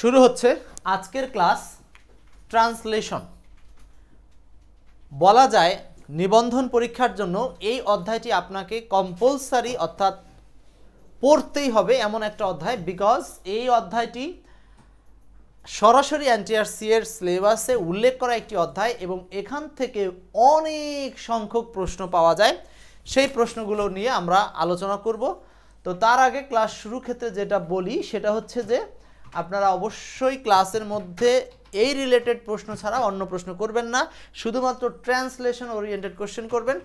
শুরু হচ্ছে আজকের ক্লাস ট্রান্সলেশন বলা যায় নিবন্ধন পরীক্ষার জন্য এই অধ্যায়টি আপনাকে কম্পালসারি অর্থাৎ পড়তেই হবে এমন একটা অধ্যায় বিকজ এই অধ্যায়টি সরাসরি এনটিআরসি এর সিলেবাসে উল্লেখ করা একটি অধ্যায় এবং এখান থেকে অনেক সংখ্যক প্রশ্ন পাওয়া যায় সেই প্রশ্নগুলো নিয়ে আমরা আলোচনা করব তো তার আগে ক্লাস শুরু ক্ষেত্রে যেটা বলি সেটা হচ্ছে যে আপনারা অবশ্যই ক্লাসের মধ্যে এই রিলেটেড প্রশ্ন ছাড়া অন্য প্রশ্ন করবেন না শুধুমাত্র ট্রান্সলেশন ওরিয়েন্টেড কোশ্চেন করবেন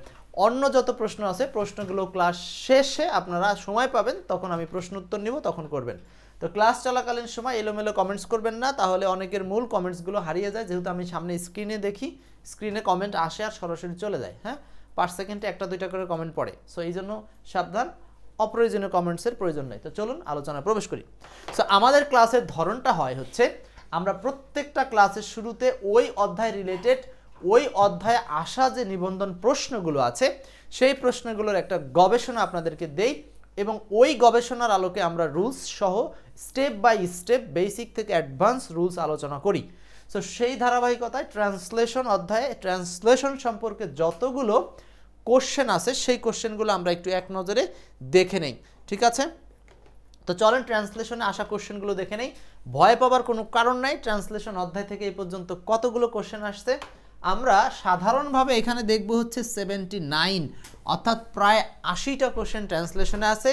অন্য যত প্রশ্ন আছে প্রশ্নগুলো ক্লাস শেষে আপনারা সময় পাবেন তখন আমি প্রশ্ন উত্তর নিব তখন করবেন তো ক্লাস চলাকালীন সময় এলোমেলো কমেন্টস করবেন না তাহলে অনেকের মূল কমেন্টসগুলো হারিয়ে যায় যেহেতু আমি সামনে স্ক্রিনে দেখি স্ক্রিনে কমেন্ট আসে আর সরাসরি চলে যায় হ্যাঁ পার সেকেন্ডে একটা দুইটা করে কমেন্ট পড়ে সো এই জন্য সাবধান অপ্রয়োজনীয় কমেন্টসের প্রয়োজন নেই তো চলুন আলোচনা প্রবেশ করি সো আমাদের ক্লাসের ধরনটা হয় হচ্ছে আমরা প্রত্যেকটা ক্লাসের শুরুতে ওই অধ্যায় রিলেটেড ওই অধ্যায়ে আসা যে নিবন্ধন প্রশ্নগুলো আছে সেই প্রশ্নগুলোর একটা গবেষণা আপনাদেরকে দেই এবং ওই গবেষণার আলোকে আমরা রুলস সহ স্টেপ বাই স্টেপ বেসিক থেকে অ্যাডভান্স রুলস আলোচনা করি সো সেই ধারাবাহিকতায় ট্রান্সলেশন অধ্যায়ে ট্রান্সলেশন সম্পর্কে যতগুলো কোশ্চেন আছে সেই কোশ্চেনগুলো আমরা একটু এক নজরে দেখে নেই ঠিক আছে তো চলেন ট্রান্সলেশনে আসা কোশ্চেনগুলো দেখে নেই ভয় পাবার কোনো কারণ নাই ট্রান্সলেশন অধ্যায় থেকে এই পর্যন্ত কতগুলো কোশ্চেন আসছে আমরা সাধারণভাবে এখানে দেখব হচ্ছে সেভেন্টি নাইন অর্থাৎ প্রায় আশিটা কোশ্চেন ট্রান্সলেশনে আছে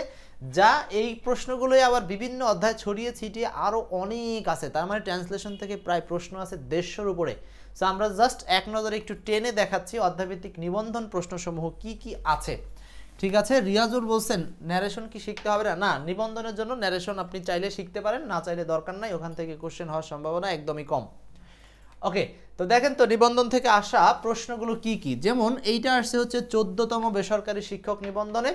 যা এই প্রশ্নগুলোই আবার বিভিন্ন অধ্যায় ছড়িয়ে ছিটিয়ে আরও অনেক আছে তার মানে ট্রান্সলেশন থেকে প্রায় প্রশ্ন আছে দেড়শোর উপরে সো আমরা জাস্ট এক নজরে একটু টেনে দেখাচ্ছি অধ্যাভিত্তিক নিবন্ধন প্রশ্নসমূহ কি কি আছে ঠিক আছে রিয়াজুর বলছেন ন্যারেশন কি শিখতে হবে না না নিবন্ধনের জন্য ন্যারেশন আপনি চাইলে শিখতে পারেন না চাইলে দরকার নাই ওখান থেকে কোশ্চেন হওয়ার সম্ভাবনা একদমই কম ওকে তো দেখেন তো নিবন্ধন থেকে আসা প্রশ্নগুলো কি কি যেমন এইটা আসছে হচ্ছে চোদ্দতম বেসরকারি শিক্ষক নিবন্ধনে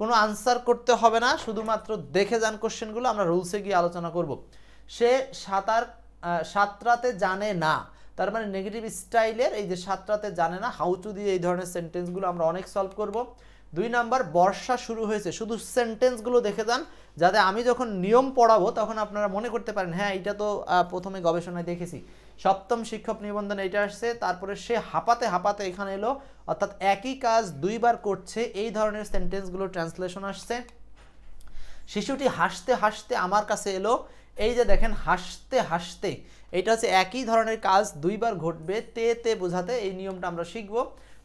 কোনো আনসার করতে হবে না শুধুমাত্র দেখে যান কোশ্চেনগুলো আমরা রুলসে গিয়ে আলোচনা করব সে সাঁতার সাঁতরাতে জানে না তার মানে নেগেটিভ স্টাইলের এই যে সাতটাতে জানে না হাউ টু দিয়ে এই ধরনের সেন্টেন্সগুলো আমরা অনেক সলভ করব দুই নাম্বার বর্ষা শুরু হয়েছে শুধু সেন্টেন্সগুলো দেখে যান যাতে আমি যখন নিয়ম পড়াবো তখন আপনারা মনে করতে পারেন হ্যাঁ এটা তো প্রথমে গবেষণায় দেখেছি সপ্তম শিক্ষক নিবন্ধন এটা আসছে তারপরে সে হাঁপাতে হাঁপাতে এখানে এলো অর্থাৎ একই কাজ দুইবার করছে এই ধরনের সেন্টেন্সগুলো ট্রান্সলেশন আসছে শিশুটি হাসতে হাসতে আমার কাছে এলো এই যে দেখেন হাসতে হাসতে এটা হচ্ছে একই ধরনের কাজ দুইবার ঘটবে তে তে বোঝাতে এই নিয়মটা আমরা শিখব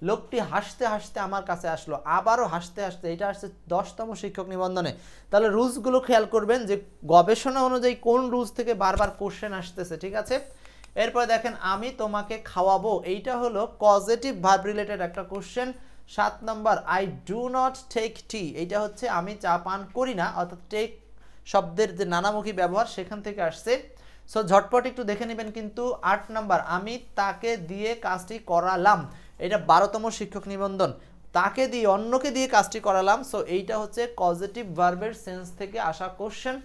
লোকটি হাসতে হাসতে আমার কাছে আসলো আবারও হাসতে হাসতে এটা আসছে দশতম শিক্ষক নিবন্ধনে তাহলে রুলসগুলো খেয়াল করবেন যে গবেষণা অনুযায়ী কোন রুলস থেকে বারবার কোশ্চেন আসতেছে ঠিক আছে এরপরে দেখেন আমি তোমাকে খাওয়াবো এইটা হলো পজিটিভ ভার্ব রিলেটেড একটা কোশ্চেন সাত নম্বর I do not take tea এইটা হচ্ছে আমি চা পান করি না অর্থাৎ টেক শব্দের যে নানামুখী ব্যবহার সেখান থেকে আসছে সো ঝটপট একটু দেখে নেবেন কিন্তু আট নাম্বার আমি তাকে দিয়ে কাজটি করালাম এটা বারোতম শিক্ষক নিবন্ধন তাকে দিয়ে অন্যকে দিয়ে কাজটি করালাম সো এইটা হচ্ছে পজিটিভ ভার্বের সেন্স থেকে আসা কোশ্চেন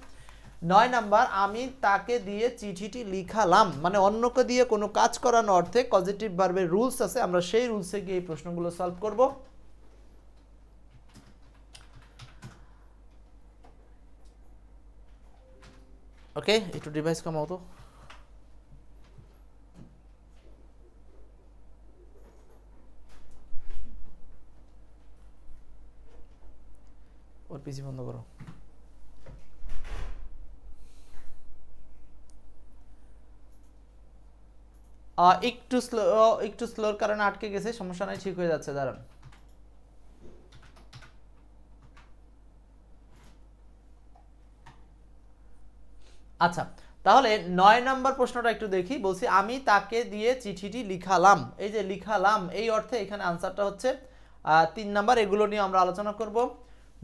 নয় নাম্বার আমি তাকে দিয়ে চিঠিটি লিখালাম মানে অন্যকে দিয়ে কোনো কাজ করানো অর্থে পজিটিভ ভার্বের রুলস আছে আমরা সেই রুলসে গিয়ে এই প্রশ্নগুলো সলভ করবো ઓકે એટલું ડિવાઇસ કમ આવતો ওর পিসি বন্ধ করো একটু স্লো একটু স্লোর কারণে আটকে গেছে সমস্যা নাই ঠিক হয়ে যাচ্ছে দাঁড়ান আচ্ছা তাহলে নয় নম্বর প্রশ্নটা একটু দেখি বলছি আমি তাকে দিয়ে চিঠিটি লিখালাম এই যে লিখালাম এই অর্থে এখানে আনসারটা হচ্ছে তিন নম্বর এগুলো নিয়ে আমরা আলোচনা করব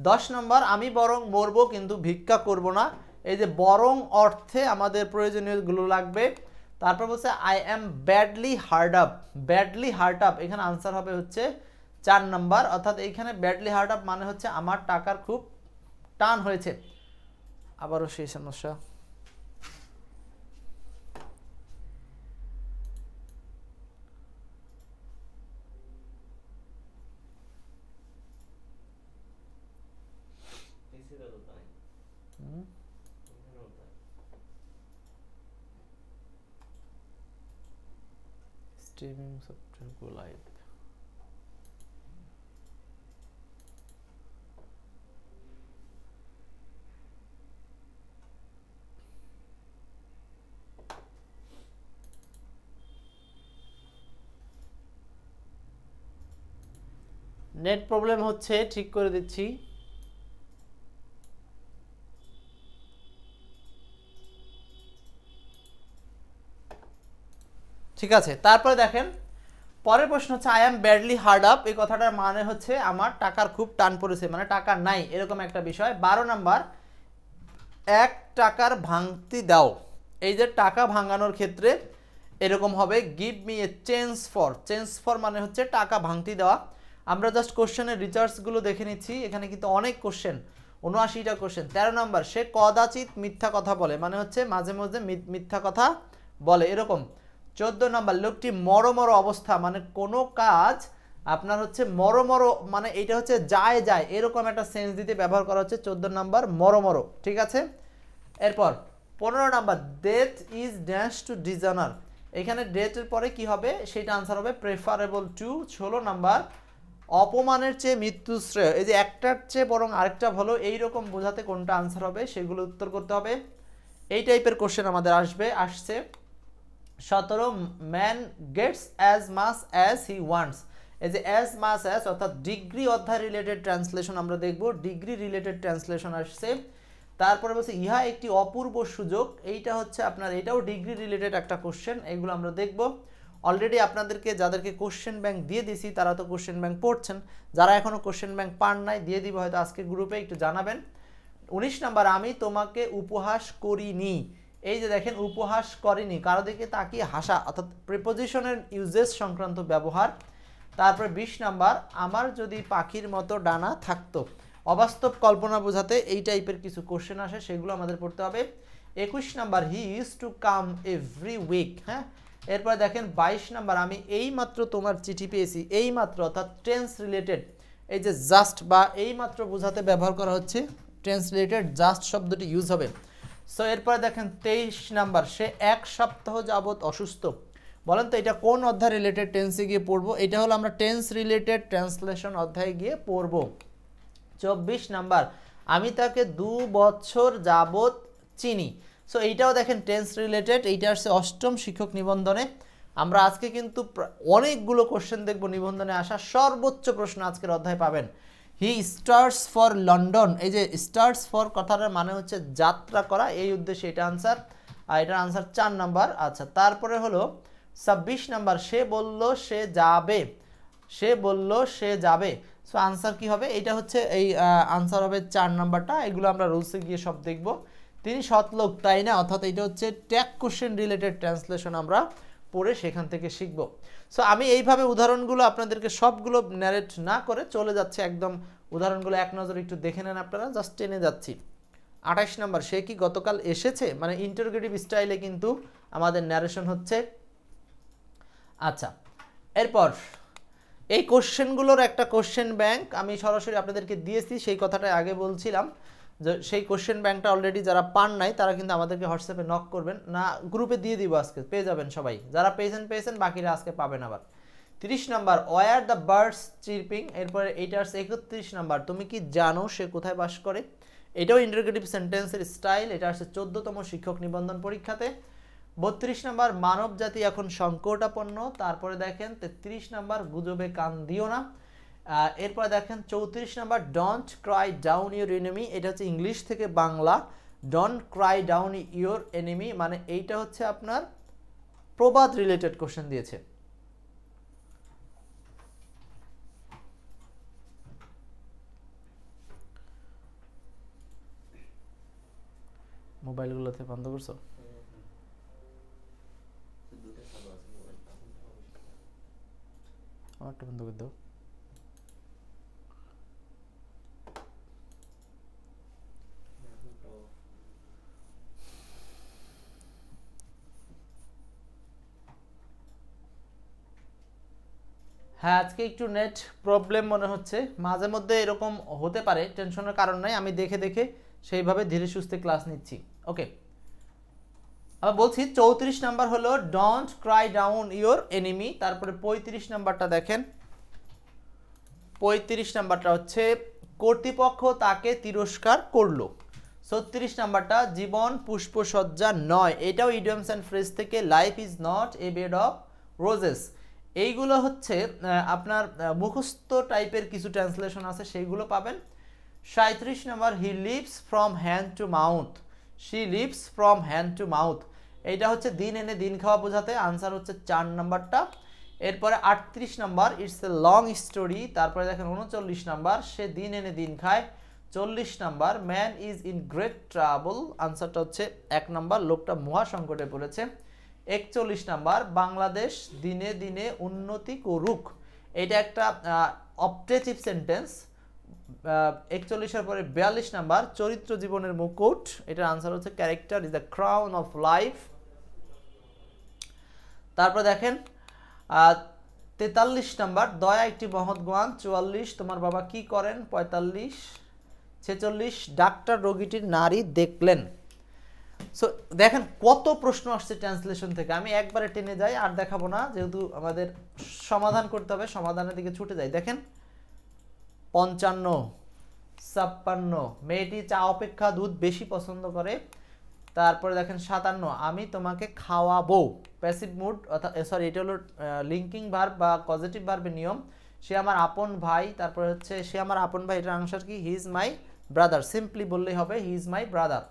দশ নম্বর আমি বরং মরবো কিন্তু ভিক্ষা করব না এই যে বরং অর্থে আমাদের প্রয়োজনীয়গুলো লাগবে তারপর বলছে I am badly hard up badly hard up এখানে আনসার হবে হচ্ছে চার নম্বর অর্থাৎ এখানে ব্যাডলি হার্ড আপ মানে হচ্ছে আমার টাকার খুব টান হয়েছে আবারও সেই সমস্যা স্ট্রিমিং সফটওয়্যারগুলো লাইভ নেট প্রবলেম হচ্ছে ঠিক করে দিচ্ছি ঠিক আছে তারপরে দেখেন পরের প্রশ্ন হচ্ছে I am badly hard up এই কথাটার মানে হচ্ছে আমার টাকার খুব টান পড়েছে মানে টাকা নাই এরকম একটা বিষয় বারো নাম্বার এক টাকার ভাঙতি দাও এই যে টাকা ভাঙানোর ক্ষেত্রে এরকম হবে give me a change for change for মানে হচ্ছে টাকা ভাঙতি দেওয়া আমরা জাস্ট কোশ্চেনের রিচার্জগুলো দেখে নিচ্ছি এখানে কিন্তু অনেক কোশ্চেন উনআশিটা কোশ্চেন তেরো নম্বর সে কদাচিত মিথ্যা কথা বলে মানে হচ্ছে মাঝে মাঝে মিথ্যা কথা বলে এরকম চোদ্দ নম্বর লোকটি মরমর অবস্থা মানে কোনো কাজ আপনার হচ্ছে মরমর মানে এটা হচ্ছে যায় যায় এরকম একটা সেন্স দিতে ব্যবহার করা হচ্ছে চোদ্দ নম্বর মরমর ঠিক আছে এরপর পনেরো number death is dash to designer এখানে ডেথের পরে কি হবে সেটা আনসার হবে প্রেফারেবল টু ষোলো নাম্বার অপমানের চেয়ে মৃত্যুশ্রেয় এই যে একটার চেয়ে বরং আরেকটা ভালো এই রকম বোঝাতে কোনটা আনসার হবে সেগুলো উত্তর করতে হবে এই টাইপের কোশ্চেন আমাদের আসবে আসছে সতেরো man gets as much as he wants এই যে অ্যাজ মাস অ্যাজ অর্থাৎ ডিগ্রি অধ্যায় রিলেটেড ট্রান্সলেশন আমরা দেখব ডিগ্রি রিলেটেড ট্রান্সলেশন আসছে তারপরে বলছে ইহা একটি অপূর্ব সুযোগ এইটা হচ্ছে আপনার এটাও ডিগ্রি রিলেটেড একটা কোশ্চেন এগুলো আমরা দেখব অলরেডি আপনাদেরকে যাদেরকে কোশ্চেন ব্যাংক দিয়ে দিছি তারা তো কোশ্চেন ব্যাংক পড়ছেন যারা এখনও কোশ্চেন ব্যাংক পান নাই দিয়ে দিব হয়তো আজকে গ্রুপে একটু জানাবেন উনিশ নাম্বার আমি তোমাকে উপহাস করিনি এই যে দেখেন উপহাস করেনি কারো দিকে তাকিয়ে হাসা অর্থাৎ প্রিপোজিশনের ইউজেস সংক্রান্ত ব্যবহার তারপরে ২০ নাম্বার আমার যদি পাখির মতো ডানা থাকতো অবাস্তব কল্পনা বোঝাতে এই টাইপের কিছু কোশ্চেন আসে সেগুলো আমাদের পড়তে হবে একুশ number he is to come every week হ্যাঁ এরপর দেখেন ২২ নাম্বার আমি এই মাত্র তোমার চিঠি পেয়েছি এই মাত্র অর্থাৎ ট্রেন্স রিলেটেড এই যে জাস্ট বা এই মাত্র বোঝাতে ব্যবহার করা হচ্ছে ট্রেন্স রিলেটেড জাস্ট শব্দটি ইউজ হবে সো এরপরে দেখেন তেইশ নাম্বার সে এক সপ্তাহ যাবৎ অসুস্থ বলেন তো এটা কোন অধ্যায় রিলেটেড টেন্সে গিয়ে পড়বো এটা হলো আমরা টেন্স রিলেটেড ট্রান্সলেশন অধ্যায়ে গিয়ে পড়ব চব্বিশ নাম্বার আমি তাকে দু বছর যাবৎ চিনি সো এইটাও দেখেন টেন্স রিলেটেড এইটা আসছে অষ্টম শিক্ষক নিবন্ধনে আমরা আজকে কিন্তু অনেকগুলো কোশ্চেন দেখব নিবন্ধনে আসা সর্বোচ্চ প্রশ্ন আজকের অধ্যায় পাবেন হি স্টার্স ফর লন্ডন এই যে স্টার্স ফর কথাটার মানে হচ্ছে যাত্রা করা এই উদ্দেশ্যে এটা আনসার আর এটার আনসার চার নাম্বার আচ্ছা তারপরে হলো ছাব্বিশ নাম্বার সে বলল সে যাবে সে বলল সে যাবে সো আনসার কি হবে এটা হচ্ছে এই আনসার হবে চার নাম্বারটা এগুলো আমরা রুলসে গিয়ে সব দেখব তিনি সৎলোক তাই না অর্থাৎ এটা হচ্ছে ট্যাক কোশ্চেন রিলেটেড ট্রান্সলেশন আমরা পড়ে সেখান থেকে শিখব সো আমি এইভাবে উদাহরণগুলো আপনাদেরকে সবগুলো ন্যারেট না করে চলে যাচ্ছে একদম উদাহরণগুলো এক নজর একটু দেখে নেন আপনারা জাস্ট টেনে যাচ্ছি আঠাশ নম্বর সে কি গতকাল এসেছে মানে ইন্টারগ্রেটিভ স্টাইলে কিন্তু আমাদের ন্যারেশন হচ্ছে আচ্ছা এরপর এই কোশ্চেনগুলোর একটা কোশ্চেন ব্যাংক আমি সরাসরি আপনাদেরকে দিয়েছি সেই কথাটা আগে বলছিলাম যে সেই কোশ্চেন ব্যাংকটা অলরেডি যারা পান নাই তারা কিন্তু আমাদেরকে হোয়াটসঅ্যাপে নক করবেন না গ্রুপে দিয়ে দিব আজকে পেয়ে যাবেন সবাই যারা পেয়েছেন পেয়েছেন বাকিরা আজকে পাবেন আবার তিরিশ number were the birds chirping এরপরে এইটার্স একত্রিশ নাম্বার তুমি কি জানো সে কোথায় বাস করে এটাও ইন্টারগ্রেটিভ সেন্টেন্সের স্টাইল এটা আসছে চোদ্দতম শিক্ষক নিবন্ধন পরীক্ষাতে বত্রিশ নাম্বার মানব জাতি এখন সংকটাপন্ন তারপরে দেখেন তেত্রিশ নাম্বার গুজবে কান দিও না এরপর দেখেন চৌত্রিশ number don't cry down your enemy এটা হচ্ছে ইংলিশ থেকে Bangla don't cry down your enemy মানে এইটা হচ্ছে আপনার প্রবাদ রিলেটেড কোশ্চেন দিয়েছে মোবাইলগুলোতে বন্ধ করছো আমারটা বন্ধ করে দাও হ্যাঁ আজকে একটু নেট প্রবলেম মনে হচ্ছে মাঝে মধ্যে এরকম হতে পারে টেনশনের কারণ নাই আমি দেখে দেখে সেইভাবে ধীরে সুস্থে ক্লাস নিচ্ছি ওকে আবার বলছি চৌত্রিশ নাম্বার হলো don't cry down your enemy তারপরে পঁয়ত্রিশ নাম্বারটা দেখেন পঁয়ত্রিশ নাম্বারটা হচ্ছে কর্তৃপক্ষ তাকে তিরস্কার করলো ছত্রিশ নাম্বারটা জীবন পুষ্পসজ্জা নয় এটাও ইডিয়ামস অ্যান্ড ফ্রেজ থেকে life is not a bed of roses এইগুলো হচ্ছে আপনার মুখস্থ টাইপের কিছু ট্রান্সলেশন আছে সেইগুলো পাবেন সাঁত্রিশ নম্বর he lives from hand to mouth she lives from hand to mouth এইটা হচ্ছে দিন এনে দিন খাওয়া বোঝাতে আনসার হচ্ছে চার নম্বরটা এরপরে আটত্রিশ নম্বর ইটস এ লং স্টোরি তারপরে দেখেন উনচল্লিশ নম্বর সে দিন এনে দিন খায় চল্লিশ নম্বর man is in great travel আনসারটা হচ্ছে এক নম্বর লোকটা মহাসংকটে পড়েছে একচল্লিশ নাম্বার বাংলাদেশ দিনে দিনে উন্নতি করুক এটা একটা অপটেটিভ সেন্টেন্স একচল্লিশের পরে বিয়াল্লিশ নাম্বার চরিত্র জীবনের মুকুট এটার আনসার হচ্ছে character is the crown of life তারপর দেখেন তেতাল্লিশ নাম্বার দয়া একটি মহৎ গোয়ান চুয়াল্লিশ তোমার বাবা কি করেন পঁয়তাল্লিশ ছেচল্লিশ ডাক্তার রোগীটির নারী দেখলেন সো দেখেন কত প্রশ্ন আসছে ট্রান্সলেশন থেকে আমি একবারে টেনে যাই আর দেখাবো না যেহেতু আমাদের সমাধান করতে হবে সমাধানের দিকে ছুটে যাই দেখেন পঞ্চান্ন ছাপ্পান্ন মেয়েটি চা অপেক্ষা দুধ বেশি পছন্দ করে তারপরে দেখেন সাতান্ন আমি তোমাকে খাওয়াবো প্যাসিভ মুড অর্থাৎ সরি এটা হলো লিঙ্কিং ভার্ব বা পজিটিভ ভার্বের নিয়ম সে আমার আপন ভাই তারপরে হচ্ছে সে আমার আপন ভাই এটার আনসার কি he is my brother simply বললেই হবে হি ইজ মাই ব্রাদার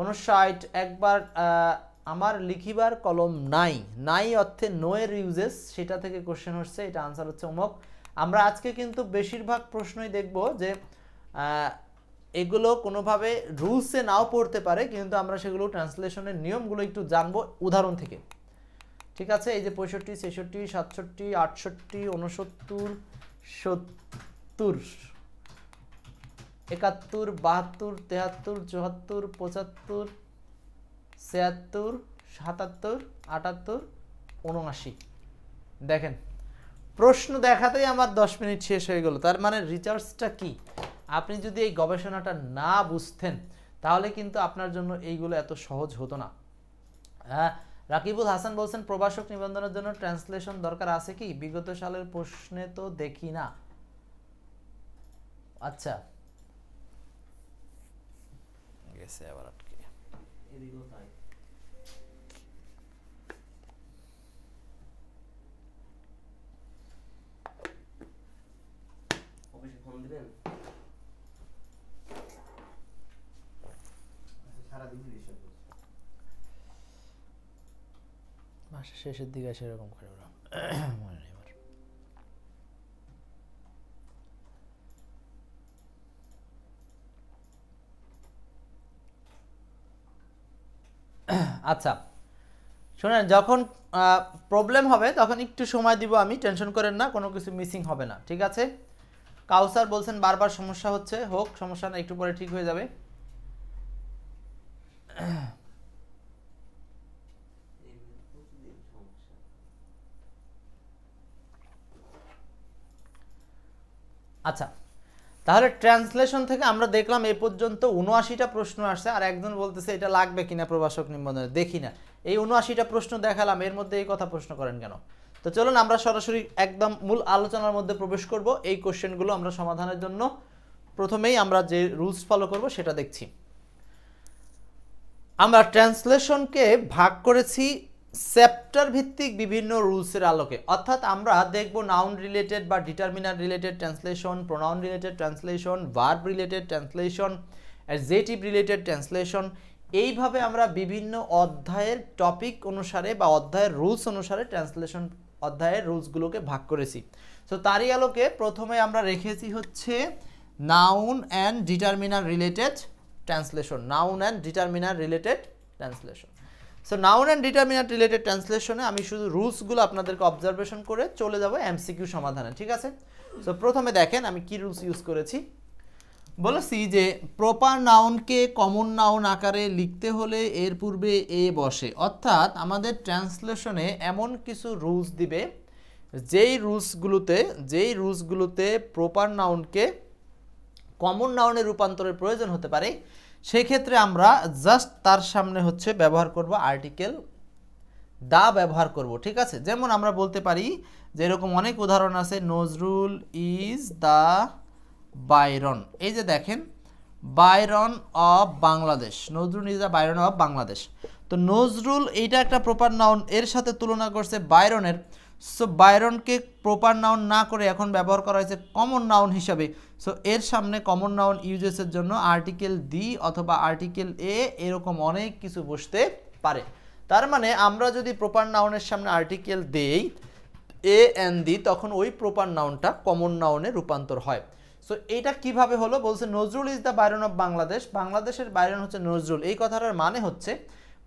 উনষাট একবার আমার লিখিবার কলম নাই নাই অর্থে নোয়ের ইউজেস সেটা থেকে কোশ্চেন হচ্ছে এটা আনসার হচ্ছে অমক আমরা আজকে কিন্তু বেশিরভাগ প্রশ্নই দেখব যে এগুলো কোনোভাবে রুলসে নাও পড়তে পারে কিন্তু আমরা সেগুলো ট্রান্সলেশনের নিয়মগুলো একটু জানবো উদাহরণ থেকে ঠিক আছে এই যে পঁয়ষট্টি ছেষট্টি সাতষট্টি আটষট্টি উনসত্তর সত্তর একাত্তর বাহাত্তর তেহাত্তর চুয়াত্তর পঁচাত্তর ছিয়াত্তর সাতাত্তর আটাত্তর উনআশি দেখেন প্রশ্ন দেখাতেই আমার দশ মিনিট শেষ হয়ে গেল তার মানে রিচার্জটা কি আপনি যদি এই গবেষণাটা না বুঝতেন তাহলে কিন্তু আপনার জন্য এইগুলো এত সহজ হতো না হ্যাঁ রাকিবুল হাসান বলছেন প্রভাষক নিবন্ধনের জন্য ট্রান্সলেশন দরকার আছে কি বিগত সালের প্রশ্নে তো দেখি না আচ্ছা গেছে আবার আটকে মাসের আচ্ছা, শেষের দিকে সেরকম করে ওরা মনে নেই আচ্ছা শোনেন যখন প্রবলেম হবে তখন একটু সময় দিব আমি টেনশন করেন না কোনো কিছু মিসিং হবে না ঠিক আছে কাউসার বলছেন বারবার সমস্যা হচ্ছে হোক সমস্যা না একটু পরে ঠিক হয়ে যাবে আচ্ছা তাহলে ট্রান্সলেশন থেকে আমরা দেখলাম এ পর্যন্ত উনআশিটা প্রশ্ন আসছে আর একজন বলতেছে এটা লাগবে কিনা প্রভাষক নিবন্ধনে দেখি না এই উনআশিটা প্রশ্ন দেখালাম এর মধ্যে এই কথা প্রশ্ন করেন কেন তো চলুন আমরা সরাসরি একদম মূল আলোচনার মধ্যে প্রবেশ করব এই কোশ্চেনগুলো আমরা সমাধানের জন্য প্রথমেই আমরা যে রুলস ফলো করব সেটা দেখছি আমরা ট্রান্সলেশনকে ভাগ করেছি চ্যাপ্টার ভিত্তিক বিভিন্ন রুলসের আলোকে অর্থাৎ আমরা দেখব নাউন রিলেটেড বা determiner related translation pronoun related translation verb related translation adjective related translation এইভাবে আমরা বিভিন্ন অধ্যায়ের টপিক অনুসারে বা অধ্যায়ের রুলস অনুসারে ট্রান্সলেশন অধ্যায়ের রুলসগুলোকে ভাগ করেছি সো তারই আলোকে প্রথমে আমরা রেখেছি হচ্ছে noun and determiner related translation noun and determiner related translation so noun and determiner related ট্রান্সলেশনে আমি শুধু রুলসগুলো আপনাদেরকে অবজারভেশন করে চলে যাব এমসিকিউ সমাধানে ঠিক আছে সো প্রথমে দেখেন আমি কি রুলস ইউজ করেছি বলেছি যে প্রপার নাউনকে কমন নাউন আকারে লিখতে হলে এর পূর্বে এ বসে অর্থাৎ আমাদের ট্রান্সলেশনে এমন কিছু রুলস দিবে যেই রুলসগুলোতে যেই রুলসগুলোতে প্রপার নাউনকে কমন নাউনে রূপান্তরের প্রয়োজন হতে পারে সেই ক্ষেত্রে আমরা জাস্ট তার সামনে হচ্ছে ব্যবহার করব আর্টিকেল দা ব্যবহার করব ঠিক আছে যেমন আমরা বলতে পারি যে এরকম অনেক উদাহরণ আছে নজরুল ইজ দ্য বাইরন এই যে দেখেন Byron of Bangladesh Nazrul is the Byron of Bangladesh তো নজরুল এইটা একটা প্রপার নাউন এর সাথে তুলনা করছে বাইরনের সো বাইরনকে প্রপার নাউন না করে এখন ব্যবহার করা হয়েছে কমন নাউন হিসাবে সো এর সামনে কমন নাউন ইউজেসের জন্য আর্টিকেল ডি অথবা আর্টিকেল এ এরকম অনেক কিছু বসতে পারে তার মানে আমরা যদি প্রপার নাউনের সামনে আর্টিকেল দেই এ এন দি তখন ওই প্রপার নাউনটা কমন নাউনে রূপান্তর হয় সো এটা কিভাবে হলো বলছে Nazrul is the Byron of Bangladesh বাংলাদেশের বাইরন হচ্ছে নজরুল এই কথাটার মানে হচ্ছে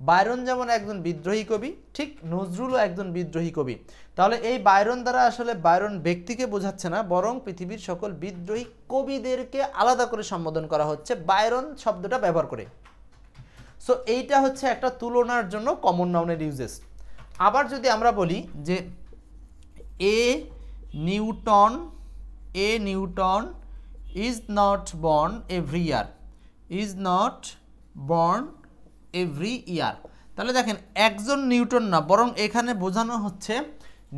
বায়রন যেমন একজন বিদ্রোহী কবি ঠিক নজরুলও একজন বিদ্রোহী কবি তাহলে এই বায়রন দ্বারা আসলে বায়রন ব্যক্তিকে বোঝাচ্ছে না বরং পৃথিবীর সকল বিদ্রোহী কবিদেরকে আলাদা করে সম্বোধন করা হচ্ছে বায়রন শব্দটা ব্যবহার করে সো এইটা হচ্ছে একটা তুলনার জন্য কমন নাউনের ইউজেস আবার যদি আমরা বলি যে a Newton a Newton is not born every year is not born every year তাহলে দেখেন একজন নিউটন না বরং এখানে বোঝানো হচ্ছে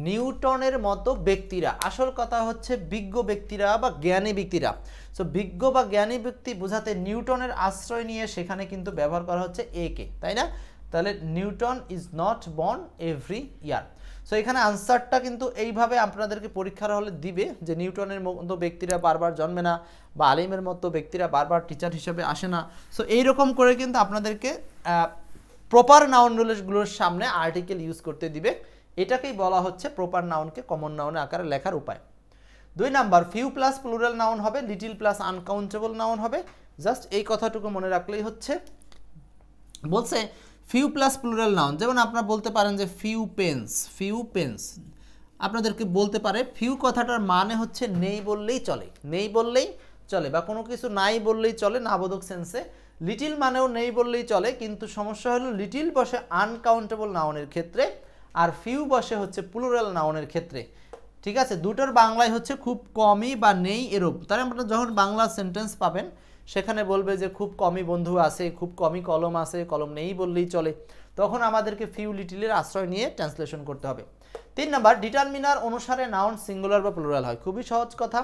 নিউটনের মতো ব্যক্তিরা আসল কথা হচ্ছে বিজ্ঞ ব্যক্তিরা বা জ্ঞানী ব্যক্তিরা সো বিজ্ঞ বা জ্ঞানী ব্যক্তি বোঝাতে নিউটনের আশ্রয় নিয়ে সেখানে কিন্তু ব্যবহার করা হচ্ছে এ কে তাই না তাহলে Newton is not born every year so এখানে আনসারটা কিন্তু এইভাবে আপনাদেরকে পরীক্ষার হলে দিবে যে নিউটনের মতো ব্যক্তিরা বারবার জন্মে না বা আলিমের মতো ব্যক্তিরা বারবার টিচার হিসেবে আসে না সো এইরকম করে কিন্তু আপনাদেরকে প্রপার নাউন রুলেসগুলোর সামনে আর্টিকেল ইউজ করতে দিবে এটাকেই বলা হচ্ছে প্রপার নাউনকে কমন নাউনে আকারে লেখার উপায় দুই নাম্বার ফিউ প্লাস প্লুরাল নাউন হবে লিটিল প্লাস আনকাউন্টেবল নাউন হবে জাস্ট এই কথাটুকু মনে রাখলেই হচ্ছে বলছে ফিউ প্লাস প্লুরাল নাউন যেমন আপনারা বলতে পারেন যে ফিউ পেন্স ফিউ পেন্স আপনাদেরকে বলতে পারে ফিউ কথাটার মানে হচ্ছে নেই বললেই চলে নেই বললেই চলে বা কোনো কিছু নাই বললেই চলে নাবোধক সেন্সে লিটিল মানেও নেই বললেই চলে কিন্তু সমস্যা হলো লিটিল বসে আনকাউন্টেবল নাউনের ক্ষেত্রে আর ফিউ বসে হচ্ছে প্লুরাল নাউনের ক্ষেত্রে ঠিক আছে দুটোর বাংলায় হচ্ছে খুব কমই বা নেই এরূপ তাই মানে আপনারা যখন বাংলা সেন্টেন্স পাবেন সেখানে বলবে যে খুব কমই বন্ধু আছে খুব কমই কলম আছে কলম নেই বললেই চলে তখন আমাদেরকে ফিউ লিটিলের আশ্রয় নিয়ে ট্রান্সলেশন করতে হবে তিন নাম্বার ডিটারমিনার অনুসারে নাউন সিঙ্গুলার বা প্লোরাল হয় খুবই সহজ কথা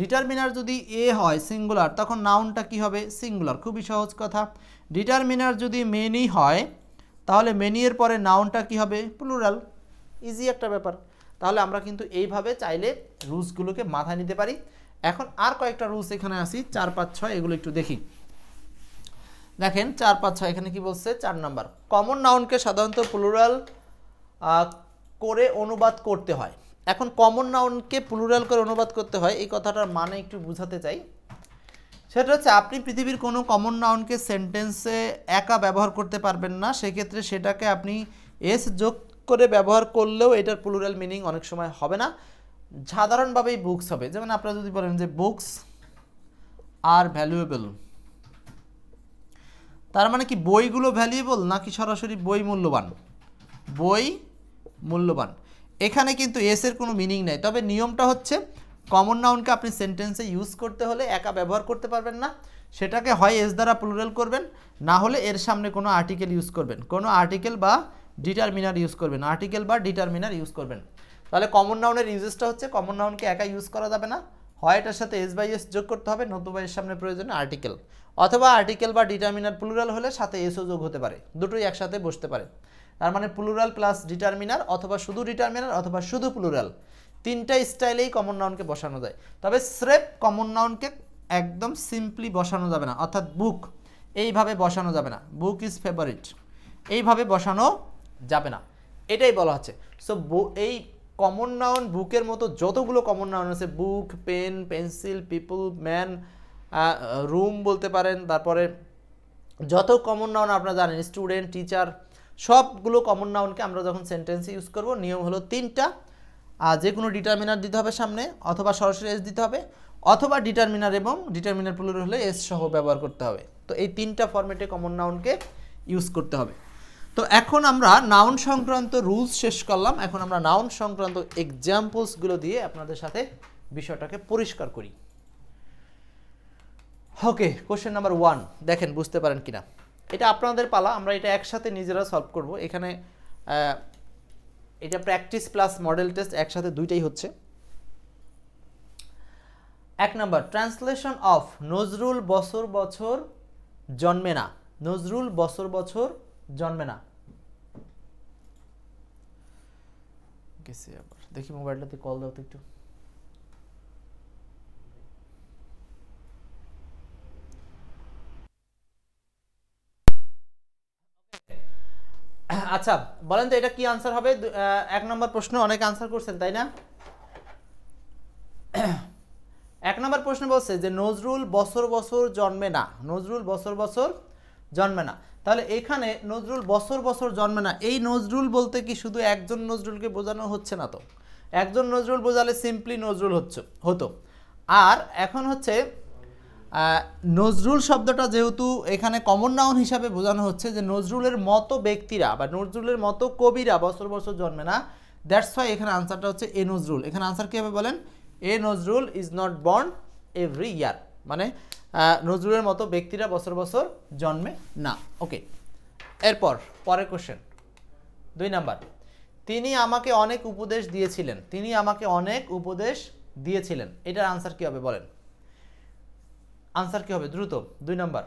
ডিটারমিনার যদি এ হয় সিঙ্গুলার তখন নাউনটা কি হবে সিঙ্গুলার খুবই সহজ কথা ডিটারমিনার যদি মেনি হয় তাহলে মেনিয়ের এর পরে নাউনটা কি হবে প্লুরাল ইজি একটা ব্যাপার তাহলে আমরা কিন্তু এইভাবে চাইলে রুলসগুলোকে মাথায় নিতে পারি এখন আর কয়েকটা রুলস এখানে আসি চার পাঁচ ছয় এগুলো একটু দেখি দেখেন চার পাঁচ ছয় এখানে কি বলছে চার নাম্বার কমন নাউনকে সাধারণত প্লুরাল করে অনুবাদ করতে হয় এখন কমন নাউনকে প্লুরাল করে অনুবাদ করতে হয় এই কথাটার মানে একটু বুঝাতে চাই সেটা হচ্ছে আপনি পৃথিবীর কোনো কমন নাউনকে সেন্টেন্সে একা ব্যবহার করতে পারবেন না সেক্ষেত্রে সেটাকে আপনি এস যোগ করে ব্যবহার করলেও এটার প্লুরাল মিনিং অনেক সময় হবে না সাধারণভাবেই বুকস হবে যেমন আপনারা যদি বলেন যে বুকস আর ভ্যালুয়েবল তার মানে কি বইগুলো ভ্যালুয়েবল নাকি সরাসরি বই মূল্যবান বই মূল্যবান এখানে কিন্তু এসের কোনো মিনিং নাই তবে নিয়মটা হচ্ছে কমন নাউনকে আপনি সেন্টেন্সে ইউজ করতে হলে একা ব্যবহার করতে পারবেন না সেটাকে হয় এস দ্বারা প্লুরাল করবেন না হলে এর সামনে কোনো আর্টিকেল ইউজ করবেন কোনো আর্টিকেল বা ডিটারমিনার ইউজ করবেন আর্টিকেল বা ডিটারমিনার ইউজ করবেন তাহলে কমন নাউনের ইউজেসটা হচ্ছে কমন নাউনকে একা ইউজ করা যাবে না হয় এটার সাথে এস বাই এস যোগ করতে হবে নতুবা এর সামনে প্রয়োজনে আর্টিকেল অথবা আর্টিকেল বা ডিটারমিনার প্লুরাল হলে সাথে এসও যোগ হতে পারে দুটোই একসাথে বসতে পারে তার মানে প্লুরাল প্লাস ডিটারমিনার অথবা শুধু ডিটারমিনার অথবা শুধু প্লুরাল তিনটা স্টাইলেই কমন নাউনকে বসানো যায় তবে স্রেপ কমন নাউনকে একদম সিম্পলি বসানো যাবে না অর্থাৎ বুক এইভাবে বসানো যাবে না বুক ইজ ফেভারিট এইভাবে বসানো যাবে না এটাই বলা হচ্ছে সো এই কমন নাউন বুকের মতো যতগুলো কমন নাউন আছে book pen pencil people man room বলতে পারেন তারপরে যত কমন নাউন আপনারা জানেন স্টুডেন্ট টিচার সবগুলো কমন নাউনকে আমরা যখন সেন্টেন্স ইউজ করব নিয়ম হলো তিনটা আর যে কোনো ডিটারমিনার দিতে হবে সামনে অথবা সরাসরি এস দিতে হবে অথবা ডিটারমিনার এবং ডিটারমিনার প্লুরাল হলে এস সহ ব্যবহার করতে হবে তো এই তিনটা ফর্মেটে কমন নাউনকে ইউজ করতে হবে তো এখন আমরা নাউন সংক্রান্ত রুলস শেষ করলাম এখন আমরা নাউন সংক্রান্ত এক্সাম্পলসগুলো দিয়ে আপনাদের সাথে বিষয়টাকে পরিষ্কার করি ওকে কোশ্চেন নাম্বার ওয়ান দেখেন বুঝতে পারেন কিনা এটা আপনাদের পালা আমরা এটা একসাথে নিজেরা সলভ করব এখানে এটা প্র্যাকটিস প্লাস মডেল টেস্ট একসাথে দুইটাই হচ্ছে এক নম্বর ট্রান্সলেশন অফ নজরুল বছর বছর জন্মে না নজরুল বছর বছর জন্মে না কেসে আবার দেখি মোবাইলটাতে কল দাও তো একটু আচ্ছা বলেন তো এটা কি আনসার হবে এক নম্বর প্রশ্ন অনেক আনসার করছেন তাই না এক নম্বর প্রশ্ন বলছে যে নজরুল বছর বছর জন্মে না নজরুল বছর বছর জন্মে না তাহলে এখানে নজরুল বছর বছর জন্মে না এই নজরুল বলতে কি শুধু একজন নজরুলকে বোঝানো হচ্ছে না তো একজন নজরুল বোঝালে সিম্পলি নজরুল হচ্ছে হতো আর এখন হচ্ছে নজরুল শব্দটা যেহেতু এখানে কমন নাউন হিসাবে বোঝানো হচ্ছে যে নজরুলের মতো ব্যক্তিরা বা নজরুলের মতো কবিরা বছর বছর জন্মে না দ্যাটস ওয়াই এখানে আনসারটা হচ্ছে এ নজরুল এখানে আনসার কীভাবে বলেন a Nazrul is not born every year মানে নজরুলের মতো ব্যক্তিরা বছর বছর জন্মে না ওকে এরপর পরের কোশ্চেন দুই নাম্বার তিনি আমাকে অনেক উপদেশ দিয়েছিলেন তিনি আমাকে অনেক উপদেশ দিয়েছিলেন এটার আনসার কি হবে বলেন আনসার কি হবে দ্রুত দুই নাম্বার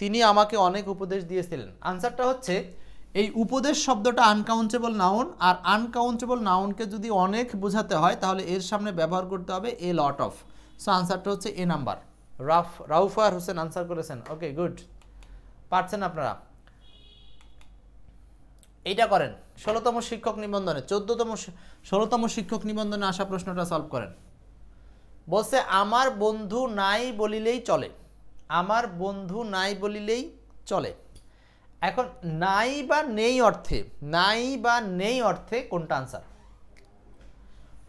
তিনি আমাকে অনেক উপদেশ দিয়েছিলেন আনসারটা হচ্ছে এই উপদেশ শব্দটা আনকাউন্টেবল নাউন আর আনকাউন্টেবল নাউনকে যদি অনেক বোঝাতে হয় তাহলে এর সামনে ব্যবহার করতে হবে এ লট অফ সো আনসারটা হচ্ছে এ নাম্বার রাফ রাউফার হোসেন আনসার করেছেন ওকে গুড পারছেন আপনারা এইটা করেন ষোলোতম শিক্ষক নিবন্ধনে চোদ্দতম ষোলোতম শিক্ষক নিবন্ধনে আসা প্রশ্নটা সলভ করেন বলছে আমার বন্ধু নাই বলিলেই চলে আমার বন্ধু নাই বলিলেই চলে এখন নাই বা নেই অর্থে নাই বা নেই অর্থে কোনটা আনসার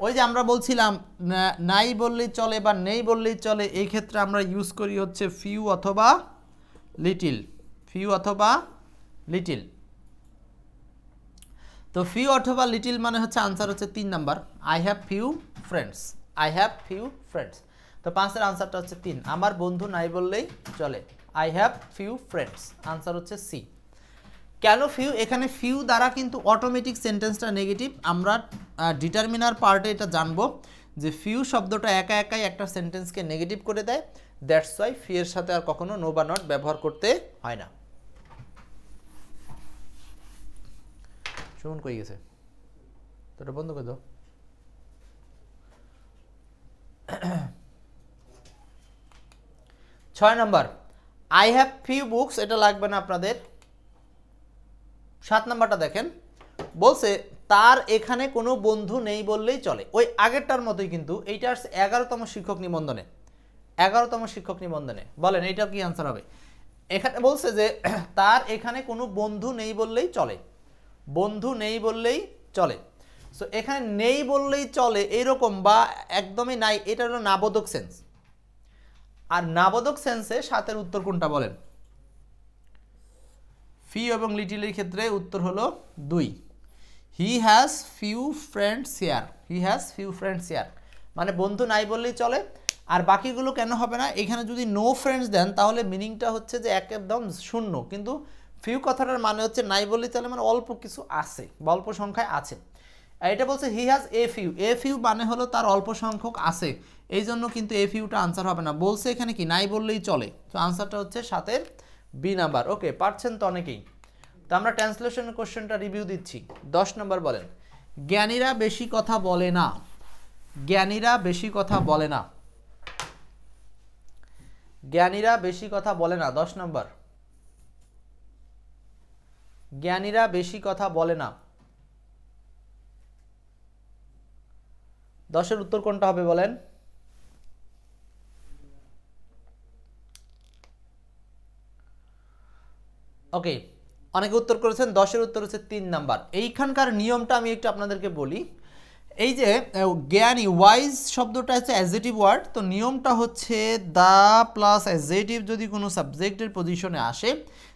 ওই যে আমরা বলছিলাম নাই বললেই চলে বা নেই বললেই চলে এই ক্ষেত্রে আমরা ইউজ করি হচ্ছে ফিউ অথবা লিটিল ফিউ অথবা লিটিল তো ফিউ অথবা লিটিল মানে হচ্ছে আনসার হচ্ছে তিন number I have few friends I have few friends তো পাঁচের আনসারটা হচ্ছে তিন আমার বন্ধু নাই বললেই চলে I have few friends answer হচ্ছে সি কেন ফিউ এখানে ফিউ দ্বারা কিন্তু অটোমেটিক সেন্টেন্সটা নেগেটিভ আমরা ডিটারমিনার পার্টে এটা জানবো যে ফিউ শব্দটা একা একাই একটা সেন্টেন্সকে নেগেটিভ করে দেয় দ্যাটস ওয়াই এর সাথে আর কখনো নো বা নট ব্যবহার করতে হয় না শুনুন কই গেছে তোটা বন্ধ করে দাও ছয় নম্বর আই হ্যাভ ফিউ বুকস এটা লাগবে না আপনাদের সাত নাম্বারটা দেখেন বলছে তার এখানে কোনো বন্ধু নেই বললেই চলে ওই আগেরটার মতোই কিন্তু এইটা আসছে এগারোতম শিক্ষক নিবন্ধনে এগারোতম শিক্ষক নিবন্ধনে বলেন এইটা কি আনসার হবে এখানে বলছে যে তার এখানে কোনো বন্ধু নেই বললেই চলে বন্ধু নেই বললেই চলে সো এখানে নেই বললেই চলে এইরকম বা একদমই নাই এটা হলো নাবোধক সেন্স আর নাবোধক সেন্সে সাতের উত্তর কোনটা বলেন ফি এবং লিটিলের ক্ষেত্রে উত্তর হলো দুই he has few friends here he has few friends here মানে বন্ধু নাই বললেই চলে আর বাকিগুলো কেন হবে না এখানে যদি নো ফ্রেন্ডস দেন তাহলে মিনিংটা হচ্ছে যে একদম শূন্য কিন্তু ফিউ কথাটার মানে হচ্ছে নাই বললেই চলে মানে অল্প কিছু আছে অল্প সংখ্যায় আছে এটা বলছে he has a few a few মানে হলো তার অল্প সংখ্যক আছে এই জন্য কিন্তু এ ফিউটা আনসার হবে না বলছে এখানে কি নাই বললেই চলে তো আনসারটা হচ্ছে সাতের বি নাম্বার ওকে পারছেন তো অনেকেই তো আমরা ট্রান্সলেশন কোশ্চেনটা রিভিউ দিচ্ছি দশ নম্বর বলেন জ্ঞানীরা বেশি কথা বলে না জ্ঞানীরা বেশি কথা বলে না জ্ঞানীরা বেশি কথা বলে না দশ নম্বর জ্ঞানীরা বেশি কথা বলে না দশের উত্তর কোনটা হবে বলেন ওকে অনেকে উত্তর করেছেন দশের উত্তর হচ্ছে তিন নাম্বার এইখানকার নিয়মটা আমি একটু আপনাদেরকে বলি এই যে জ্ঞানী ওয়াইজ শব্দটা হচ্ছে অ্যাজেটিভ ওয়ার্ড তো নিয়মটা হচ্ছে দা প্লাস অ্যাজেটিভ যদি কোনো সাবজেক্টের পজিশনে আসে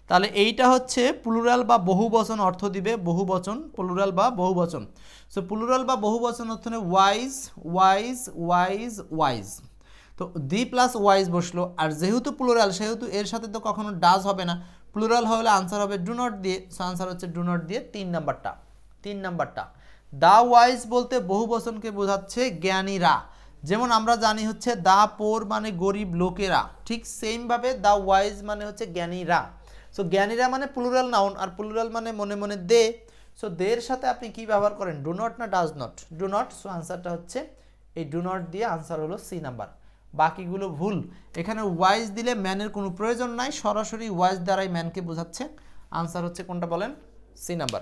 তাহলে এইটা হচ্ছে প্লুরাল বা বহুবচন অর্থ দিবে বহুবচন প্লুরাল বা বহুবচন সো প্লুরাল বা বহুবচন অর্থ ওয়াইজ ওয়াইজ ওয়াইজ ওয়াইজ তো দি প্লাস ওয়াইজ বসলো আর যেহেতু প্লুরাল সেহেতু এর সাথে তো কখনো ডাজ হবে না প্লুরাল হলে আনসার হবে ডু নট দিয়ে সো আনসার হচ্ছে ডু নট দিয়ে তিন নাম্বারটা তিন নাম্বারটা দা ওয়াইজ বলতে বহু বচনকে বোঝাচ্ছে জ্ঞানীরা যেমন আমরা জানি হচ্ছে দা পোর মানে গরিব লোকেরা ঠিক সেমভাবে দা ওয়াইজ মানে হচ্ছে জ্ঞানীরা সো জ্ঞানীরা মানে প্লুরাল নাউন আর প্লুরাল মানে মনে মনে দে সো দের সাথে আপনি কি ব্যবহার করেন ডু নট না does not do not so আনসারটা হচ্ছে এই ডু নট দিয়ে আনসার হলো সি নাম্বার বাকিগুলো ভুল এখানে ওয়াইজ দিলে ম্যানের কোনো প্রয়োজন নাই সরাসরি ওয়াইজ দ্বারাই ম্যানকে বোঝাচ্ছে আনসার হচ্ছে কোনটা বলেন সি নাম্বার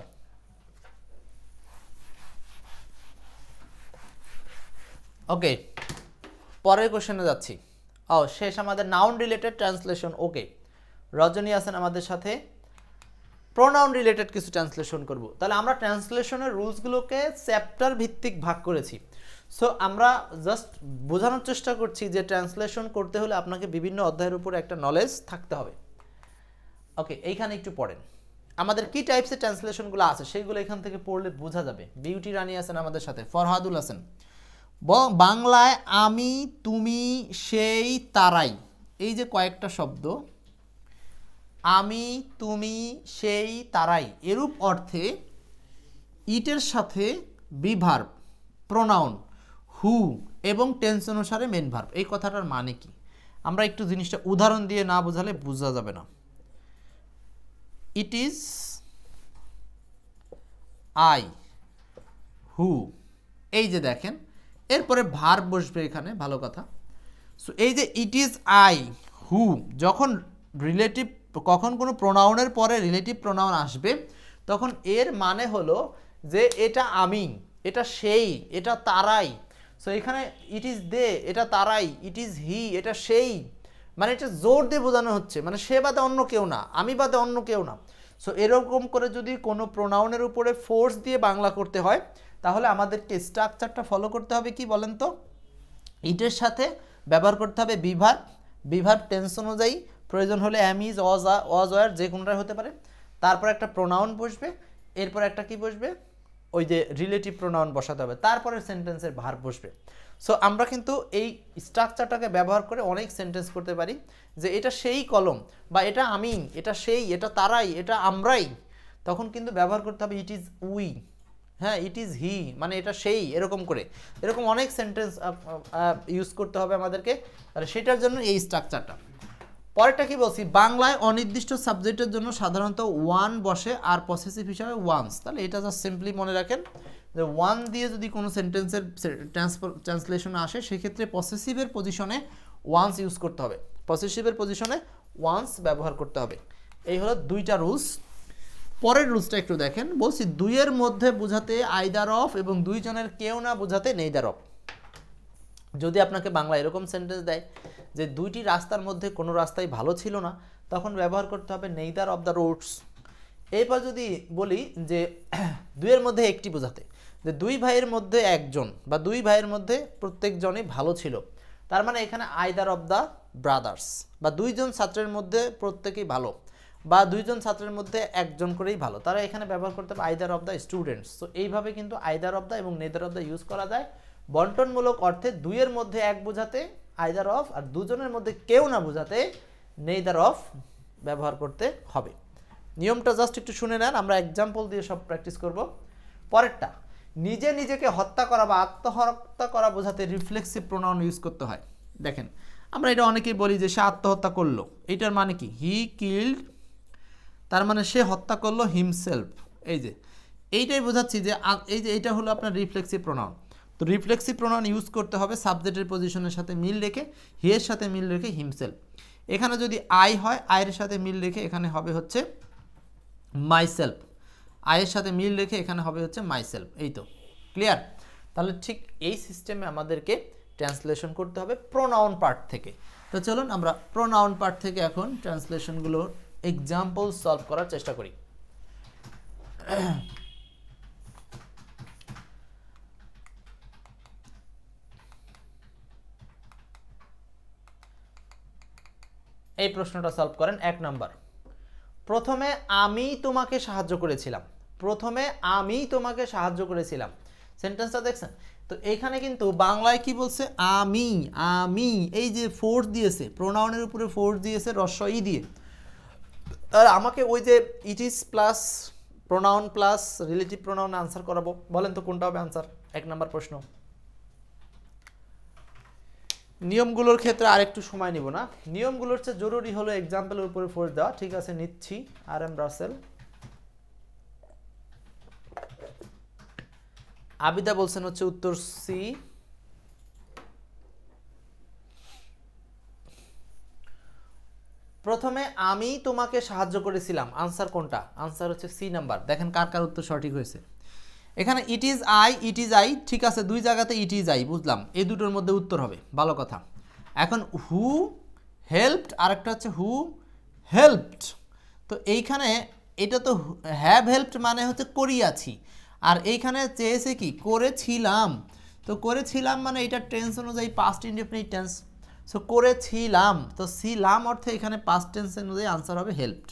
ওকে পরের কোশ্চেনে যাচ্ছি ও শেষ আমাদের noun related translation okay Rajani আছেন আমাদের সাথে প্রোনাউন রিলেটেড কিছু ট্রান্সলেশন করব তাহলে আমরা ট্রান্সলেশনের রুলসগুলোকে চ্যাপ্টার ভিত্তিক ভাগ করেছি সো আমরা জাস্ট বোঝানোর চেষ্টা করছি যে ট্রান্সলেশন করতে হলে আপনাকে বিভিন্ন অধ্যায়ের উপর একটা নলেজ থাকতে হবে ওকে এইখানে একটু পড়েন আমাদের কি টাইপসের ট্রান্সলেশনগুলো আছে সেইগুলো এখান থেকে পড়লে বোঝা যাবে বিউটি রানী আছেন আমাদের সাথে ফরহাদুল হাসান বাংলায় আমি তুমি সেই তারাই এই যে কয়েকটা শব্দ আমি তুমি সেই তারাই এরূপ অর্থে ইটের সাথে বিভার প্রনাউন হু এবং টেন্স অনুসারে মেন ভার্ব এই কথাটার মানে কি আমরা একটু জিনিসটা উদাহরণ দিয়ে না বোঝালে বোঝা যাবে না ইট ইজ আই হু এই যে দেখেন এরপরে ভার বসবে এখানে ভালো কথা সো এই যে ইট ইজ আই হু যখন রিলেটিভ কখন কোনো প্রোনাউনের পরে রিলেটিভ প্রোনাউন আসবে তখন এর মানে হলো যে এটা আমি এটা সেই এটা তারাই সো এখানে ইট ইজ দে এটা তারাই ইট ইজ হি এটা সেই মানে এটা জোর দিয়ে বোঝানো হচ্ছে মানে সে বাদে অন্য কেউ না আমি বাদে অন্য কেউ না সো এরকম করে যদি কোনো প্রোনাউনের উপরে ফোর্স দিয়ে বাংলা করতে হয় তাহলে আমাদেরকে স্ট্রাকচারটা ফলো করতে হবে কি বলেন তো ইটের সাথে ব্যবহার করতে হবে বিভার বিভার টেন্স অনুযায়ী প্রয়োজন হলে অ্যাম ইজ অজ অজ যে কোনোটাই হতে পারে তারপর একটা প্রোনাউন বসবে এরপর একটা কি বসবে ওই যে রিলেটিভ প্রোনাউন বসাতে হবে তারপরে সেন্টেন্সের ভার বসবে সো আমরা কিন্তু এই স্ট্রাকচারটাকে ব্যবহার করে অনেক সেন্টেন্স করতে পারি যে এটা সেই কলম বা এটা আমি এটা সেই এটা তারাই এটা আমরাই তখন কিন্তু ব্যবহার করতে হবে ইট ইজ উই হ্যাঁ ইট ইজ হি মানে এটা সেই এরকম করে এরকম অনেক সেন্টেন্স ইউজ করতে হবে আমাদেরকে সেটার জন্য এই স্ট্রাকচারটা পরেরটা কি বলছি বাংলায় অনির্দিষ্ট সাবজেক্টের জন্য সাধারণত ওয়ান বসে আর পসেসিভ হিসাবে ওয়ানস তাহলে এটা জাস্ট সিম্পলি মনে রাখেন যে ওয়ান দিয়ে যদি কোনো সেন্টেন্সের ট্রান্সলেশন আসে সেক্ষেত্রে পসেসিভের পজিশনে ওয়ান্স ইউজ করতে হবে পসেসিভের পজিশনে ওয়ান্স ব্যবহার করতে হবে এই হলো দুইটা রুলস পরের রুলসটা একটু দেখেন বলছি দুইয়ের মধ্যে বোঝাতে আইদার অফ এবং দুইজনের কেউ না বোঝাতে নেইদার অফ যদি আপনাকে বাংলা এরকম সেন্টেন্স দেয় যে দুইটি রাস্তার মধ্যে কোনো রাস্তাই ভালো ছিল না তখন ব্যবহার করতে হবে নেইদার অফ দ্য রোডস এরপর যদি বলি যে দুইয়ের মধ্যে একটি বোঝাতে যে দুই ভাইয়ের মধ্যে একজন বা দুই ভাইয়ের মধ্যে প্রত্যেকজনই ভালো ছিল তার মানে এখানে আইদার অফ দ্য ব্রাদার্স বা দুইজন ছাত্রের মধ্যে প্রত্যেকেই ভালো বা দুইজন ছাত্রের মধ্যে একজন করেই ভালো তারা এখানে ব্যবহার করতে হবে আইদার অফ দ্য স্টুডেন্টস তো এইভাবে কিন্তু আইদার অফ দ্য এবং নেদার অফ দ্য ইউজ করা যায় বন্টনমূলক অর্থে দুইয়ের মধ্যে এক বোঝাতে আইদার অফ আর দুজনের মধ্যে কেউ না বোঝাতে নেইদার অফ ব্যবহার করতে হবে নিয়মটা জাস্ট একটু শুনে নেন আমরা এক্সাম্পল দিয়ে সব প্র্যাকটিস করব পরেরটা নিজে নিজেকে হত্যা করা বা আত্মহত্যা করা বোঝাতে রিফ্লেক্সিভ প্রোনাউন ইউজ করতে হয় দেখেন আমরা এটা অনেকেই বলি যে সে আত্মহত্যা করলো এটার মানে কি হি কিল্ড তার মানে সে হত্যা করলো হিমসেলফ এই যে এইটাই বোঝাচ্ছি যে এই যে এটা হলো আপনার রিফ্লেক্সিভ প্রোনাউন তো রিফ্লেক্সিভ প্রোনাউন ইউজ করতে হবে সাবজেক্টের পজিশনের সাথে মিল রেখে হিয়ের সাথে মিল রেখে হিমসেল এখানে যদি আই হয় আয়ের সাথে মিল রেখে এখানে হবে হচ্ছে মাইসেলফ আয়ের সাথে মিল রেখে এখানে হবে হচ্ছে মাইসেলফ এই তো ক্লিয়ার তাহলে ঠিক এই সিস্টেমে আমাদেরকে ট্রান্সলেশন করতে হবে প্রোনাউন পার্ট থেকে তো চলুন আমরা প্রোনাউন পার্ট থেকে এখন ট্রান্সলেশনগুলোর এক্সাম্পল সলভ করার চেষ্টা করি এই প্রশ্নটা সলভ করেন এক নাম্বার প্রথমে আমি তোমাকে সাহায্য করেছিলাম প্রথমে আমি তোমাকে সাহায্য করেছিলাম সেন্টেন্সটা দেখছেন তো এখানে কিন্তু বাংলায় কি বলছে আমি আমি এই যে ফোর্স দিয়েছে প্রোনাউনের উপরে ফোর্স দিয়েছে রস্বই দিয়ে আর আমাকে ওই যে it is plus pronoun plus relative pronoun answer করাবো বলেন তো কোনটা হবে আনসার এক নম্বর প্রশ্ন নিয়মগুলোর ক্ষেত্রে আর একটু সময় নিব না নিয়মগুলোর চেয়ে জরুরি হলো এক্সাম্পলের উপরে ফোর্স দেওয়া ঠিক আছে নিচ্ছি আর এম রাসেল আবিদা বলছেন হচ্ছে উত্তর সি প্রথমে আমি তোমাকে সাহায্য করেছিলাম আনসার কোনটা আনসার হচ্ছে সি নাম্বার দেখেন কার কার উত্তর সঠিক হয়েছে এখানে it is I it is I ঠিক আছে দুই জায়গাতে ইট ইজ আই বুঝলাম এই দুটোর মধ্যে উত্তর হবে ভালো কথা এখন হু হেল্পড আরেকটা হচ্ছে হু হেল্পড তো এইখানে এটা তো হ্যাভ হেল্পড মানে হচ্ছে করিয়াছি আর এইখানে চেয়েছে কি করেছিলাম তো করেছিলাম মানে এটা টেন্স অনুযায়ী পাস্ট ইনডিফিনিট টেন্স সো করেছিলাম তো ছিলাম অর্থে এখানে পাস্ট টেন্স অনুযায়ী আনসার হবে হেল্পড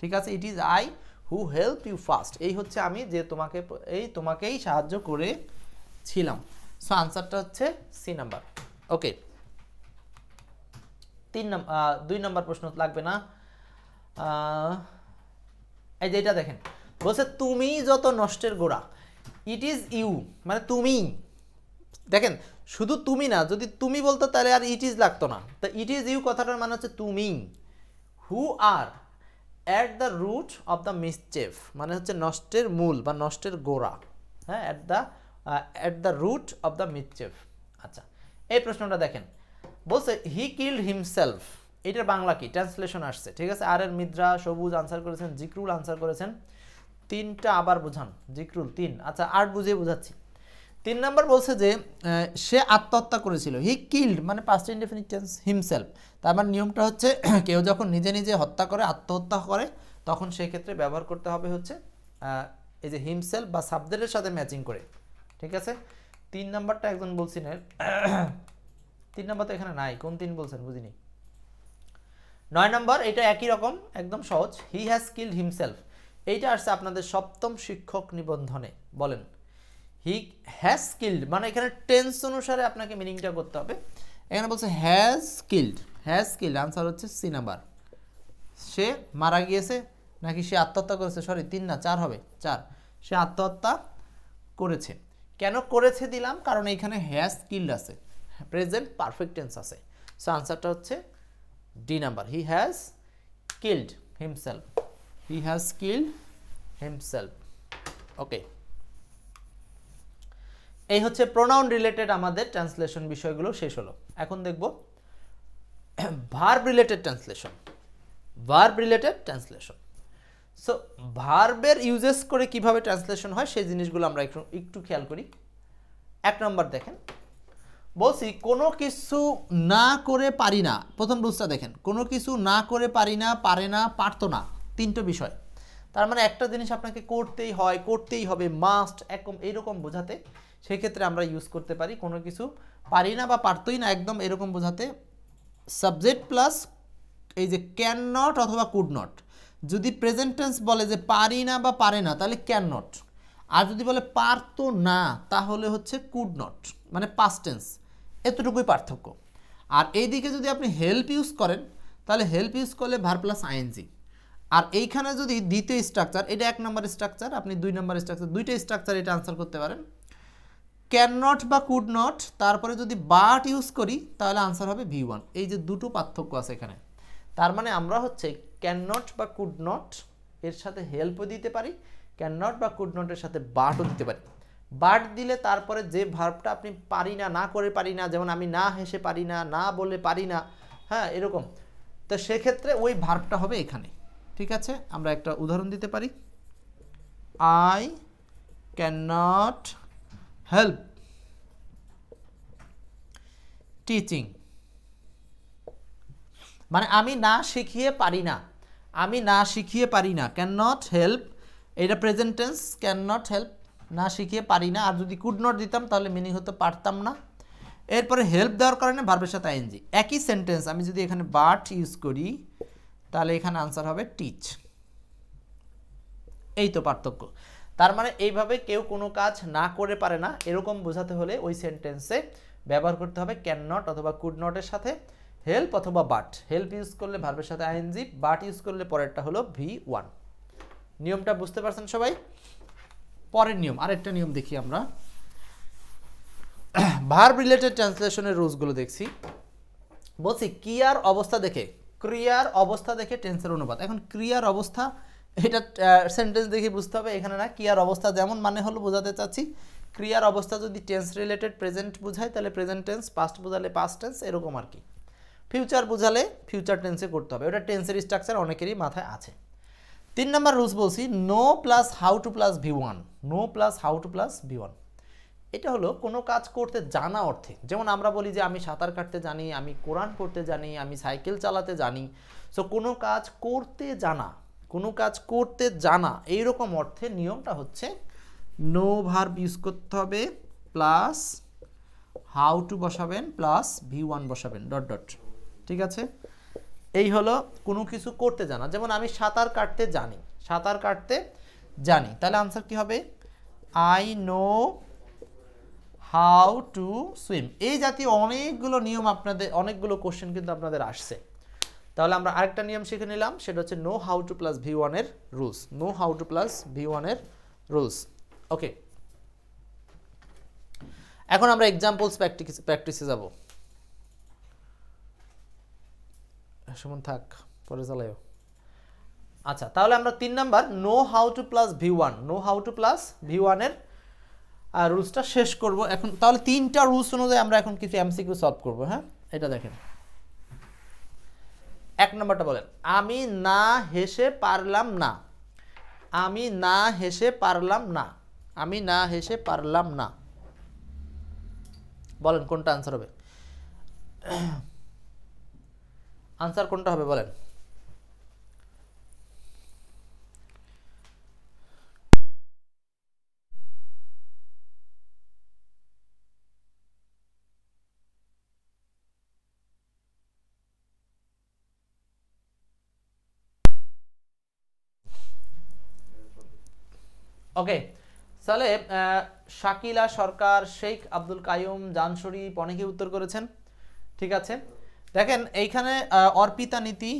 ঠিক আছে it is I who help you first এই হচ্ছে আমি যে তোমাকে এই তোমাকেই সাহায্য করেছিলাম সো আনসারটা হচ্ছে সি নাম্বার ওকে তিন নম্বর দুই নম্বর প্রশ্ন লাগবে না এই যে এটা দেখেন বলছে তুমি যত নষ্টের গোড়া ইট ইজ ইউ মানে তুমি দেখেন শুধু তুমি না যদি তুমি বলতো তাহলে আর ইট ইজ লাগতো না তো ইট ইজ ইউ কথাটার মানে হচ্ছে তুমি who are at the root of the mischief মানে হচ্ছে নষ্টের মূল বা নষ্টের গোড়া হ্যাঁ at the at the root of the mischief আচ্ছা এই প্রশ্নটা দেখেন বলছে হি কিল্ড হিমসেলফ এটার বাংলা কি ট্রান্সলেশন আসছে ঠিক আছে আর এর মিদ্রা সবুজ আনসার করেছেন জিক্রুল আনসার করেছেন তিনটা আবার বোঝান জিক্রুল তিন আচ্ছা আট বুঝিয়ে বোঝাচ্ছি তিন নম্বর বলছে যে সে আত্মহত্যা করেছিল হি কিল্ড মানে পাস্ট ইনডিফিনিট টেন্স হিমসেলফ তার মানে নিয়মটা হচ্ছে কেউ যখন নিজে নিজে হত্যা করে আত্মহত্যা করে তখন সেই ক্ষেত্রে ব্যবহার করতে হবে হচ্ছে এই যে হিমসেলফ বা সাবজেক্টের সাথে ম্যাচিং করে ঠিক আছে তিন নাম্বারটা একজন বলছি না তিন নম্বর তো এখানে নাই কোন তিন বলছেন বুঝিনি নয় নম্বর এটা একই রকম একদম সহজ হি হ্যাজ কিল্ড হিমসেলফ এইটা আসছে আপনাদের সপ্তম শিক্ষক নিবন্ধনে বলেন হি হ্যাজ স্কিল্ড মানে এখানে টেন্স অনুসারে আপনাকে মিনিংটা করতে হবে এখানে বলছে has skilled has skilled answer হচ্ছে সি নাম্বার সে মারা গিয়েছে নাকি সে আত্মহত্যা করেছে সরি তিন না চার হবে চার সে আত্মহত্যা করেছে কেন করেছে দিলাম কারণ এখানে হ্যাজ স্কিল্ড আছে প্রেজেন্ট পারফেক্ট টেন্স আছে সো আনসারটা হচ্ছে D number he has killed himself he has skilled himself okay এই হচ্ছে প্রোনাউন রিলেটেড আমাদের ট্রান্সলেশন বিষয়গুলো শেষ হলো এখন দেখব verb related translation verb related translation so ভার্বের ইউজেস করে কিভাবে ট্রান্সলেশন হয় সেই জিনিসগুলো আমরা একটু একটু খেয়াল করি এক নম্বর দেখেন বলছি কোনো কিছু না করে পারি না প্রথম রুলসটা দেখেন কোনো কিছু না করে পারি না পারে না পারতো না তিনটে বিষয় তার মানে একটা জিনিস আপনাকে করতেই হয় করতেই হবে মাস্ট একম এইরকম বোঝাতে সেক্ষেত্রে আমরা ইউজ করতে পারি কোনো কিছু পারি না বা পারতই না একদম এরকম বোঝাতে সাবজেক্ট প্লাস এই যে ক্যান নট অথবা কুড নট যদি প্রেজেন্টেন্স বলে যে পারি না বা পারে না তাহলে ক্যান নট আর যদি বলে পারতো না তাহলে হচ্ছে কুড নট মানে পাস্টেন্স এতটুকুই পার্থক্য আর এই দিকে যদি আপনি হেল্প ইউজ করেন তাহলে হেল্প ইউজ করলে ভার প্লাস আইএনজি আর এইখানে যদি দ্বিতীয় স্ট্রাকচার এটা এক নম্বর স্ট্রাকচার আপনি দুই নম্বর স্ট্রাকচার দুইটা স্ট্রাকচার এটা আনসার করতে পারেন ক্যান নট বা কুড নট তারপরে যদি বাট ইউজ করি তাহলে আনসার হবে ভি ওয়ান এই যে দুটো পার্থক্য আছে এখানে তার মানে আমরা হচ্ছে ক্যান নট বা কুড নট এর সাথে হেল্পও দিতে পারি ক্যান নট বা কুড নটের সাথে বাটও দিতে পারি বাট দিলে তারপরে যে ভার্বটা আপনি পারি না না করে পারি না যেমন আমি না হেসে পারি না না বলে পারি না হ্যাঁ এরকম তো সেক্ষেত্রে ওই ভার্বটা হবে এখানে ঠিক আছে আমরা একটা উদাহরণ দিতে পারি I can not help teaching মানে আমি না শিখিয়ে পারি না আমি না শিখিয়ে পারি না ক্যান নট হেল্প এটা প্রেজেন্টেন্স ক্যান নট হেল্প না শিখিয়ে পারি না আর যদি কুড নট দিতাম তাহলে মিনিং হতে পারতাম না এরপরে হেল্প দেওয়ার কারণে ভার্বের সাথে আইএনজি একই সেন্টেন্স আমি যদি এখানে বাট ইউজ করি তাহলে এখানে আনসার হবে টিচ এই তো পার্থক্য তার মানে এইভাবে কেউ কোনো কাজ না করে পারে না এরকম বোঝাতে হলে ওই সেন্টেন্সে ব্যবহার করতে হবে ক্যান নট অথবা কুড নটের সাথে হেল্প অথবা বাট হেল্প ইউজ করলে ভার্বের সাথে আইএনজি বাট ইউজ করলে পরেরটা হলো ভি ওয়ান নিয়মটা বুঝতে পারছেন সবাই পরের নিয়ম আরেকটা নিয়ম দেখি আমরা ভার্ব রিলেটেড ট্রান্সলেশনের রুলসগুলো দেখছি বলছি আর অবস্থা দেখে ক্রিয়ার অবস্থা দেখে টেন্সের অনুবাদ এখন ক্রিয়ার অবস্থা এটা সেন্টেন্স দেখি বুঝতে হবে এখানে না ক্রিয়ার অবস্থা যেমন মানে হলো বোঝাতে চাচ্ছি ক্রিয়ার অবস্থা যদি টেন্স রিলেটেড প্রেজেন্ট বোঝায় তাহলে প্রেজেন্ট টেন্স পাস্ট বোঝালে পাস্ট টেন্স এরকম আর কি ফিউচার বোঝালে ফিউচার টেন্সে করতে হবে ওটা টেন্সের স্ট্রাকচার অনেকেরই মাথায় আছে তিন নম্বর রুলস বলছি know plus how to plus V one know plus how to plus V one এটা হলো কোনো কাজ করতে জানা অর্থে যেমন আমরা বলি যে আমি সাঁতার কাটতে জানি আমি কোরআন পড়তে জানি আমি সাইকেল চালাতে জানি সো কোনো কাজ করতে জানা কোনো কাজ করতে জানা এই রকম অর্থে নিয়মটা হচ্ছে নো ভার্ব ইউজ করতে হবে প্লাস হাউ টু বসাবেন প্লাস ভি ওয়ান বসাবেন ডট ডট ঠিক আছে এই হলো কোনো কিছু করতে জানা যেমন আমি সাঁতার কাটতে জানি সাঁতার কাটতে জানি তাহলে আনসার কি হবে I know how to swim এই জাতীয় অনেকগুলো নিয়ম আপনাদের অনেকগুলো কোশ্চেন কিন্তু আপনাদের আসছে তাহলে আমরা আরেকটা নিয়ম শিখে নিলাম সেটা হচ্ছে know how to plus V ওয়ানের rules know how to plus V ওয়ানের রুলস ওকে এখন আমরা এক্সাম্পলস প্র্যাকটিস প্র্যাকটিসে যাব সুমন থাক পরে চালাইও আচ্ছা তাহলে আমরা তিন number know how to plus V one know how to plus V ওয়ানের রুলসটা শেষ করব এখন তাহলে তিনটা রুলস অনুযায়ী আমরা এখন কিছু এমসিকিউ সলভ করবো হ্যাঁ এটা দেখেন এক নম্বরটা বলেন আমি না হেসে পারলাম না আমি না হেসে পারলাম না আমি না হেসে পারলাম না বলেন কোনটা আনসার হবে আনসার কোনটা হবে বলেন ওকে তাহলে শাকিলা সরকার শেখ আব্দুল কায়ুম জানশরীফ অনেকেই উত্তর করেছেন ঠিক আছে দেখেন এইখানে অর্পিতা নীতি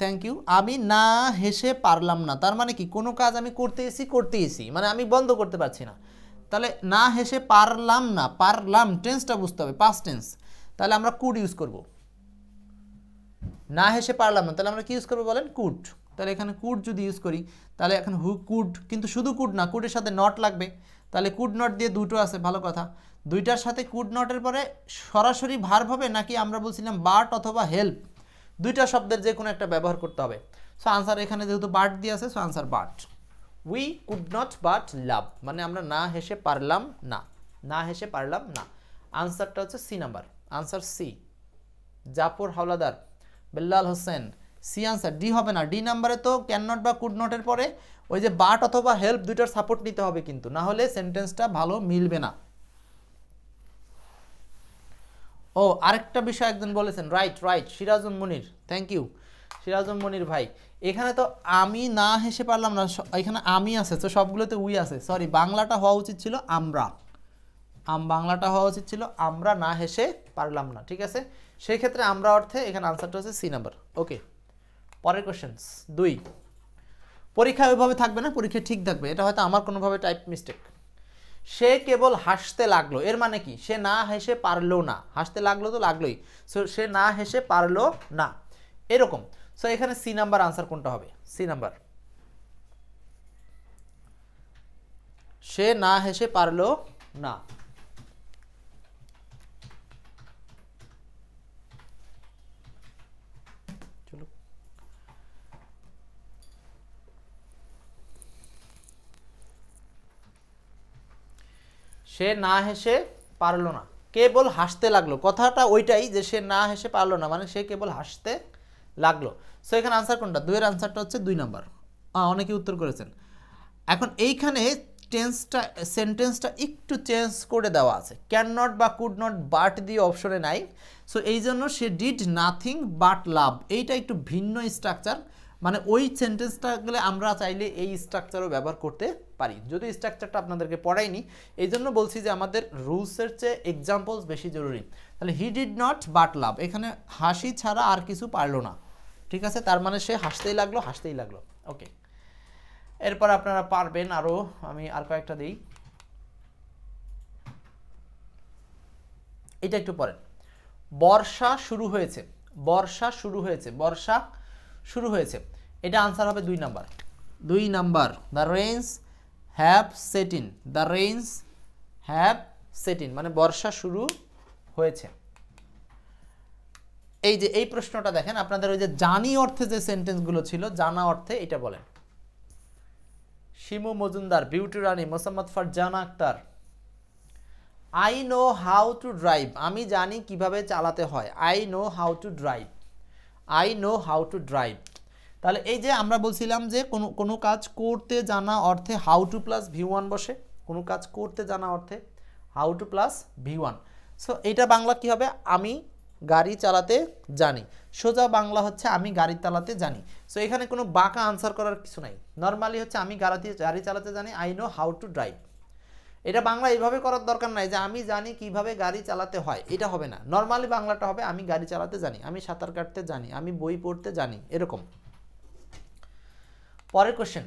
থ্যাংক ইউ আমি না হেসে পারলাম না তার মানে কি কোনো কাজ আমি করতে এসি করতে এসি মানে আমি বন্ধ করতে পারছি না তাহলে না হেসে পারলাম না পারলাম টেন্সটা বুঝতে হবে পাস্ট টেন্স তাহলে আমরা কুড ইউজ করব না হেসে পারলাম না তাহলে আমরা কি ইউজ করবো বলেন কুড তাহলে এখানে কুড যদি ইউজ করি তাহলে এখন হু কুড কিন্তু শুধু কুড না কুডের সাথে নট লাগবে তাহলে কুড নট দিয়ে দুটো আছে ভালো কথা দুইটার সাথে কুড নটের পরে সরাসরি ভার হবে নাকি আমরা বলছিলাম বার্ট অথবা হেল্প দুইটা শব্দের যে কোনো একটা ব্যবহার করতে হবে সো আনসার এখানে যেহেতু বার্ট দিয়ে আছে so answer but we could not but love মানে আমরা না হেসে পারলাম না না হেসে পারলাম না আনসারটা হচ্ছে C number answer C Jafar Howlader Bellal Hossain C answer D হবে না ডি নাম্বারে তো ক্যান নট বা কুড নটের পরে ওই যে বাট অথবা হেল্প দুইটার সাপোর্ট নিতে হবে কিন্তু না হলে সেন্টেন্সটা ভালো মিলবে না ও আরেকটা বিষয় একজন বলেছেন right right Sirajul Monir thank you Sirajul Monir ভাই এখানে তো আমি না হেসে পারলাম না এখানে আমি আছে তো সবগুলোতে উই আছে সরি বাংলাটা হওয়া উচিত ছিল আমরা আম বাংলাটা হওয়া উচিত ছিল আমরা না হেসে পারলাম না ঠিক আছে সেই ক্ষেত্রে আমরা অর্থে এখানে আনসারটা হচ্ছে সি নাম্বার ওকে পরের কোশ্চেন্স দুই পরীক্ষা ওইভাবে থাকবে না পরীক্ষা ঠিক থাকবে এটা হয়তো আমার কোনোভাবে টাইপ মিস্টেক সে কেবল হাসতে লাগলো এর মানে কি সে না হেসে পারলো না হাসতে লাগলো তো লাগলোই সো সে না হেসে পারলো না এরকম সো এখানে সি নাম্বার আনসার কোনটা হবে সি নাম্বার সে না হেসে পারলো না সে না হেসে পারলো না কেবল হাসতে লাগলো কথাটা ওইটাই যে সে না হেসে পারলো না মানে সে কেবল হাসতে লাগলো সো এখানে আনসার কোনটা দুইয়ের আনসারটা হচ্ছে দুই নাম্বার অনেকে উত্তর করেছেন এখন এইখানে টেন্সটা সেন্টেন্সটা একটু চেঞ্জ করে দেওয়া আছে ক্যান নট বা কুড নট বাট দিয়ে অপশনে নাই সো এই জন্য সে ডিড নাথিং বাট লাভ এইটা একটু ভিন্ন স্ট্রাকচার মানে ওই সেন্টেন্সটাগুলো আমরা চাইলে এই স্ট্রাকচারও ব্যবহার করতে পারি যদি স্ট্রাকচারটা আপনাদেরকে পড়াইনি এই জন্য বলছি যে আমাদের রুলসের চেয়ে এক্সাম্পলস বেশি জরুরি তাহলে he did not but love এখানে হাসি ছাড়া আর কিছু পারলো না ঠিক আছে তার মানে সে হাসতেই লাগলো হাসতেই লাগলো ওকে এরপর আপনারা পারবেন আরও আমি আর কয়েকটা দিই এটা একটু পরেন বর্ষা শুরু হয়েছে বর্ষা শুরু হয়েছে বর্ষা শুরু হয়েছে এটা আনসার হবে দুই নাম্বার দুই number the rains have set in the rains have set in মানে বর্ষা শুরু হয়েছে এই যে এই প্রশ্নটা দেখেন আপনাদের ওই যে জানি অর্থে যে সেন্টেন্সগুলো ছিল জানা অর্থে এটা বলেন Shimu Majumder Beauty Rani Mosammat Farzana Akter I know how to drive আমি জানি কিভাবে চালাতে হয় I know how to drive I know how to drive তাহলে এই যে আমরা বলছিলাম যে কোনো কোনো কাজ করতে জানা অর্থে how to plus V one বসে কোনো কাজ করতে জানা অর্থে how to plus V one so এটা বাংলা কী হবে আমি গাড়ি চালাতে জানি সোজা বাংলা হচ্ছে আমি গাড়ি চালাতে জানি সো এখানে কোনো বাঁকা আনসার করার কিছু নাই নর্মালি হচ্ছে আমি গাড়ি গাড়ি চালাতে জানি I know how to drive এটা বাংলা এইভাবে করার দরকার নাই যে আমি জানি কিভাবে গাড়ি চালাতে হয় এটা হবে না নর্মালি বাংলাটা হবে আমি গাড়ি চালাতে জানি আমি সাঁতার কাটতে জানি আমি বই পড়তে জানি এরকম পরের কোশ্চেন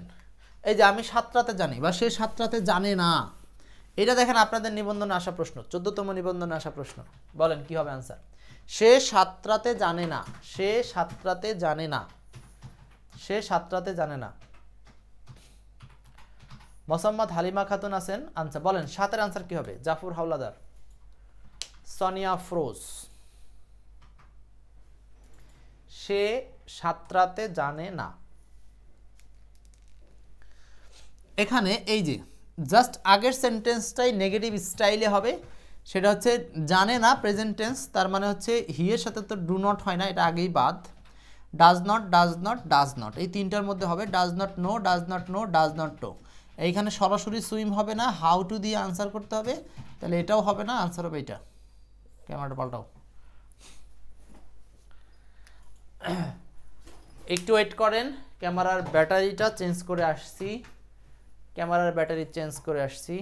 এই যে আমি সাঁতরাতে জানি বা সে সাঁতরাতে জানে না এটা দেখেন আপনাদের নিবন্ধনে আসা প্রশ্ন চোদ্দতম নিবন্ধনে আসা প্রশ্ন বলেন কি হবে আনসার সে সাঁতরাতে জানে না সে সাঁতরাতে জানে না সে সাতটাতে জানে না মোসাম্মদ হালিমা খাতুন আছেন আনসার বলেন সাতের আনসার কি হবে জাফর হাওলাদার সনিয়া ফ্রোজ সে সাতরাতে জানে না এখানে এই যে জাস্ট আগের সেন্টেন্সটাই নেগেটিভ স্টাইলে হবে সেটা হচ্ছে জানে না প্রেজেন্ট টেন্স তার মানে হচ্ছে হিয়ের সাথে তো ডু নট হয় না এটা আগেই বাদ does not does not does not এই তিনটার মধ্যে হবে does not know does not know does not to এইখানে সরাসরি সুইম হবে না হাউ টু দিয়ে আনসার করতে হবে তাহলে এটাও হবে না আনসার হবে এটা ক্যামেরাটা পাল্টাও একটু ওয়েট করেন ক্যামেরার ব্যাটারিটা চেঞ্জ করে আসছি ক্যামেরার ব্যাটারি চেঞ্জ করে আসছি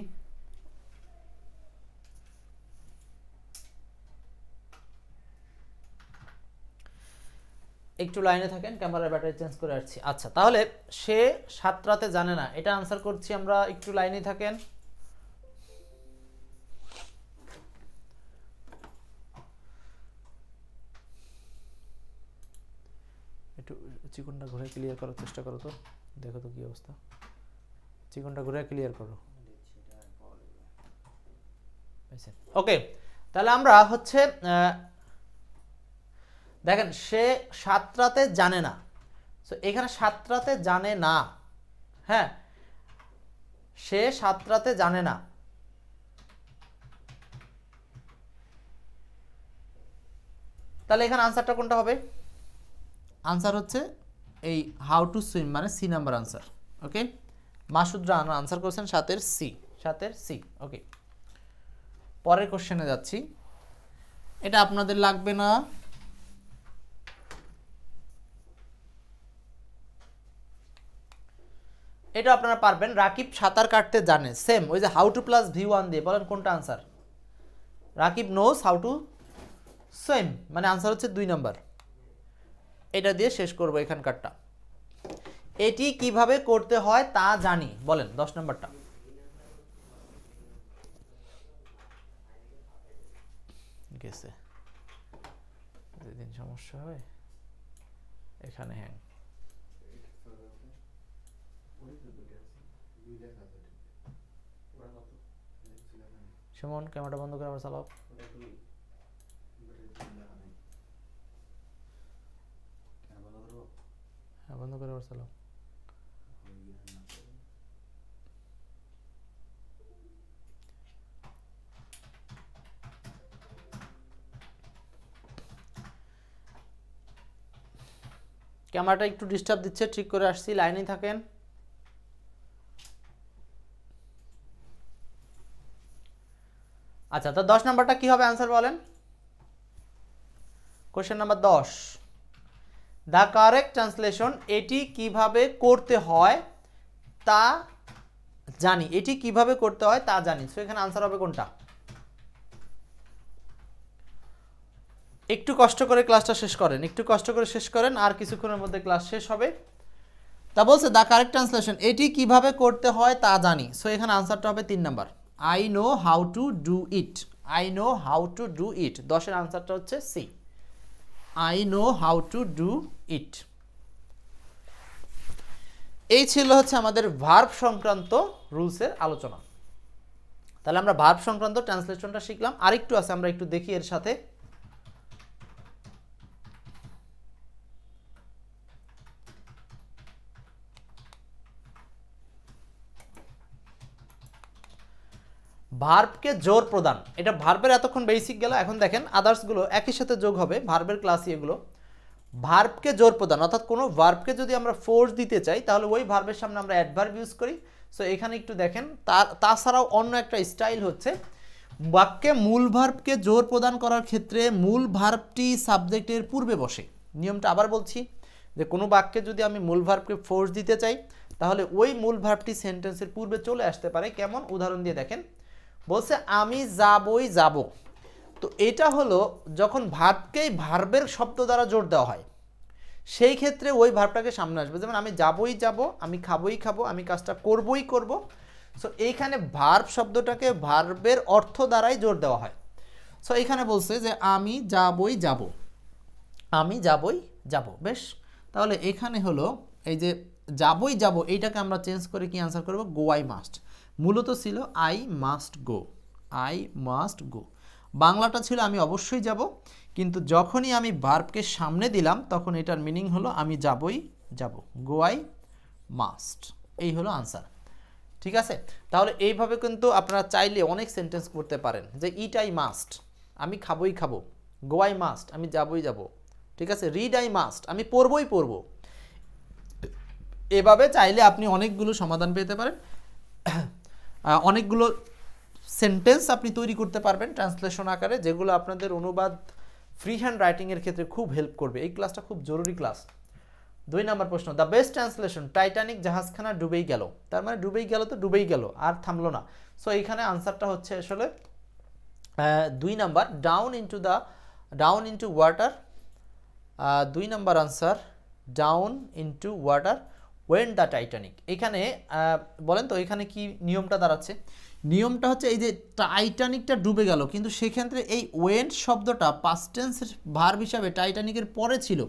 একটু লাইনে থাকেন ক্যামেরার ব্যাটারি চেঞ্জ করে আসছি আচ্ছা তাহলে সে সাতটাতে জানে না এটা আনসার করছি আমরা একটু লাইনে থাকেন একটু চিকনটা ঘুরে ক্লিয়ার করার চেষ্টা করো তো দেখো তো কি অবস্থা চিকনটা ঘুরে ক্লিয়ার করো ওকে তাহলে আমরা হচ্ছে দেখেন সে সাতরাতে জানে না সো এখানে সাতরাতে জানে না হ্যাঁ সে সাতরাতে জানে না তাহলে এখানে আনসারটা কোনটা হবে আনসার হচ্ছে এই হাউ টু সুইম মানে C number answer okay Masud Rana answer করেছেন সাতের সি সাতের সি ওকে পরের কোশ্চেনে যাচ্ছি এটা আপনাদের লাগবে না এটা আপনারা পারবেন রাকিব সাঁতার কাটতে জানে সেম ওই যে how to plus V one দিয়ে বলেন কোনটা answer Rakib knows how to same মানে আনসার হচ্ছে দুই নম্বর এটা দিয়ে শেষ করব এখানকারটা এটি কিভাবে করতে হয় তা জানি বলেন দশ নম্বরটা গেছে সমস্যা হয় এখানে হ্যাঁ সুমন ক্যামেরাটা বন্ধ করে আবার চালাও হ্যাঁ, বন্ধ করে আবার চালাও ক্যামেরাটা একটু ডিস্টার্ব দিচ্ছে ঠিক করে আসছি লাইনেই থাকেন আচ্ছা তো দশ নাম্বারটা কি হবে অ্যান্সার বলেন কোশ্চেন নাম্বার দশ দ্য কারেক্ট ট্রান্সলেশন এটি কিভাবে করতে হয় তা জানি এটি কিভাবে করতে হয় তা জানি সো এখানে আনসার হবে কোনটা একটু কষ্ট করে ক্লাসটা শেষ করেন একটু কষ্ট করে শেষ করেন আর কিছুক্ষণের মধ্যে ক্লাস শেষ হবে তা বলছে দ্য কারেক্ট ট্রান্সলেশন এটি কিভাবে করতে হয় তা জানি সো এখানে আনসারটা হবে তিন number I know how to do it I know how to do it দশের আনসারটা হচ্ছে C I know how to do it এই ছিল হচ্ছে আমাদের ভার্ব সংক্রান্ত রুলসের আলোচনা তাহলে আমরা ভার্ব সংক্রান্ত ট্রান্সলেশনটা শিখলাম আরেকটু আছে আমরা একটু দেখি এর সাথে ভার্ভকে জোর প্রদান এটা ভার্ভের এতক্ষণ বেসিক গেল এখন দেখেন আদার্সগুলো একই সাথে যোগ হবে ভার্বের ক্লাসই e এগুলো ভার্ভকে জোর প্রদান অর্থাৎ কোনো ভার্ভকে যদি আমরা ফোর্স দিতে চাই তাহলে ওই ভার্বের সামনে আমরা অ্যাডভার্ব ইউজ করি সো এখানে একটু দেখেন তার তাছাড়াও অন্য একটা স্টাইল হচ্ছে বাক্যে মূল ভার্বকে জোর প্রদান করার ক্ষেত্রে মূল ভার্বটি সাবজেক্টের পূর্বে বসে নিয়মটা আবার বলছি যে কোনো বাক্যে যদি আমি মূল ভার্বকে ফোর্স দিতে চাই তাহলে ওই মূল ভার্বটি সেন্টেন্সের পূর্বে চলে আসতে পারে কেমন উদাহরণ দিয়ে দেখেন বলছে আমি যাবই যাব তো এটা হলো যখন ভাবকেই ভার্বের শব্দ দ্বারা জোর দেওয়া হয় সেই ক্ষেত্রে ওই ভাবটাকে সামনে আসবে যেমন আমি যাবই যাব আমি খাবই খাবো আমি কাজটা করবই করব সো এইখানে ভার্ব শব্দটাকে ভার্বের অর্থ দ্বারাই জোর দেওয়া হয় সো এখানে বলছে যে আমি যাবই যাব আমি যাবই যাব বেশ তাহলে এখানে হলো এই যে যাবই যাব এইটাকে আমরা চেঞ্জ করে কি আনসার করব গোয়াই মাস্ট মূলত ছিল I must go I must go বাংলাটা ছিল আমি অবশ্যই যাব কিন্তু যখনই আমি বার্বকে সামনে দিলাম তখন এটার মিনিং হলো আমি যাবই যাব গো আই মাস্ট এই হলো আনসার ঠিক আছে তাহলে এইভাবে কিন্তু আপনারা চাইলে অনেক সেন্টেন্স করতে পারেন যে ইট আই মাস্ট আমি খাবই খাবো গো আই মাস্ট আমি যাবই যাব ঠিক আছে রিড আই মাস্ট আমি পড়বই পড়ব এভাবে চাইলে আপনি অনেকগুলো সমাধান পেতে পারেন অনেকগুলো সেন্টেন্স আপনি তৈরি করতে পারবেন ট্রান্সলেশন আকারে যেগুলো আপনাদের অনুবাদ ফ্রি হ্যান্ড রাইটিংয়ের ক্ষেত্রে খুব হেল্প করবে এই ক্লাসটা খুব জরুরি ক্লাস দুই নম্বর প্রশ্ন দ্য বেস্ট ট্রান্সলেশন টাইটানিক জাহাজখানা ডুবেই গেল তার মানে ডুবেই গেল তো ডুবেই গেল আর থামলো না সো এইখানে আনসারটা হচ্ছে আসলে দুই number down into the down into water দুই number answer down into water went the Titanic এখানে বলেন তো এখানে কি নিয়মটা দাঁড়াচ্ছে নিয়মটা হচ্ছে এই যে টাইটানিকটা ডুবে গেল কিন্তু সেক্ষেত্রে এই ওয়েন শব্দটা পাস্টেন্সের ভার্ব হিসাবে টাইটানিকের পরে ছিল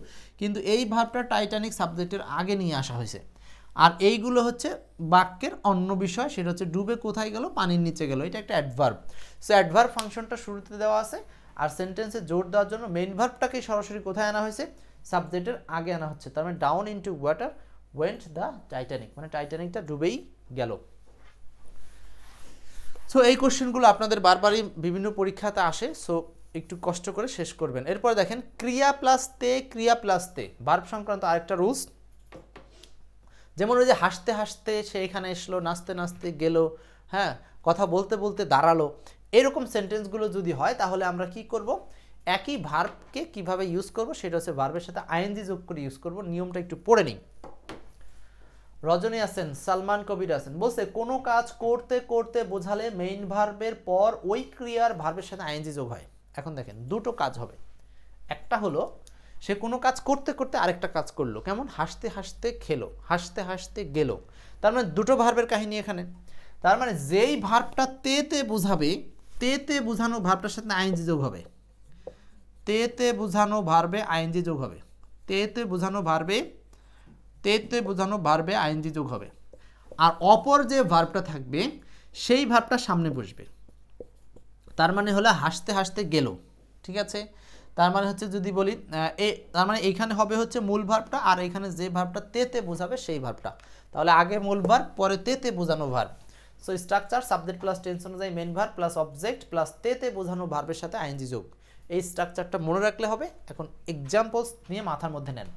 কিন্তু এই ভার্বটা টাইটানিক সাবজেক্টের আগে নিয়ে আসা হয়েছে আর এইগুলো হচ্ছে বাক্যের অন্য বিষয় সেটা হচ্ছে ডুবে কোথায় গেল পানির নিচে গেল এটা একটা অ্যাডভার্ব সো অ্যাডভার্ব ফাংশনটা শুরুতে দেওয়া আছে আর সেন্টেন্সে জোর দেওয়ার জন্য মেন ভার্বটাকে সরাসরি কোথায় আনা হয়েছে সাবজেক্টের আগে আনা হচ্ছে তার মানে down into water went the Titanic মানে টাইটানিকটা ডুবেই গেল সো এই কোশ্চেনগুলো আপনাদের বারবারই বিভিন্ন পরীক্ষাতে আসে সো একটু কষ্ট করে শেষ করবেন এরপর দেখেন ক্রিয়া প্লাস তে ক্রিয়া প্লাস তে বার্ব সংক্রান্ত আরেকটা রুলস যেমন ওই যে হাসতে হাসতে সে এখানে এসলো নাচতে নাচতে গেল হ্যাঁ কথা বলতে বলতে দাঁড়ালো এরকম সেন্টেন্সগুলো যদি হয় তাহলে আমরা কি করব একই ভার্বকে কিভাবে ইউজ করব সেটা হচ্ছে ভার্বের সাথে আইএনজি যোগ করে ইউজ করব নিয়মটা একটু পড়ে নিই রজনী আছেন সালমান কবির আছেন বলছে কোনো কাজ করতে করতে বোঝালে মেইন ভার্বের পর ওই ক্রিয়ার ভার্বের সাথে আইএনজি যোগ হয় এখন দেখেন দুটো কাজ হবে একটা হলো সে কোনো কাজ করতে করতে আরেকটা কাজ করলো কেমন হাসতে হাসতে খেলো হাসতে হাসতে গেল তার মানে দুটো ভার্বের কাহিনী এখানে তার মানে যেই ভার্বটা তেতে বোঝাবে তেতে বোঝানো ভার্বটার সাথে আইএনজি যোগ হবে তেতে বোঝানো ভার্বে আইএনজি যোগ হবে তেতে বোঝানো ভার্বে তেতে বোঝানো ভার্বে আইনজি যোগ হবে আর অপর যে ভার্বটা থাকবে সেই ভার্বটা সামনে বসবে তার মানে হলো হাসতে হাসতে গেল ঠিক আছে তার মানে হচ্ছে যদি বলি এ তার মানে এইখানে হবে হচ্ছে মূল ভার্বটা আর এখানে যে ভার্বটা তেতে বোঝাবে সেই ভার্বটা তাহলে আগে মূল ভার্ব পরে তেতে বোঝানো verb so structure subject plus tense অনুযায়ী main verb plus object plus তেতে বোঝানো ভার্বের সাথে আইনজি যোগ এই স্ট্রাকচারটা মনে রাখলে হবে এখন এক্সাম্পলস নিয়ে মাথার মধ্যে নেন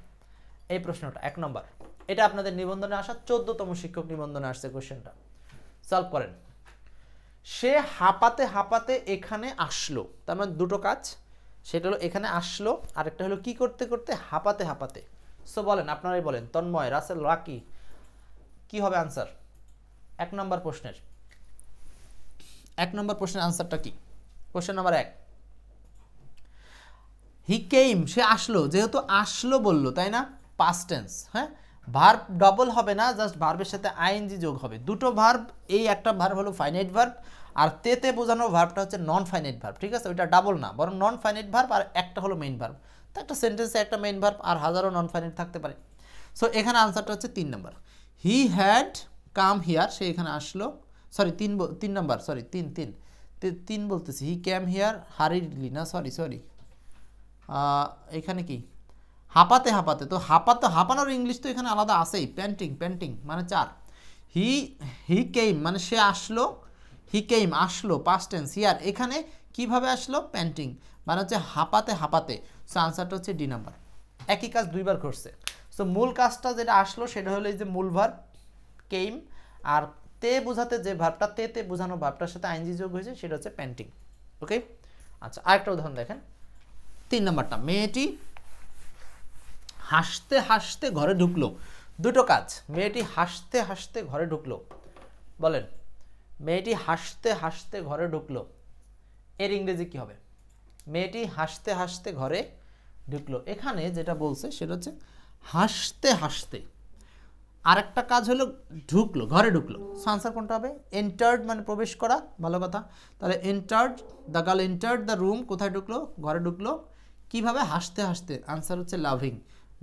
এই প্রশ্নটা এক নম্বর এটা আপনাদের নিবন্ধনে আসা চোদ্দতম শিক্ষক নিবন্ধনে আসছে কোয়েশ্চেনটা সলভ করেন সে হাঁপাতে হাঁপাতে এখানে আসলো তার মানে দুটো কাজ সেটা হলো এখানে আসলো আরেকটা হলো কি করতে করতে হাঁপাতে হাঁপাতে সো বলেন আপনারাই বলেন তন্ময় রাসেল রাকি কি হবে আনসার এক নম্বর প্রশ্নের এক নম্বর প্রশ্নের আনসারটা কি কোশ্চেন নাম্বার এক হি কেইম সে আসলো যেহেতু আসলো বলল তাই না tense হ্যাঁ ভার্ব ডবল হবে না জাস্ট ভার্বের সাথে আইএনজি যোগ হবে দুটো ভার্ব এই একটা ভার্ব হলো ফাইনাইট ভার্ব আর তেতে বোঝানো ভার্বটা হচ্ছে নন ফাইনাইট ভার্ব ঠিক আছে ওইটা ডাবল না বরং নন ফাইনাইট ভার্ব আর একটা হলো মেইন ভার্ব তো একটা সেন্টেন্সে একটা মেইন ভার্ব আর হাজারো নন ফাইনাইট থাকতে পারে সো এখানে আনসারটা হচ্ছে তিন নম্বর হি হ্যাড কাম হিয়ার সে এখানে আসলো সরি তিন তিন নম্বর সরি তিন তিন তিন বলতেছি হি ক্যাম হিয়ার হারিডলি না সরি সরি এখানে কি হাঁপাতে হাঁপাতে তো হাঁপাতে হাঁপানোর ইংলিশ তো এখানে আলাদা আসেই প্যান্টিং প্যান্টিং মানে চার হি হি কেইম মানে সে আসলো হি কেইম আসলো পাস্ট টেন্স হিয়ার এখানে কিভাবে আসলো প্যান্টিং মানে হচ্ছে হাঁপাতে হাঁপাতে সো আনসারটা হচ্ছে ডি নাম্বার একই কাজ দুইবার ঘটছে সো মূল কাজটা যেটা আসলো সেটা হলো এই যে মূল ভার কেইম আর তে বোঝাতে যে ভাবটা তে তে বোঝানো ভাবটার সাথে আইনজি যোগ হয়েছে সেটা হচ্ছে প্যান্টিং ওকে আচ্ছা আরেকটা উদাহরণ দেখেন তিন নাম্বারটা মেয়েটি হাসতে হাসতে ঘরে ঢুকলো দুটো কাজ মেয়েটি হাসতে হাসতে ঘরে ঢুকলো বলেন মেয়েটি হাসতে হাসতে ঘরে ঢুকলো এর ইংরেজি কি হবে মেয়েটি হাসতে হাসতে ঘরে ঢুকলো এখানে যেটা বলছে সেটা হচ্ছে হাসতে হাসতে আরেকটা কাজ হলো ঢুকলো ঘরে ঢুকলো সানসার কোনটা হবে এন্টার্ড মানে প্রবেশ করা ভালো কথা তাহলে entered the girl entered the room কোথায় ঢুকলো ঘরে ঢুকলো কিভাবে হাসতে হাসতে আনসার হচ্ছে লাভিং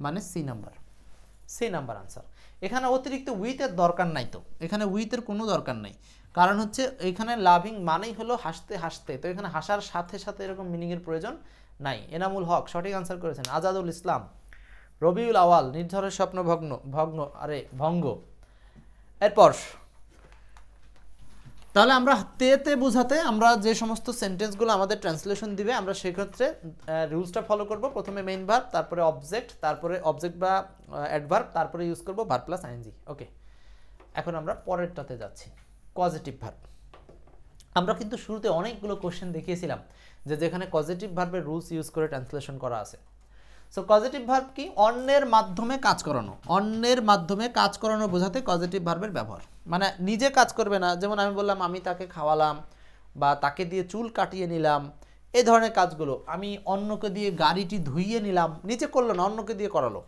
মানে C number C number answer এখানে অতিরিক্ত উইথের দরকার নাই তো এখানে উইথের কোনো দরকার নাই কারণ হচ্ছে এখানে লাভিং মানেই হলো হাসতে হাসতে তো এখানে হাসার সাথে সাথে এরকম মিনিংয়ের প্রয়োজন নাই এনামুল হক সঠিক আনসার করেছেন আজাদুল ইসলাম রবিউল আওয়াল নির্ঝরের স্বপ্ন ভগ্ন ভগ্ন আরে ভঙ্গ এরপর তাহলে আমরা তেতে বোঝাতে আমরা যে সমস্ত সেন্টেন্সগুলো আমাদের ট্রান্সলেশন দিবে আমরা সেক্ষেত্রে রুলসটা ফলো করব প্রথমে মেইন ভার্ব তারপরে অবজেক্ট তারপরে অবজেক্ট বা অ্যাডভার্ব তারপরে ইউজ করব ভার প্লাস আইনজি ওকে এখন আমরা পরেরটাতে যাচ্ছি পজিটিভ ভার্ব আমরা কিন্তু শুরুতে অনেকগুলো কোশ্চেন দেখিয়েছিলাম যে যেখানে পজিটিভ ভার্বের রুলস ইউজ করে ট্রান্সলেশন করা আছে সো পজিটিভ ভার্ব কি অন্যের মাধ্যমে কাজ করানো অন্যের মাধ্যমে কাজ করানো বোঝাতে পজিটিভ ভার্বের ব্যবহার মানে নিজে কাজ করবে না যেমন আমি বললাম আমি তাকে খাওয়ালাম বা তাকে দিয়ে চুল কাটিয়ে নিলাম এ ধরনের কাজগুলো আমি অন্যকে দিয়ে গাড়িটি ধুইয়ে নিলাম নিজে করলো না অন্যকে দিয়ে করালো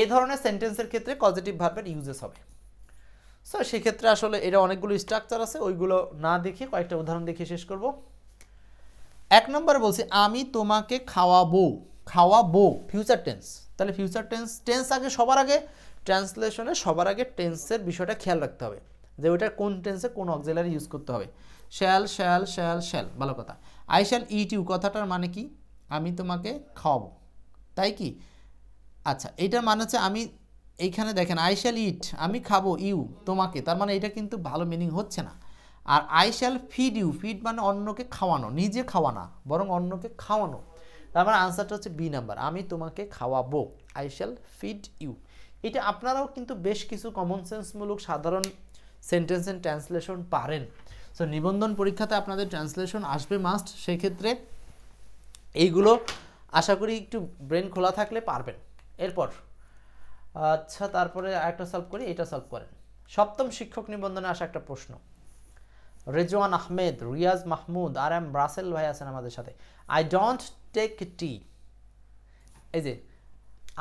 এ ধরনের সেন্টেন্সের ক্ষেত্রে পজিটিভ ভার্বের ইউজেস হবে সো সেক্ষেত্রে আসলে এটা অনেকগুলো স্ট্রাকচার আছে ওইগুলো না দেখে কয়েকটা উদাহরণ দেখিয়ে শেষ করব এক নম্বর বলছি আমি তোমাকে খাওয়াবো খাওয়া বো ফিউচার টেন্স তাহলে ফিউচার টেন্স টেন্স আগে সবার আগে ট্রান্সলেশনে সবার আগে টেন্সের বিষয়টা খেয়াল রাখতে হবে যে ওইটা কোন টেন্সে কোন অক্সিলারি ইউজ করতে হবে শ্যাল শ্যাল শ্যাল শ্যাল ভালো কথা আই শ্যাল ইট ইউ কথাটার মানে কি আমি তোমাকে খাওয়াবো তাই কি আচ্ছা এটার মানে হচ্ছে আমি এইখানে দেখেন আই শ্যাল ইট আমি খাবো ইউ তোমাকে তার মানে এটা কিন্তু ভালো মিনিং হচ্ছে না আর I shall feed you feed মানে অন্যকে খাওয়ানো নিজে খাওয়ানা বরং অন্যকে খাওয়ানো তার মানে আনসারটা হচ্ছে বি নাম্বার আমি তোমাকে খাওয়াবো আই শ্যাল ফিড ইউ এটা আপনারাও কিন্তু বেশ কিছু কমন সেন্সমূলক সাধারণ সেন্টেন্স এন্ড ট্রান্সলেশন পারেন সো নিবন্ধন পরীক্ষাতে আপনাদের ট্রান্সলেশন আসবে মাস্ট সেক্ষেত্রে এইগুলো আশা করি একটু ব্রেন খোলা থাকলে পারবেন এরপর আচ্ছা তারপরে একটা সলভ করি এটা সলভ করেন সপ্তম শিক্ষক নিবন্ধনে আসা একটা প্রশ্ন রেজওয়ান আহমেদ রিয়াজ মাহমুদ আর এম রাসেল ভাই আছেন আমাদের সাথে আই ডোন্ট টেক টি এই যে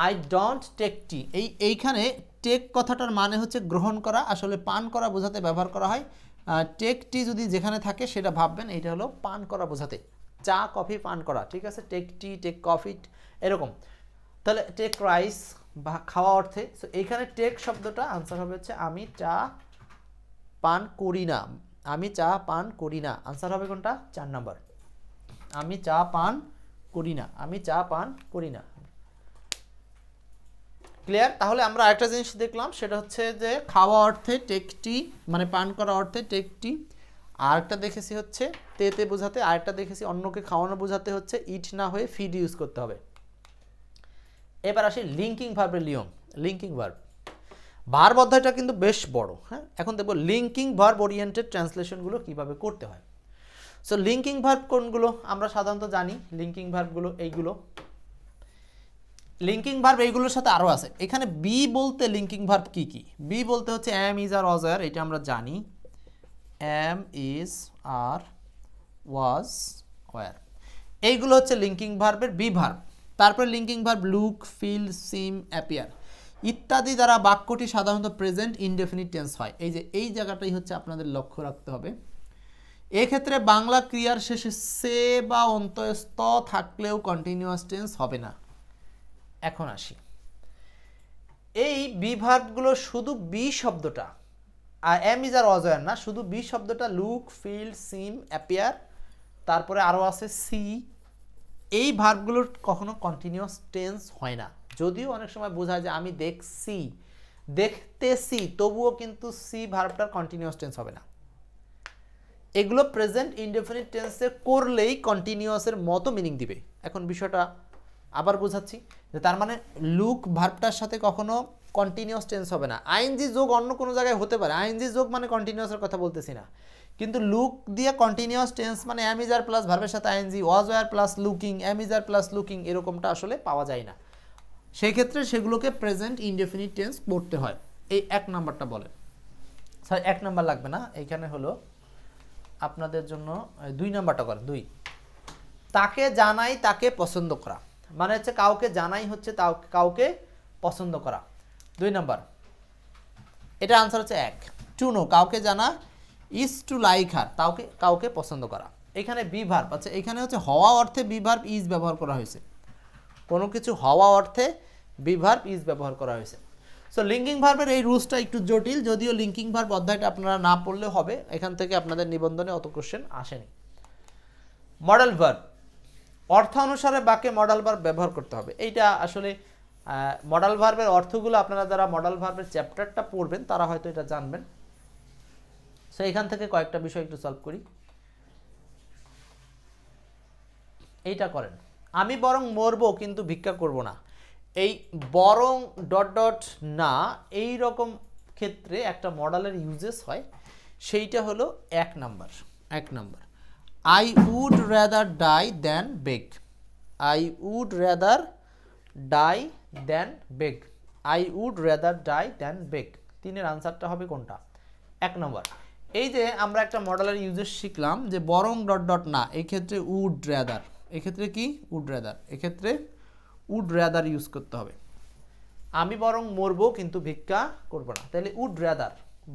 আই ডোন্ট টেক টি এই এইখানে টেক কথাটার মানে হচ্ছে গ্রহণ করা আসলে পান করা বোঝাতে ব্যবহার করা হয় টেক টি যদি যেখানে থাকে সেটা ভাববেন এটা হলো পান করা বোঝাতে চা কফি পান করা ঠিক আছে টেক টি টেক কফি এরকম তাহলে টেক রাইস বা খাওয়া অর্থে সো এইখানে টেক শব্দটা আনসার হবে হচ্ছে আমি চা পান করি না আমি চা পান করি না আনসার হবে কোনটা চার নম্বর আমি চা পান করি না আমি চা পান করি না ক্লিয়ার তাহলে আমরা আরেকটা জিনিস দেখলাম সেটা হচ্ছে যে খাওয়া অর্থে টেকটি মানে পান করা অর্থে টেকটি আর একটা দেখেছি হচ্ছে তেতে বোঝাতে আর একটা দেখেছি অন্যকে খাওয়ানো বোঝাতে হচ্ছে ইট না হয়ে ফিড ইউজ করতে হবে এবার আসি লিঙ্কিং ভার্বের লিয়ম লিঙ্কিং ভার্ব ভার্ব অধ্যায়টা কিন্তু বেশ বড় হ্যাঁ এখন দেখব লিঙ্কিং ভার্ব ওরিয়েন্টেড ট্রান্সলেশনগুলো কীভাবে করতে হয় সো লিঙ্কিং ভার্ব কোনগুলো আমরা সাধারণত জানি লিঙ্কিং ভার্বগুলো এইগুলো লিঙ্কিং ভার্ব এইগুলোর সাথে আরও আছে এখানে বি বলতে লিঙ্কিং ভার্ব কি কি বি বলতে হচ্ছে এম ইজ আর ওয়াজ এটা আমরা জানি am is are was were এইগুলো হচ্ছে লিঙ্কিং ভার্বের বি ভার্ব তারপরে linking verb look feel seem appear ইত্যাদি দ্বারা বাক্যটি সাধারণত প্রেজেন্ট ইনডেফিনিট টেন্স হয় এই যে এই জায়গাটাই হচ্ছে আপনাদের লক্ষ্য রাখতে হবে এক্ষেত্রে বাংলা ক্রিয়ার শেষে সে বা অন্তঃস্থ থাকলেও কন্টিনিউয়াস টেন্স হবে না এখন আসি এই বি ভার্বগুলো শুধু বি শব্দটা আর এম ইজ আর অজয়ার না শুধু বি শব্দটা লুক ফিল সিম অ্যাপিয়ার তারপরে আরও আছে সি এই ভার্বগুলোর কখনো কন্টিনিউয়াস টেন্স হয় না যদিও অনেক সময় বোঝা যায় আমি দেখছি দেখতেছি তবুও কিন্তু সি ভার্বটার কন্টিনিউয়াস টেন্স হবে না এগুলো প্রেজেন্ট ইনডেফিনিট টেন্সে করলেই কন্টিনিউয়াসের মতো মিনিং দিবে এখন বিষয়টা আবার বোঝাচ্ছি যে তার মানে লুক ভার্বটার সাথে কখনো কন্টিনিউয়াস টেন্স হবে না আইএনজি যোগ অন্য কোনো জায়গায় হতে পারে আইএনজি যোগ মানে কন্টিনিউয়াসের কথা বলতেছি না কিন্তু লুক দিয়ে কন্টিনিউয়াস টেন্স মানে অ্যামিজার প্লাস ভার্বের সাথে ING was were plus looking am is are plus looking এরকমটা আসলে পাওয়া যায় না সেই ক্ষেত্রে সেগুলোকে প্রেজেন্ট ইনডেফিনিট টেন্স করতে হয় এই এক নাম্বারটা বলে স্যার এক নাম্বার লাগবে না এখানে হলো আপনাদের জন্য দুই নাম্বারটা করেন দুই তাকে জানাই তাকে পছন্দ করা মানে হচ্ছে কাউকে জানাই হচ্ছে কাউকে পছন্দ করা দুই নাম্বার এটা আনসার হচ্ছে এক টুনো কাউকে জানা ইজ টু লাইক হার তাওকে কাউকে পছন্দ করা এখানে বি আচ্ছা এখানে হচ্ছে হওয়া অর্থে বি ইজ ব্যবহার করা হয়েছে কোনো কিছু হওয়া অর্থে বি ইজ ব্যবহার করা হয়েছে সো লিঙ্কিং ভার্বের এই রুলসটা একটু জটিল যদিও লিঙ্কিং ভার্ব অধ্যায়টা আপনারা না পড়লে হবে এখান থেকে আপনাদের নিবন্ধনে অত কোশ্চেন আসেনি মডেল ভার্ব অর্থ অনুসারে বাকে মডেল ভার্ব ব্যবহার করতে হবে এইটা আসলে মডেল ভার্বের অর্থগুলো আপনারা যারা মডেল ভার্বের চ্যাপ্টারটা পড়বেন তারা হয়তো এটা জানবেন সো এখান থেকে কয়েকটা বিষয় একটু সলভ করি এইটা করেন আমি বরং মরবো কিন্তু ভিক্ষা করব না এই বরং ডট ডট না এই রকম ক্ষেত্রে একটা মডেলের ইউজেস হয় সেইটা হলো এক নাম্বার এক number I would rather die than beg I would rather die than beg I would rather die than beg তিনের আনসারটা হবে কোনটা এক নম্বর এই যে আমরা একটা মডেলের ইউজেস শিখলাম যে বরং ডট ডট না এক্ষেত্রে উড রেদার এক্ষেত্রে কি উড রেদার এক্ষেত্রে উড রেদার ইউজ করতে হবে আমি বরং মরবো কিন্তু ভিক্ষা করব না তাহলে উড রেদার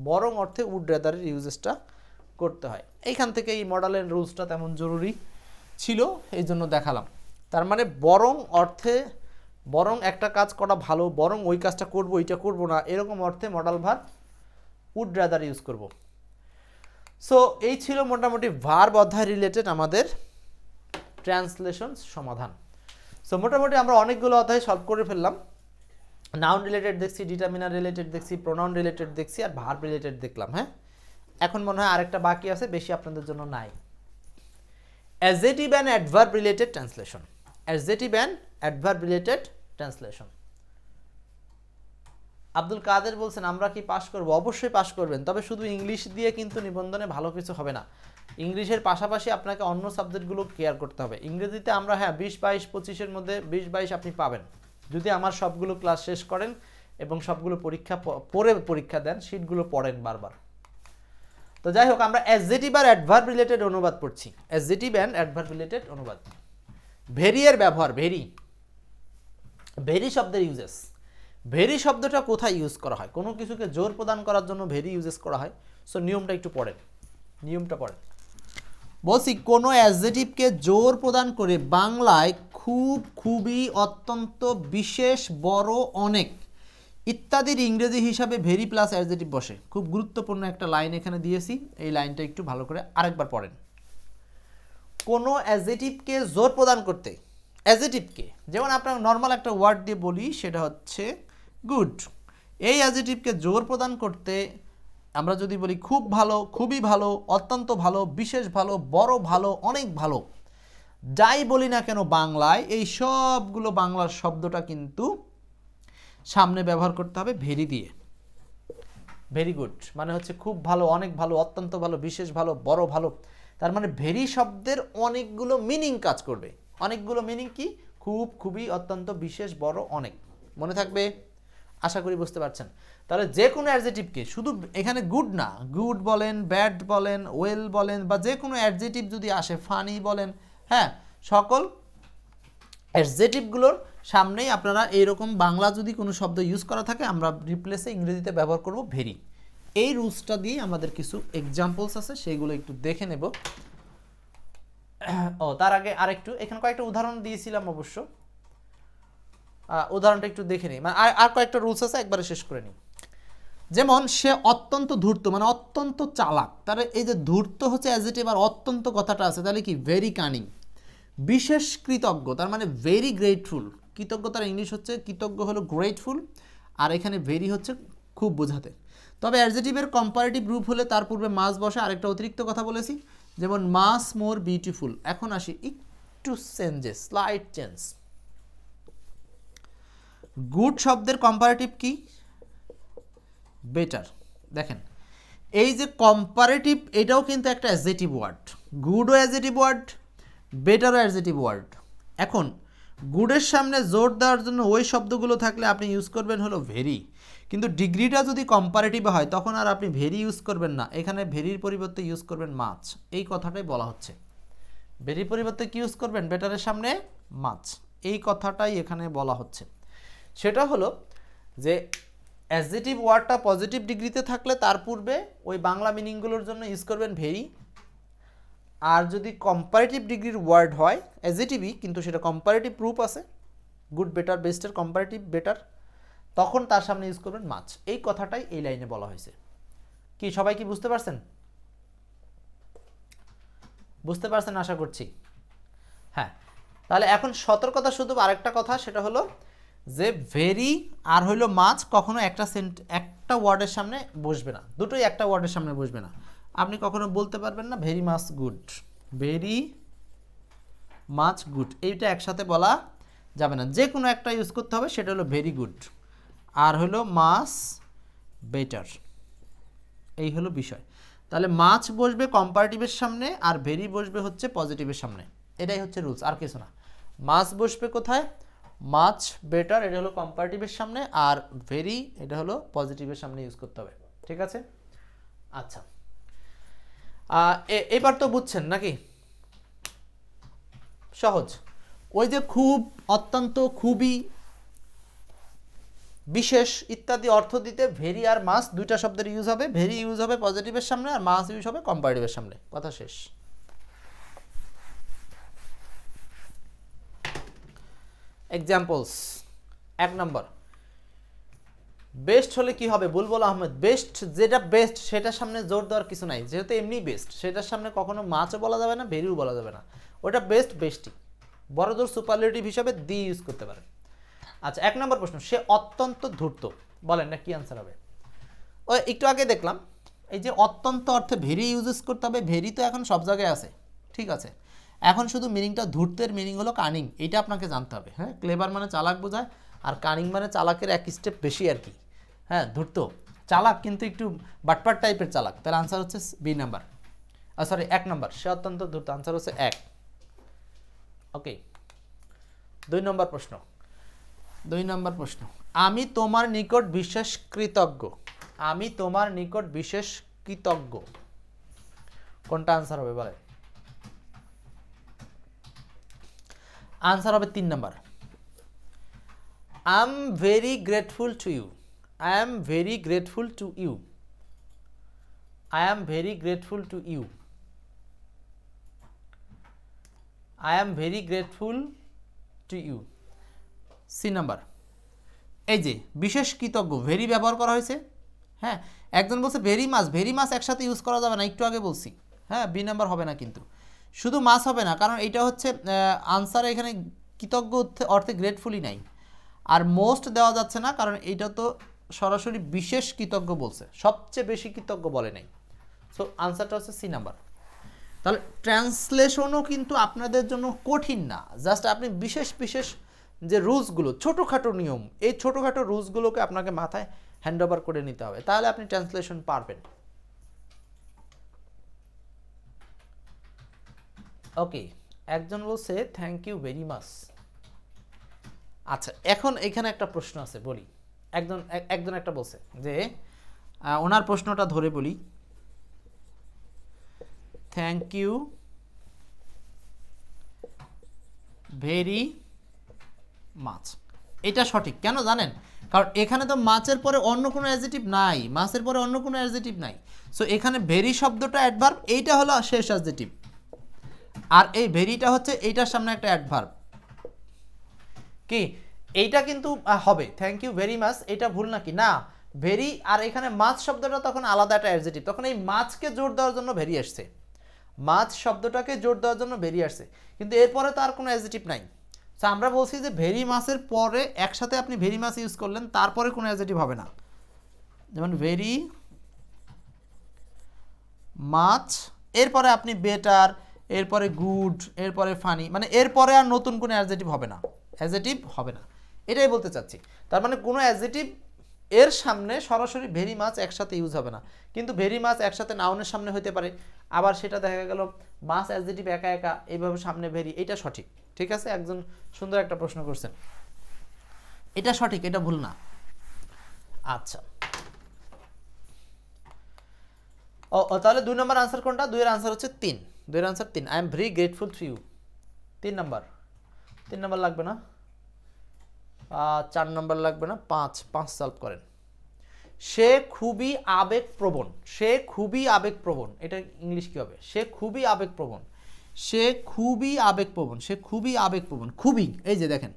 বরং অর্থে উড রেদারের ইউজেসটা করতে হয় এইখান থেকে এই মডেল অ্যান্ড রুলসটা তেমন জরুরি ছিল এই জন্য দেখালাম তার মানে বরং অর্থে বরং একটা কাজ করা ভালো বরং ওই কাজটা করব ওইটা করব না এরকম অর্থে modal verb would rather use করব সো এই ছিল মোটামুটি ভার অধ্যায় রিলেটেড আমাদের ট্রান্সলেশন সমাধান সো মোটামুটি আমরা অনেকগুলো অধ্যায় সলভ করে ফেললাম নাউন রিলেটেড দেখছি ডিটারমিনার রিলেটেড দেখছি প্রোনাউন রিলেটেড দেখছি আর ভার্ব রিলেটেড দেখলাম হ্যাঁ এখন মনে হয় আরেকটা বাকি আছে বেশি আপনাদের জন্য নাই adjective and adverb related translation adjective and adverb related translation Abdul Kader বলছেন আমরা কি পাশ করবো অবশ্যই পাশ করবেন তবে শুধু ইংলিশ দিয়ে কিন্তু নিবন্ধনে ভালো কিছু হবে না ইংলিশের পাশাপাশি আপনাকে অন্য সাবজেক্টগুলো কেয়ার করতে হবে ইংরেজিতে আমরা হ্যাঁ বিশ বাইশ পঁচিশের মধ্যে বিশ বাইশ আপনি পাবেন যদি আমার সবগুলো ক্লাস শেষ করেন এবং সবগুলো পরীক্ষা পরে পরীক্ষা দেন সিটগুলো পড়েন বারবার তো যাই হোক আমরা অ্যাজেটিভ আর অ্যাডভার রিলেটেড অনুবাদ পড়ছি অ্যাজেটিভ অ্যান্ড অ্যাডভার রিলেটেড অনুবাদ ভেরিয়ের ব্যবহার ভেরি ভেরি শব্দের ইউজেস ভেরি শব্দটা কোথায় ইউজ করা হয় কোনো কিছুকে জোর প্রদান করার জন্য ভেরি ইউজেস করা হয় সো নিয়মটা একটু পড়েন নিয়মটা পড়েন বলছি কোনো অ্যাজেটিভকে জোর প্রদান করে বাংলায় খুব খুবই অত্যন্ত বিশেষ বড় অনেক ইত্যাদির ইংরেজি হিসাবে ভেরি প্লাস অ্যাজেটিভ বসে খুব গুরুত্বপূর্ণ একটা লাইন এখানে দিয়েছি এই লাইনটা একটু ভালো করে আরেকবার পড়েন কোনো অ্যাজেটিভকে জোর প্রদান করতে অ্যাজেটিভকে যেমন আপনার নর্মাল একটা ওয়ার্ড দিয়ে বলি সেটা হচ্ছে গুড এই অ্যাজেটিভকে জোর প্রদান করতে আমরা যদি বলি খুব ভালো খুবই ভালো অত্যন্ত ভালো বিশেষ ভালো বড় ভালো অনেক ভালো যাই বলি না কেন বাংলায় এই সবগুলো বাংলার শব্দটা কিন্তু সামনে ব্যবহার করতে হবে ভেরি দিয়ে ভেরি গুড মানে হচ্ছে খুব ভালো অনেক ভালো অত্যন্ত ভালো বিশেষ ভালো বড় ভালো তার মানে ভেরি শব্দের অনেকগুলো মিনিং কাজ করবে অনেকগুলো মিনিং কি খুব খুবই অত্যন্ত বিশেষ বড় অনেক মনে থাকবে আশা করি বুঝতে পারছেন তাহলে যে কোনো অ্যাডজেটিভকে শুধু এখানে গুড না গুড বলেন ব্যাড বলেন ওয়েল বলেন বা যে কোনো অ্যাডজেটিভ যদি আসে ফানি বলেন হ্যাঁ সকল অ্যাডজেটিভগুলোর সামনেই আপনারা এইরকম বাংলা যদি কোনো শব্দ ইউজ করা থাকে আমরা রিপ্লেসে ইংরেজিতে ব্যবহার করব ভেরি এই রুলসটা দিয়ে আমাদের কিছু এক্সাম্পলস আছে সেগুলো একটু দেখে নেব ও তার আগে আরেকটু এখানে কয়েকটা উদাহরণ দিয়েছিলাম অবশ্য উদাহরণটা একটু দেখে নিই মানে আর কয়েকটা রুলস আছে একবারে শেষ করে নিই যেমন সে অত্যন্ত ধূর্ত মানে অত্যন্ত চালাক তার এই যে ধূর্ত হচ্ছে অ্যাজিটিভ আর অত্যন্ত কথাটা আছে তাহলে কি ভেরি কানিং বিশেষ কৃতজ্ঞ তার মানে ভেরি গ্রেটফুল কৃতজ্ঞতার ইংলিশ হচ্ছে কৃতজ্ঞ হলো গ্রেটফুল আর এখানে ভেরি হচ্ছে খুব বোঝাতে তবে অ্যাডজেটিভের কম্পারেটিভ রূপ হলে তার পূর্বে মাস বসে আরেকটা অতিরিক্ত কথা বলেছি যেমন মাস মোর বিউটিফুল এখন আসি একটু চেঞ্জেস স্লাইট চেঞ্জ গুড শব্দের কম্পারেটিভ কি বেটার দেখেন এই যে কম্পারেটিভ এটাও কিন্তু একটা অ্যাজেটিভ ওয়ার্ড গুডও অ্যাজেটিভ ওয়ার্ড বেটারও অ্যাজেটিভ ওয়ার্ড এখন গুডের সামনে জোর দেওয়ার জন্য ওই শব্দগুলো থাকলে আপনি ইউজ করবেন হলো ভেরি কিন্তু ডিগ্রিটা যদি কম্পারেটিভ হয় তখন আর আপনি ভেরি ইউজ করবেন না এখানে ভেরির পরিবর্তে ইউজ করবেন মাছ এই কথাটাই বলা হচ্ছে ভেরির পরিবর্তে কী ইউজ করবেন বেটারের সামনে মাছ এই কথাটাই এখানে বলা হচ্ছে সেটা হলো যে অ্যাজেটিভ ওয়ার্ডটা পজিটিভ ডিগ্রিতে থাকলে তার পূর্বে ওই বাংলা মিনিংগুলোর জন্য ইউজ করবেন ভেরি আর যদি কম্পারেটিভ ডিগ্রির ওয়ার্ড হয় অ্যাজেটিভই কিন্তু সেটা কম্পারেটিভ প্রুফ আছে গুড বেটার বেস্টের কম্পারেটিভ বেটার তখন তার সামনে ইউজ করবেন মাছ এই কথাটাই এই লাইনে বলা হয়েছে কি সবাই কি বুঝতে পারছেন বুঝতে পারছেন আশা করছি হ্যাঁ তাহলে এখন সতর্কতা শুধু আরেকটা কথা সেটা হলো যে ভেরি আর হইলো মাছ কখনো একটা সেন্ট একটা ওয়ার্ডের সামনে বসবে না দুটোই একটা ওয়ার্ডের সামনে বসবে না আপনি কখনো বলতে পারবেন না very much good very much good এইটা একসাথে বলা যাবে না যে কোনো একটা ইউজ করতে হবে সেটা হলো ভেরি গুড আর হইল মাছ বেটার এই হলো বিষয় তাহলে মাছ বসবে কম্পারেটিভের সামনে আর ভেরি বসবে হচ্ছে পজিটিভের সামনে এটাই হচ্ছে রুলস আর কিছু না মাছ বসবে কোথায় মাছ বেটার এটা হলো কম্পারেটিভের সামনে আর ভেরি এটা হলো পজিটিভের সামনে ইউজ করতে হবে ঠিক আছে আচ্ছা এবার তো বুঝছেন নাকি সহজ ওই যে খুব অত্যন্ত খুবই বিশেষ ইত্যাদি অর্থ দিতে ভেরি আর মাস দুইটা শব্দের ইউজ হবে ভেরি ইউজ হবে পজিটিভের সামনে আর মাস ইউজ হবে কম্পারেটিভের সামনে কথা শেষ এক্সাম্পলস এক নম্বর বেস্ট হলে কি হবে বুলবুল আহমেদ বেস্ট যেটা বেস্ট সেটার সামনে জোর দেওয়ার কিছু নাই যেহেতু এমনি বেস্ট সেটার সামনে কখনো মাছও বলা যাবে না ভেরিও বলা যাবে না ওটা বেস্ট বেস্টই বড়দোর জোর সুপারলেটিভ হিসাবে দি ইউজ করতে পারেন আচ্ছা এক নম্বর প্রশ্ন সে অত্যন্ত ধূর্ত বলেন না কি আনসার হবে ও একটু আগে দেখলাম এই যে অত্যন্ত অর্থে ভেরি ইউজ করতে হবে ভেরি তো এখন সব জায়গায় আছে ঠিক আছে এখন শুধু মিনিংটা ধূর্তের মিনিং হলো কানিং এটা আপনাকে জানতে হবে হ্যাঁ ক্লেবার মানে চালাক বোঝায় আর কানিং মানে চালাকের এক স্টেপ বেশি আর কি হ্যাঁ ধূর্ত চালাক কিন্তু একটু বাটপাট টাইপের চালাক তাহলে আনসার হচ্ছে বি নাম্বার সরি এক নাম্বার সে অত্যন্ত ধূর্ত আনসার হচ্ছে এক ওকে দুই নম্বর প্রশ্ন দুই নম্বর প্রশ্ন আমি তোমার নিকট বিশেষ কৃতজ্ঞ আমি তোমার নিকট বিশেষ কৃতজ্ঞ কোনটা আনসার হবে বলে আনসার হবে তিন number I am very grateful to you I am very grateful to you I am very grateful to you I am very grateful to you C number এই যে বিশেষ কৃতজ্ঞ ভেরি ব্যবহার করা হয়েছে হ্যাঁ একজন বলছে ভেরি মাছ ভেরি মাছ একসাথে ইউজ করা যাবে না একটু আগে বলছি হ্যাঁ বি নাম্বার হবে না কিন্তু শুধু মাস হবে না কারণ এটা হচ্ছে আনসার এখানে কৃতজ্ঞ অর্থে গ্রেটফুলি নাই আর মোস্ট দেওয়া যাচ্ছে না কারণ এটা তো সরাসরি বিশেষ কৃতজ্ঞ বলছে সবচেয়ে বেশি কৃতজ্ঞ বলে নাই সো আনসারটা হচ্ছে সি নাম্বার তাহলে ট্রান্সলেশনও কিন্তু আপনাদের জন্য কঠিন না জাস্ট আপনি বিশেষ বিশেষ যে রুলসগুলো ছোটোখাটো নিয়ম এই ছোটোখাটো রুলসগুলোকে আপনাকে মাথায় হ্যান্ড ওভার করে নিতে হবে তাহলে আপনি ট্রান্সলেশন পারবেন ওকে একজন বলছে থ্যাংক ইউ ভেরি মাচ আচ্ছা এখন এখানে একটা প্রশ্ন আছে বলি একজন একজন একটা বলছে যে ওনার প্রশ্নটা ধরে বলি থ্যাংক ইউ ভেরি মাছ এটা সঠিক কেন জানেন কারণ এখানে তো মাছের পরে অন্য কোনো অ্যাজেটিভ নাই মাছের পরে অন্য কোনো অ্যাজেটিভ নাই সো এখানে ভেরি শব্দটা অ্যাডভার্ব এইটা হলো শেষ অ্যাজেটিভ আর এই ভেরিটা হচ্ছে এইটার সামনে একটা অ্যাডভার্ব কি এইটা কিন্তু হবে থ্যাংক ইউ ভেরি মাচ এটা ভুল নাকি না ভেরি আর এখানে মাছ শব্দটা তখন আলাদা একটা অ্যাডজেটিভ তখন এই মাছকে জোর দেওয়ার জন্য ভেরি আসছে মাছ শব্দটাকে জোর দেওয়ার জন্য ভেরি আসছে কিন্তু এরপরে তো আর কোনো অ্যাডজেটিভ নাই তো আমরা বলছি যে ভেরি মাছের পরে একসাথে আপনি ভেরি মাছ ইউজ করলেন তারপরে কোনো অ্যাডজেটিভ হবে না যেমন ভেরি মাছ এরপরে আপনি বেটার এরপরে গুড এরপরে ফানি মানে এরপরে আর নতুন কোনো অ্যাজেটিভ হবে না অ্যাজেটিভ হবে না এটাই বলতে চাচ্ছি তার মানে কোনো অ্যাজেটিভ এর সামনে সরাসরি ভেরি মাছ একসাথে ইউজ হবে না কিন্তু ভেরি মাছ একসাথে নাউনের সামনে হতে পারে আবার সেটা দেখা গেল মাছ অ্যাজেটিভ একা একা এইভাবে সামনে ভেরি এটা সঠিক ঠিক আছে একজন সুন্দর একটা প্রশ্ন করছেন এটা সঠিক এটা ভুল না আচ্ছা ও তাহলে দুই নম্বর আনসার কোনটা দুইয়ের আনসার হচ্ছে তিন দুইয়ের আনসার তিন I am very grateful to you তিন নম্বর তিন নম্বর লাগবে না চার নম্বর লাগবে না পাঁচ পাঁচ সলভ করেন সে খুবই আবেগপ্রবণ সে খুবই আবেগপ্রবণ এটা ইংলিশ কী হবে সে খুবই আবেগপ্রবণ সে খুবই আবেগপ্রবণ সে খুবই আবেগপ্রবণ খুবই এই যে দেখেন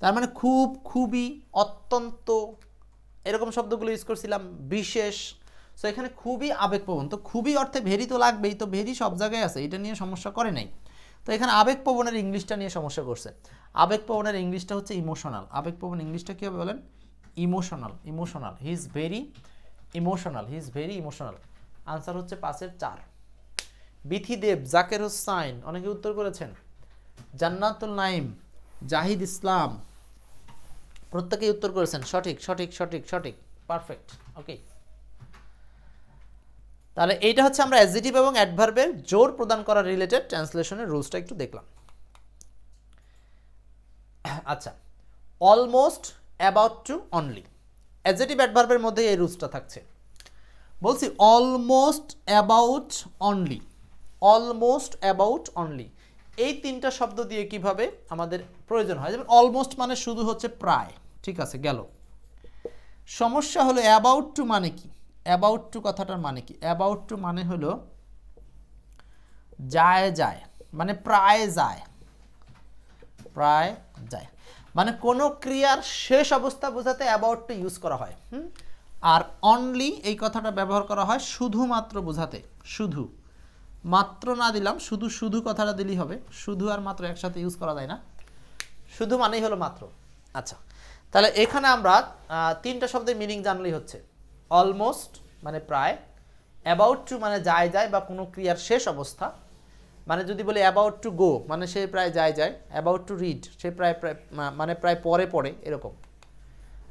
তার মানে খুব খুবই অত্যন্ত এরকম শব্দগুলো ইউজ করছিলাম বিশেষ সো এখানে খুবই আবেগপ্রবণ তো খুবই অর্থে ভেরি তো লাগবেই তো ভেরি সব জায়গায় আছে এটা নিয়ে সমস্যা করে নাই তো এখানে আবেগপ্রবণের ইংলিশটা নিয়ে সমস্যা করছে আবেগপ্রবণের ইংলিশটা হচ্ছে ইমোশনাল আবেগপ্রবণ ইংলিশটা কী হবে বলেন emotional emotional he is very emotional he is very emotional answer হচ্ছে পাশের চার বিথিদেব জাকের হোসাইন অনেকে উত্তর করেছেন জান্নাতুল নাইম জাহিদ ইসলাম প্রত্যেকেই উত্তর করেছেন সঠিক সঠিক সঠিক সঠিক পারফেক্ট ওকে তাহলে এইটা হচ্ছে আমরা অ্যাজিটিভ এবং অ্যাডভার্বের জোর প্রদান করা রিলেটেড ট্রান্সলেশনের রুলসটা একটু দেখলাম আচ্ছা almost about to only adjective অ্যাডভার্বের মধ্যে এই রুলসটা থাকছে বলছি almost about only almost about only এই তিনটা শব্দ দিয়ে কিভাবে আমাদের প্রয়োজন হয় যেমন অলমোস্ট মানে শুধু হচ্ছে প্রায় ঠিক আছে গেল সমস্যা হলো অ্যাবাউট টু মানে কি অ্যাবাউট টু কথাটার মানে কি অ্যাবাউট টু মানে হলো যায় যায় মানে প্রায় যায় প্রায় যায় মানে কোনো ক্রিয়ার শেষ অবস্থা বোঝাতে অ্যাবাউট টু ইউজ করা হয় হুম আর অনলি এই কথাটা ব্যবহার করা হয় শুধুমাত্র বোঝাতে শুধু মাত্র না দিলাম শুধু শুধু কথাটা দিলেই হবে শুধু আর মাত্র একসাথে ইউজ করা যায় না শুধু মানেই হলো মাত্র আচ্ছা তাহলে এখানে আমরা তিনটা শব্দের মিনিং জানলেই হচ্ছে অলমোস্ট মানে প্রায় অ্যাবাউট টু মানে যায় যায় বা কোনো ক্রিয়ার শেষ অবস্থা মানে যদি বলি অ্যাবাউট টু গো মানে সে প্রায় যায় যায় অ্যাবাউট টু রিড সে প্রায় প্রায় মানে প্রায় পরে পরে এরকম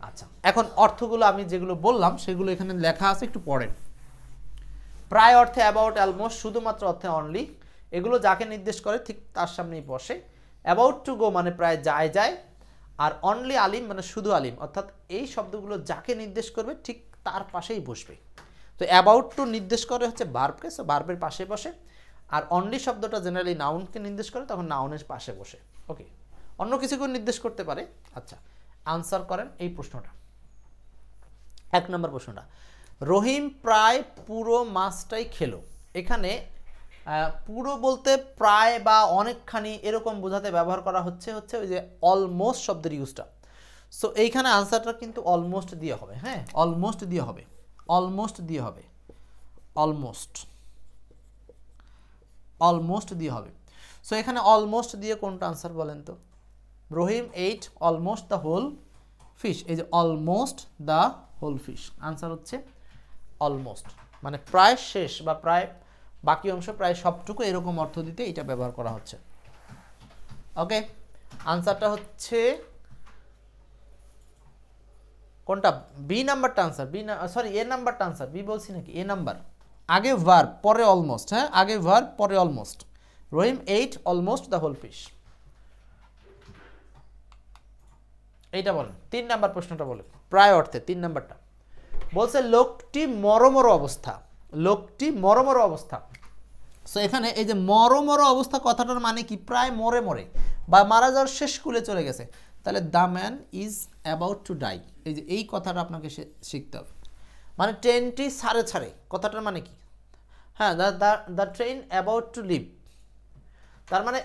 আচ্ছা এখন অর্থগুলো আমি যেগুলো বললাম সেগুলো এখানে লেখা আছে একটু পড়েন প্রায় অর্থে অ্যাবাউট অলমোস্ট শুধুমাত্র অর্থে অনলি এগুলো যাকে নির্দেশ করে ঠিক তার সামনেই বসে অ্যাবাউট টু গো মানে প্রায় যায় যায় আর অনলি আলিম মানে শুধু আলিম অর্থাৎ এই শব্দগুলো যাকে নির্দেশ করবে ঠিক তার পাশেই বসবে তো অ্যাবাউট টু নির্দেশ করে হচ্ছে বার্বকে সো বার্বের পাশে বসে আর অনলি শব্দটা জেনারেলি নাউনকে নির্দেশ করে তখন নাউনের পাশে বসে ওকে অন্য কিছুকেও নির্দেশ করতে পারে আচ্ছা আনসার করেন এই প্রশ্নটা এক নম্বর প্রশ্নটা রহিম প্রায় পুরো মাছটাই খেলো এখানে পুরো বলতে প্রায় বা অনেকখানি এরকম বোঝাতে ব্যবহার করা হচ্ছে হচ্ছে ওই যে অলমোস্ট শব্দের ইউজটা সো এইখানে আনসারটা কিন্তু অলমোস্ট দিয়ে হবে হ্যাঁ অলমোস্ট দিয়ে হবে অলমোস্ট দিয়ে হবে অলমোস্ট অলমোস্ট দিয়ে হবে সো এখানে অলমোস্ট দিয়ে কোনটা আনসার বলেন তো Rahim eight almost the whole fish এই যে almost the whole fish answer হচ্ছে অলমোস্ট মানে প্রায় শেষ বা প্রায় বাকি অংশ প্রায় সবটুকু এরকম অর্থ দিতে এটা ব্যবহার করা হচ্ছে ওকে আনসারটা হচ্ছে কোনটা বি নাম্বারটা আনসার বি সরি এ নাম্বারটা আনসার বি বলছি নাকি এ নাম্বার আগে ভার পরে অলমোস্ট হ্যাঁ আগে ভার পরে almost Rahim eight almost the whole fish এইটা বলেন তিন নাম্বার প্রশ্নটা বলেন প্রায় অর্থে তিন নাম্বারটা বলছে লোকটি মরমর অবস্থা লোকটি মরমর অবস্থা সো এখানে এই যে মরমর অবস্থা কথাটার মানে কি প্রায় মরে মরে বা মারা যাওয়ার শেষ কুলে চলে গেছে তাহলে the man is about to die এই যে এই কথাটা আপনাকে শিখতে হবে মানে ট্রেনটি সাড়ে ছাড়ে কথাটার মানে কি হ্যাঁ the the the train about to leave তার মানে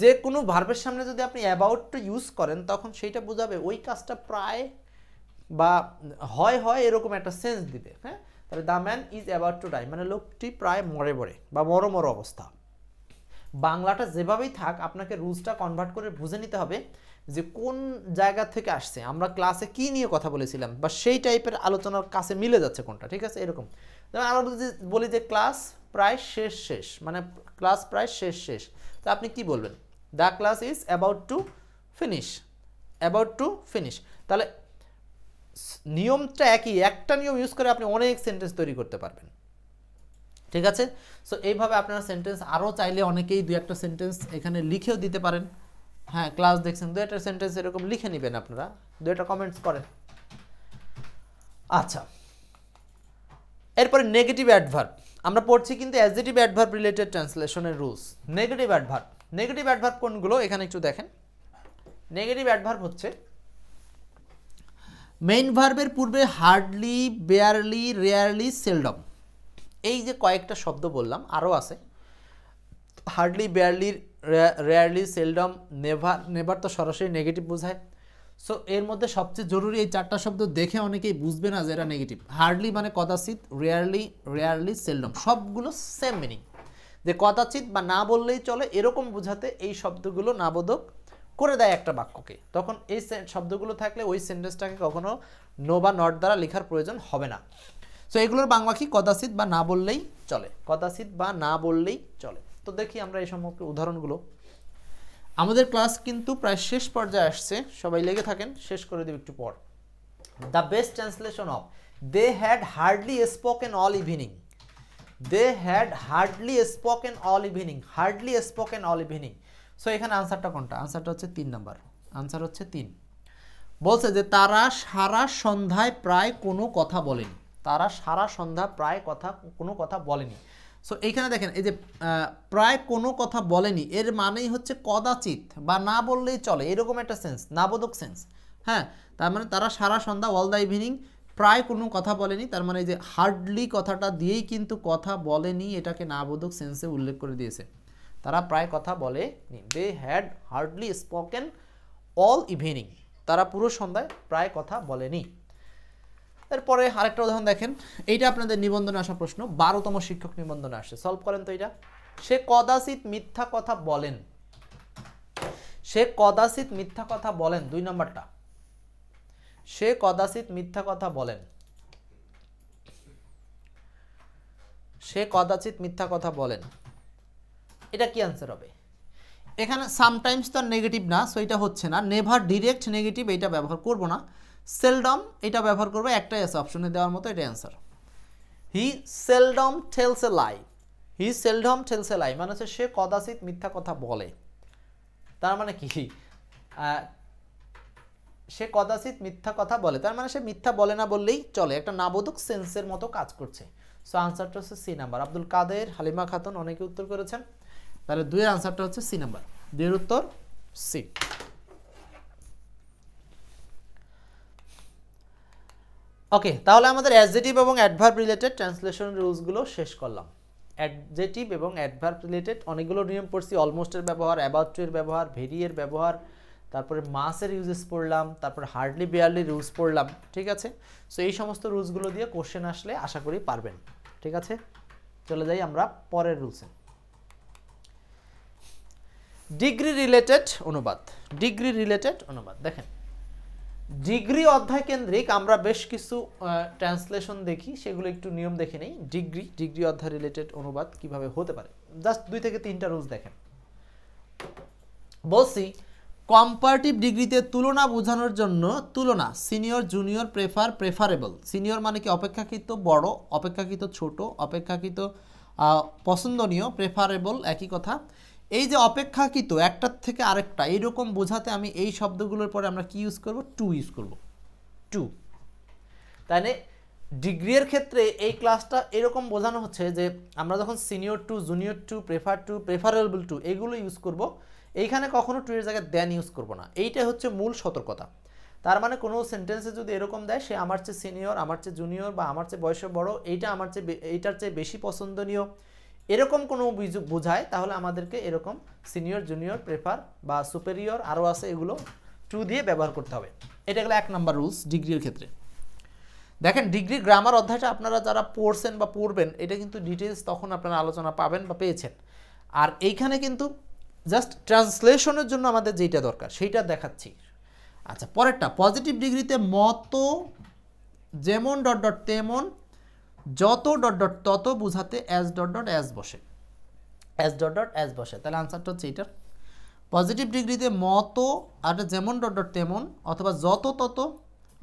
যে কোনো ভার্বের সামনে যদি আপনি অ্যাবাউট টু ইউজ করেন তখন সেইটা বোঝাবে ওই কাজটা প্রায় বা হয় হয় এরকম একটা সেন্স দিবে হ্যাঁ তাহলে the man is about to die মানে লোকটি প্রায় মরে মরে বা মরো মরো অবস্থা বাংলাটা যেভাবেই থাক আপনাকে রুলসটা কনভার্ট করে বুঝে নিতে হবে যে কোন জায়গা থেকে আসছে আমরা ক্লাসে কি নিয়ে কথা বলেছিলাম বা সেই টাইপের আলোচনার কাছে মিলে যাচ্ছে কোনটা ঠিক আছে এরকম যেমন আমরা যদি বলি যে ক্লাস প্রায় শেষ শেষ মানে ক্লাস প্রায় শেষ শেষ তো আপনি কি বলবেন the class is about to finish about to finish তাহলে নিয়মটা একই একটা নিয়ম ইউজ করে আপনি অনেক সেন্টেন্স তৈরি করতে পারবেন ঠিক আছে সো এইভাবে আপনারা সেন্টেন্স আরও চাইলে অনেকেই দু একটা সেন্টেন্স এখানে লিখেও দিতে পারেন হ্যাঁ ক্লাস দেখছেন দুইটা সেন্টেন্স এরকম লিখে নেবেন আপনারা দুইটা কমেন্টস করেন আচ্ছা এরপরে নেগেটিভ অ্যাডভার্ব আমরা পড়ছি কিন্তু অ্যাজিটিভ অ্যাডভার্ব রিলেটেড ট্রান্সলেশনের rules negative adverb negative adverb কোনগুলো এখানে একটু দেখেন নেগেটিভ অ্যাডভার্ব হচ্ছে মেইন ভার্বের পূর্বে হার্ডলি বেয়ারলি রেয়ারলি সেলডম এই যে কয়েকটা শব্দ বললাম আরও আছে hardly barely rarely seldom never never তো সরাসরি নেগেটিভ বোঝায় সো এর মধ্যে সবচেয়ে জরুরি এই চারটা শব্দ দেখে অনেকেই বুঝবে না যে এটা নেগেটিভ হার্ডলি মানে কদাচিত রেয়ারলি রেয়ারলি সেলডম সবগুলো সেম মিনিং যে কদাচিত বা না বললেই চলে এরকম বোঝাতে এই শব্দগুলো নাবোধক করে দেয় একটা বাক্যকে তখন এই শব্দগুলো থাকলে ওই সেন্টেন্সটাকে কখনো নো বা নট দ্বারা লেখার প্রয়োজন হবে না সো এগুলোর বাংলা কি কদাচিত বা না বললেই চলে কদাচিত বা না বললেই চলে তো দেখি আমরা এই সম্পর্কে উদাহরণগুলো আমাদের ক্লাস কিন্তু প্রায় শেষ পর্যায়ে আসছে সবাই লেগে থাকেন শেষ করে দেব একটু পর the best translation of they had hardly spoken all evening they had hardly spoken all evening hardly spoken all evening so এখানে আনসারটা কোনটা আনসারটা হচ্ছে তিন নাম্বার আনসার হচ্ছে তিন বলছে যে তারা সারা সন্ধ্যায় প্রায় কোনো কথা বলেনি তারা সারা সন্ধ্যা প্রায় কথা কোনো কথা বলেনি সো এইখানে দেখেন এই যে প্রায় কোনো কথা বলেনি এর মানেই হচ্ছে কদাচিৎ বা না বললেই চলে এরকম একটা সেন্স নাবোধক সেন্স হ্যাঁ তার মানে তারা সারা সন্ধ্যা অল দ্য ইভিনিং প্রায় কোনো কথা বলেনি তার মানে এই যে হার্ডলি কথাটা দিয়েই কিন্তু কথা বলেনি এটাকে নাবোধক সেন্সে উল্লেখ করে দিয়েছে তারা প্রায় কথা বলেনি they had hardly spoken all evening তারা পুরো সন্ধ্যায় প্রায় কথা বলেনি এরপরে আরেকটা উদাহরণ দেখেন এইটা আপনাদের নিবন্ধনে আসা প্রশ্ন বারোতম শিক্ষক নিবন্ধনে আসে সলভ করেন তো এটা সে কদাচিৎ মিথ্যা কথা বলেন সে কদাচিৎ মিথ্যা কথা বলেন দুই নম্বরটা সে কদাচিৎ মিথ্যা কথা বলেন সে কদাচিত মিথ্যা কথা বলেন এটা কি অ্যান্সার হবে এখানে সামটাইমস তো নেগেটিভ না সো এটা হচ্ছে না নেভার ডিরেক্ট নেগেটিভ এটা ব্যবহার করব না সেলডম এটা ব্যবহার করবে একটাই আছে অপশনে দেওয়ার মতো এটা answer he seldom tells a lie he seldom tells a lie মানে হচ্ছে সে কদাচিত মিথ্যা কথা বলে তার মানে কি সে কদাচিত মিথ্যা কথা বলে তার মানে সে মিথ্যা বলে না বললেই চলে একটা নাবোধক সেন্সের মতো কাজ করছে সো আনসারটা হচ্ছে সি নাম্বার আব্দুল কাদের হালিমা খাতুন অনেকে উত্তর করেছেন তাহলে দুই আনসারটা হচ্ছে সি নাম্বার দুইয়ের উত্তর সি ওকে তাহলে আমাদের অ্যাডজেটিভ এবং অ্যাডভার্ব রিলেটেড ট্রান্সলেশন রুলসগুলো শেষ করলাম অ্যাডজেটিভ এবং অ্যাডভার্ব রিলেটেড অনেকগুলো নিয়ম পড়ছি অলমোস্টের ব্যবহার অ্যাবাউট এর ব্যবহার ভেরিয়ের ব্যবহার তারপরে মাসের ইউজেস পড়লাম তারপর হার্ডলি বেয়ারলি রুলস পড়লাম ঠিক আছে সো এই সমস্ত রুলসগুলো দিয়ে কোশ্চেন আসলে আশা করি পারবেন ঠিক আছে চলে যাই আমরা পরের রুলসে ডিগ্রি রিলেটেড অনুবাদ ডিগ্রি রিলেটেড অনুবাদ দেখেন ডিগ্রি অধ্যায় কেন্দ্রিক আমরা বেশ কিছু ট্রান্সলেশন দেখি সেগুলো একটু নিয়ম দেখে নেই ডিগ্রি ডিগ্রি অধ্যায় রিলেটেড অনুবাদ কিভাবে হতে পারে জাস্ট দুই থেকে তিনটা রুলস দেখেন বলছি কম্পারেটিভ ডিগ্রিতে তুলনা বোঝানোর জন্য তুলনা senior junior prefer preferable senior মানে কি অপেক্ষাকৃত বড় অপেক্ষাকৃত ছোট অপেক্ষাকৃত পছন্দনীয় প্রেফারেবল একই কথা এই যে অপেক্ষাকৃত একটার থেকে আরেকটা এইরকম বোঝাতে আমি এই শব্দগুলোর পরে আমরা কি ইউজ করব টু ইউজ করব টু তাহলে ডিগ্রির ক্ষেত্রে এই ক্লাসটা এরকম বোঝানো হচ্ছে যে আমরা যখন senior to junior to prefer to preferable to এগুলো ইউজ করব এইখানে কখনো টু এর জায়গায় দেন ইউজ করব না এইটাই হচ্ছে মূল সতর্কতা তার মানে কোনো সেন্টেন্সে যদি এরকম দেয় সে আমার চেয়ে সিনিয়র আমার চেয়ে জুনিয়র বা আমার চেয়ে বয়সে বড় এইটা আমার চেয়ে এইটার চেয়ে বেশি পছন্দনীয় এরকম কোনো বোঝায় তাহলে আমাদেরকে এরকম সিনিয়র জুনিয়র প্রেফার বা সুপেরিয়র আরও আছে এগুলো টু দিয়ে ব্যবহার করতে হবে এটা গেলো এক নাম্বার রুলস ডিগ্রির ক্ষেত্রে দেখেন ডিগ্রি গ্রামার অধ্যায়টা আপনারা যারা পড়ছেন বা পড়বেন এটা কিন্তু ডিটেলস তখন আপনারা আলোচনা পাবেন বা পেয়েছেন আর এইখানে কিন্তু জাস্ট ট্রান্সলেশনের জন্য আমাদের যেটা দরকার সেইটা দেখাচ্ছি আচ্ছা পরেরটা পজিটিভ ডিগ্রিতে মতো যেমন ডট ডট তেমন যত ডট ডট তত বোঝাতে অ্যাজ ডট ডট অ্যাজ বসে অ্যাজ ডট ডট অ্যাজ বসে তাহলে আনসারটা হচ্ছে এটার পজিটিভ ডিগ্রিতে মতো আর যেমন ডট ডট তেমন অথবা যত তত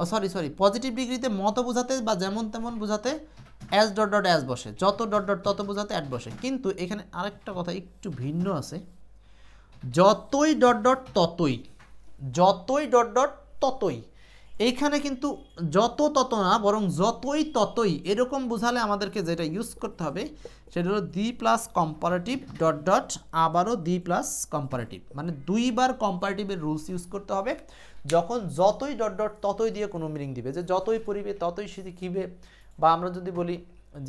ও সরি সরি পজিটিভ ডিগ্রিতে মতো বোঝাতে বা যেমন তেমন বোঝাতে অ্যাজ ডট ডট অ্যাজ বসে যত ডট ডট তত বোঝাতে অ্যাড বসে কিন্তু এখানে আরেকটা কথা একটু ভিন্ন আছে যতই ডট ডট ততই যতই ডট ডট ততই এইখানে কিন্তু যত তত না বরং যতই ততই এরকম বোঝালে আমাদেরকে যেটা ইউজ করতে হবে সেটা হলো the plus comparative dot dot আবারও দি প্লাস কম্পারেটিভ মানে দুইবার কম্পারেটিভের রুলস ইউজ করতে হবে যখন যতই ডট ডট ততই দিয়ে কোনো মিনিং দিবে যে যতই পড়িবে ততই সে কিবে বা আমরা যদি বলি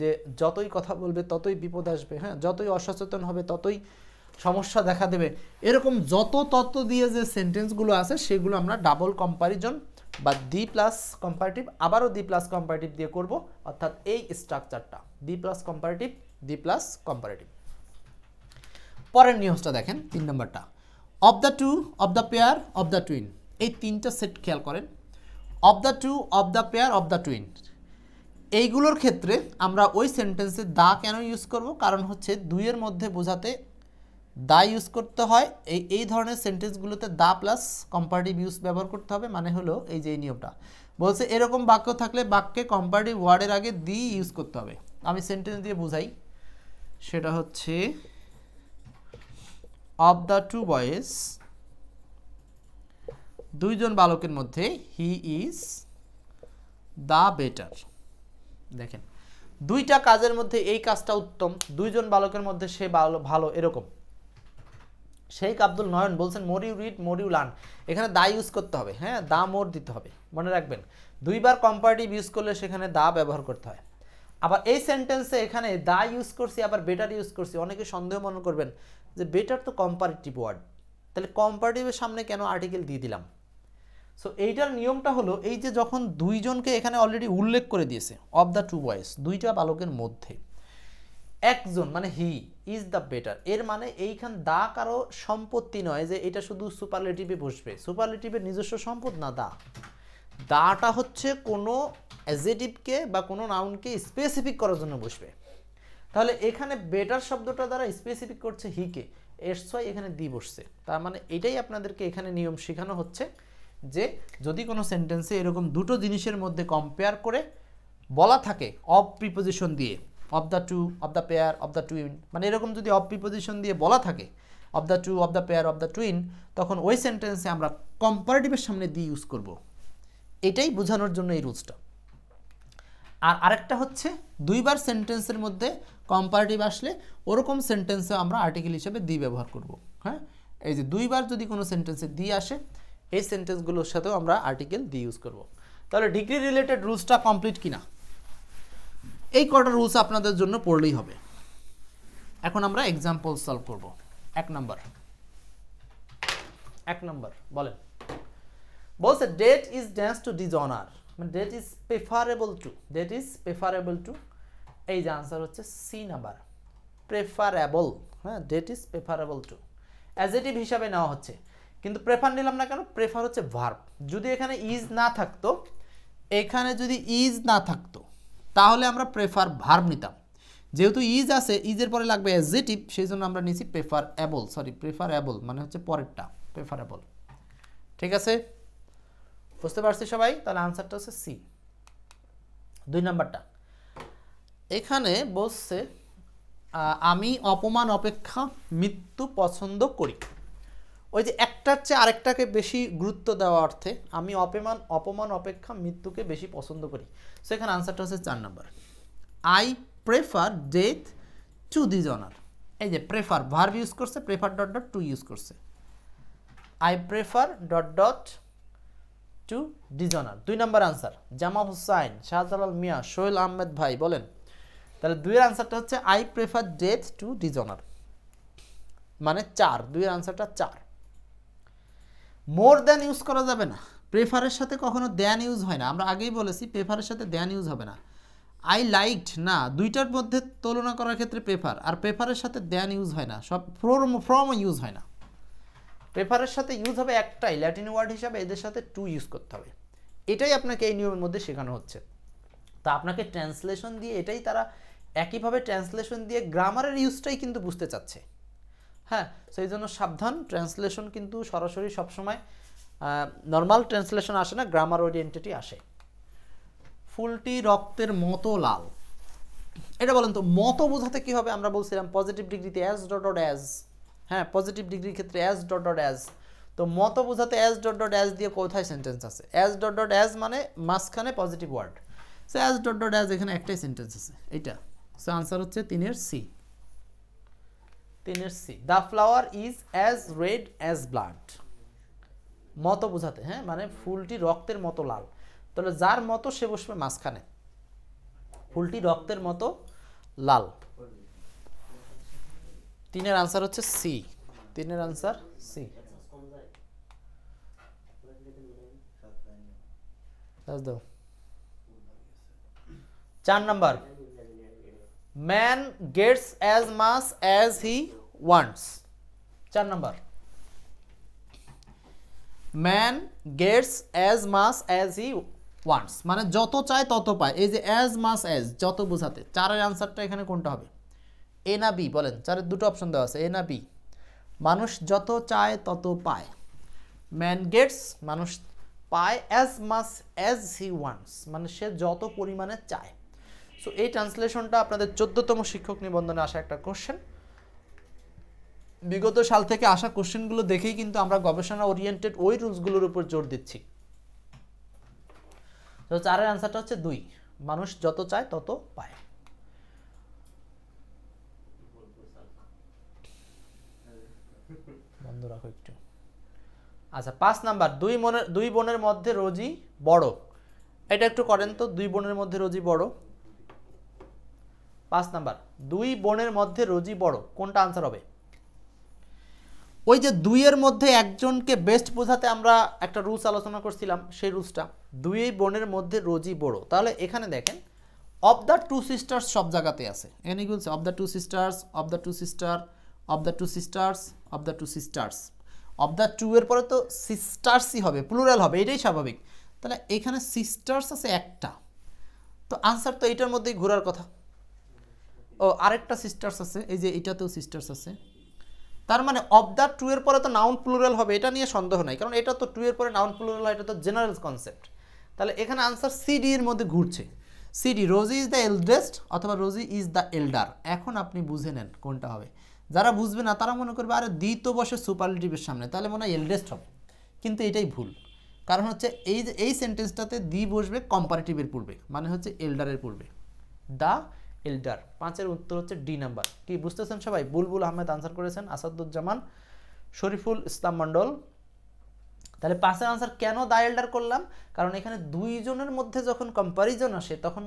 যে যতই কথা বলবে ততই বিপদ আসবে হ্যাঁ যতই অসচেতন হবে ততই সমস্যা দেখা দেবে এরকম যত তত দিয়ে যে সেন্টেন্সগুলো আছে সেগুলো আমরা ডাবল কম্পারিজন বা ডি প্লাস কম্পারেটিভ আবারও ডি প্লাস কম্পারেটিভ দিয়ে করব অর্থাৎ এই স্ট্রাকচারটা the plus comparative the plus comparative পরের নিউজটা দেখেন তিন নম্বরটা of the two of the pair of the twin এই তিনটা সেট খেয়াল করেন of the two of the pair of the twin এইগুলোর ক্ষেত্রে আমরা ওই সেন্টেন্সে দা কেন ইউজ করব কারণ হচ্ছে দুইয়ের মধ্যে বোঝাতে দা ইউজ করতে হয় এই এই ধরনের সেন্টেন্সগুলোতে দা প্লাস কম্পারেটিভ ইউজ ব্যবহার করতে হবে মানে হলো এই যে এই নিয়মটা বলছে এরকম বাক্য থাকলে বাক্যে কম্পারেটিভ ওয়ার্ডের আগে দি ইউজ করতে হবে আমি সেন্টেন্স দিয়ে বুঝাই সেটা হচ্ছে অফ দ্য টু বয়েস দুইজন বালকের মধ্যে হি ইজ দ্য বেটার দেখেন দুইটা কাজের মধ্যে এই কাজটা উত্তম দুইজন বালকের মধ্যে সে ভালো ভালো এরকম শেখ আব্দুল নয়ন বলছেন more you read more you learn এখানে দা ইউজ করতে হবে হ্যাঁ দা মোর দিতে হবে মনে রাখবেন দুইবার কম্পারেটিভ ইউজ করলে সেখানে দা ব্যবহার করতে হয় আবার এই সেন্টেন্সে এখানে দা ইউজ করছি আবার বেটার ইউজ করছি অনেকে সন্দেহ মনে করবেন যে বেটার তো কম্পারেটিভ ওয়ার্ড তাহলে কম্পারেটিভের সামনে কেন আর্টিকেল দিয়ে দিলাম সো এইটার নিয়মটা হলো এই যে যখন দুইজনকে এখানে অলরেডি উল্লেখ করে দিয়েছে অব দ্য টু বয়েস দুইটা বালকের মধ্যে একজন মানে হি ইজ দ্য বেটার এর মানে এইখান দা কারো সম্পত্তি নয় যে এটা শুধু সুপারলেটিভে বসবে সুপারলেটিভের নিজস্ব সম্পদ না দা দাটা হচ্ছে কোনো অ্যাজেটিভকে বা কোনো নাউনকে স্পেসিফিক করার জন্য বসবে তাহলে এখানে বেটার শব্দটা দ্বারা স্পেসিফিক করছে হিকে এসওয়াই এখানে দি বসছে তার মানে এটাই আপনাদেরকে এখানে নিয়ম শেখানো হচ্ছে যে যদি কোনো সেন্টেন্সে এরকম দুটো জিনিসের মধ্যে কম্পেয়ার করে বলা থাকে অপ প্রিপোজিশন দিয়ে of the two of the pair of the twin মানে এরকম যদি অফ প্রিপোজিশন দিয়ে বলা থাকে of the two of the pair of the twin তখন ওই সেন্টেন্সে আমরা কম্পারেটিভের সামনে দিয়ে ইউজ করব। এটাই বোঝানোর জন্য এই রুলসটা আর আরেকটা হচ্ছে দুইবার সেন্টেন্সের মধ্যে কম্পারেটিভ আসলে ওরকম সেন্টেন্সে আমরা আর্টিকেল হিসেবে দি ব্যবহার করব হ্যাঁ এই যে দুইবার যদি কোনো সেন্টেন্সে দি আসে এই সেন্টেন্সগুলোর সাথেও আমরা আর্টিকেল দি ইউজ করব তাহলে ডিগ্রি রিলেটেড রুলসটা কমপ্লিট কিনা এই কটা রুলস আপনাদের জন্য পড়লেই হবে এখন আমরা এক্সাম্পল সলভ করব এক নম্বর এক নম্বর বলেন বলছে death is dance to honour মানে death is preferable to death is preferable to এই যে আনসার হচ্ছে সি নাম্বার প্রেফারেবল হ্যাঁ death is preferable to adjective হিসাবে নেওয়া হচ্ছে কিন্তু প্রেফার নিলাম না কেন প্রেফার হচ্ছে ভার্ব যদি এখানে ইজ না থাকতো এখানে যদি ইজ না থাকতো তাহলে আমরা প্রেফার ভার্ব নিতাম যেহেতু ইজ আছে ইজের পরে লাগবে অ্যাজেটিভ সেই জন্য আমরা নিছি preferable sorry preferable মানে হচ্ছে পরেরটা প্রেফার অ্যাবল ঠিক আছে বুঝতে পারছি সবাই তাহলে আনসারটা হচ্ছে সি দুই নাম্বারটা এখানে বসছে আমি অপমান অপেক্ষা মৃত্যু পছন্দ করি ওই যে একটার চেয়ে আরেকটাকে বেশি গুরুত্ব দেওয়া অর্থে আমি অপমান অপমান অপেক্ষা মৃত্যুকে বেশি পছন্দ করি সো এখানে আনসারটা হচ্ছে চার নম্বর I prefer death to dishonour এই যে প্রেফার ভার্ভ ইউজ করছে prefer dot dot to use করছে I prefer dot dot to dishonour দুই নম্বর আনসার জামা হুসাইন শাহজালাল মিয়া সোহেল আহমেদ ভাই বলেন তাহলে দুইয়ের আনসারটা হচ্ছে I prefer death to dishonour মানে চার দুইয়ের আনসারটা চার মোর দ্যান ইউজ করা যাবে না প্রেফারের সাথে কখনো দ্যান ইউজ হয় না আমরা আগেই বলেছি প্রেফারের সাথে দ্যান ইউজ হবে না আই লাইকড না দুইটার মধ্যে তুলনা করার ক্ষেত্রে প্রেফার আর প্রেফারের সাথে দ্যান ইউজ হয় না সব ফ্রম ফ্রমও ইউজ হয় না প্রেফারের সাথে ইউজ হবে একটাই ল্যাটিন ওয়ার্ড হিসাবে এদের সাথে টু ইউজ করতে হবে এটাই আপনাকে এই নিয়মের মধ্যে শেখানো হচ্ছে তা আপনাকে ট্রান্সলেশন দিয়ে এটাই তারা একইভাবে ট্রান্সলেশন দিয়ে গ্রামারের ইউজটাই কিন্তু বুঝতে চাচ্ছে হ্যাঁ সেই জন্য সাবধান ট্রান্সলেশন কিন্তু সরাসরি সবসময় নর্মাল ট্রান্সলেশন আসে না গ্রামার ওরিয়েন্টেটি আসে ফুলটি রক্তের মতো লাল এটা বলেন তো মতো বোঝাতে কি হবে আমরা বলছিলাম পজিটিভ ডিগ্রিতে অ্যাজ ডট ডট অ্যাজ হ্যাঁ পজিটিভ ডিগ্রির ক্ষেত্রে অ্যাজ ডট ডট অ্যাজ তো মতো বোঝাতে অ্যাজ ডট ডট অ্যাজ দিয়ে কোথায় সেন্টেন্স আছে অ্যাজ ডট ডট অ্যাজ মানে মাঝখানে positive word so as dot dot as এখানে একটাই সেন্টেন্স আছে এইটা সো আনসার হচ্ছে তিনের সি টেনের C the flower is as red as blood মতো বোঝাতে হ্যাঁ মানে ফুলটি রক্তের মতো লাল তাহলে যার মতো সে বসবে মাঝখানে ফুলটি রক্তের মতো লাল তিনের আনসার হচ্ছে সি তিনের আনসার সি চার number man gets as much as he wants চার number man gets as much as he wants মানে যত চায় তত পায় এই যে অ্যাজ মাস অ্যাজ যত বোঝাতে চারের আনসারটা এখানে কোনটা হবে এ না বি বলেন চারের দুটো অপশন দেওয়া আছে এ না বি মানুষ যত চায় তত পায় ম্যান গেটস মানুষ পায় as much as he wants মানে সে যত পরিমাণে চায় সো এই ট্রান্সলেশনটা আপনাদের চোদ্দতম শিক্ষক নিবন্ধনে আসা একটা কোশ্চেন বিগত সাল থেকে আসা কোশ্চেনগুলো দেখেই কিন্তু আমরা গবেষণা ওরিয়েন্টেড ওই রুলসগুলোর উপর জোর দিচ্ছি তো চারের অ্যান্সারটা হচ্ছে দুই মানুষ যত চায় তত পায় বন্ধ রাখো একটু আচ্ছা পাঁচ নাম্বার দুই মনের দুই বোনের মধ্যে রোজি বড় এটা একটু করেন তো দুই বোনের মধ্যে রোজি বড় পাঁচ নাম্বার দুই বোনের মধ্যে রোজি বড় কোনটা আনসার হবে ওই যে দুইয়ের মধ্যে একজনকে বেস্ট বোঝাতে আমরা একটা রুলস আলোচনা করছিলাম সেই রুলসটা দুই বোনের মধ্যে রোজই বড় তাহলে এখানে দেখেন অফ দ্য টু সিস্টার্স সব জায়গাতে আছে এখানে কি বলছে of the two sisters of the two sister of the two sisters of the two sisters of the two এর পরে তো সিস্টার্সই হবে প্লুরাল হবে এটাই স্বাভাবিক তাহলে এখানে সিস্টার্স আছে একটা তো আনসার তো এটার মধ্যেই ঘোরার কথা ও আরেকটা সিস্টার্স আছে এই যে এটাতেও সিস্টার্স আছে তার মানে অফ দ্য টু এর পরে তো নাউন প্লুরাল হবে এটা নিয়ে সন্দেহ নাই কারণ এটা তো টু এর পরে নাউন প্লুরাল হয় এটা তো জেনারেল কনসেপ্ট তাহলে এখানে আনসার সিডি এর মধ্যে ঘুরছে C D Rosie is the eldest অথবা রোজি ইজ দ্য এল্ডার এখন আপনি বুঝে নেন কোনটা হবে যারা বুঝবে না তারা মনে করবে আরে দ্বিতীয় বসে সুপারলেটিভের সামনে তাহলে মনে হয় এলডেস্ট হবে কিন্তু এটাই ভুল কারণ হচ্ছে এই যে এই সেন্টেন্সটাতে দি বসবে কম্পারেটিভের পূর্বে মানে হচ্ছে এল্ডারের পূর্বে দ্য এল্ডার পাঁচের উত্তর হচ্ছে ডি নাম্বার কি বুঝতেছেন সবাই বুলবুল আহমেদ আনসার করেছেন আসাদুজ্জামান শরীফুল ইসলাম মণ্ডল তাহলে পাঁচের আনসার কেন দা এল্ডার করলাম কারণ এখানে দুইজনের মধ্যে যখন কম্প্যারিজন আসে তখন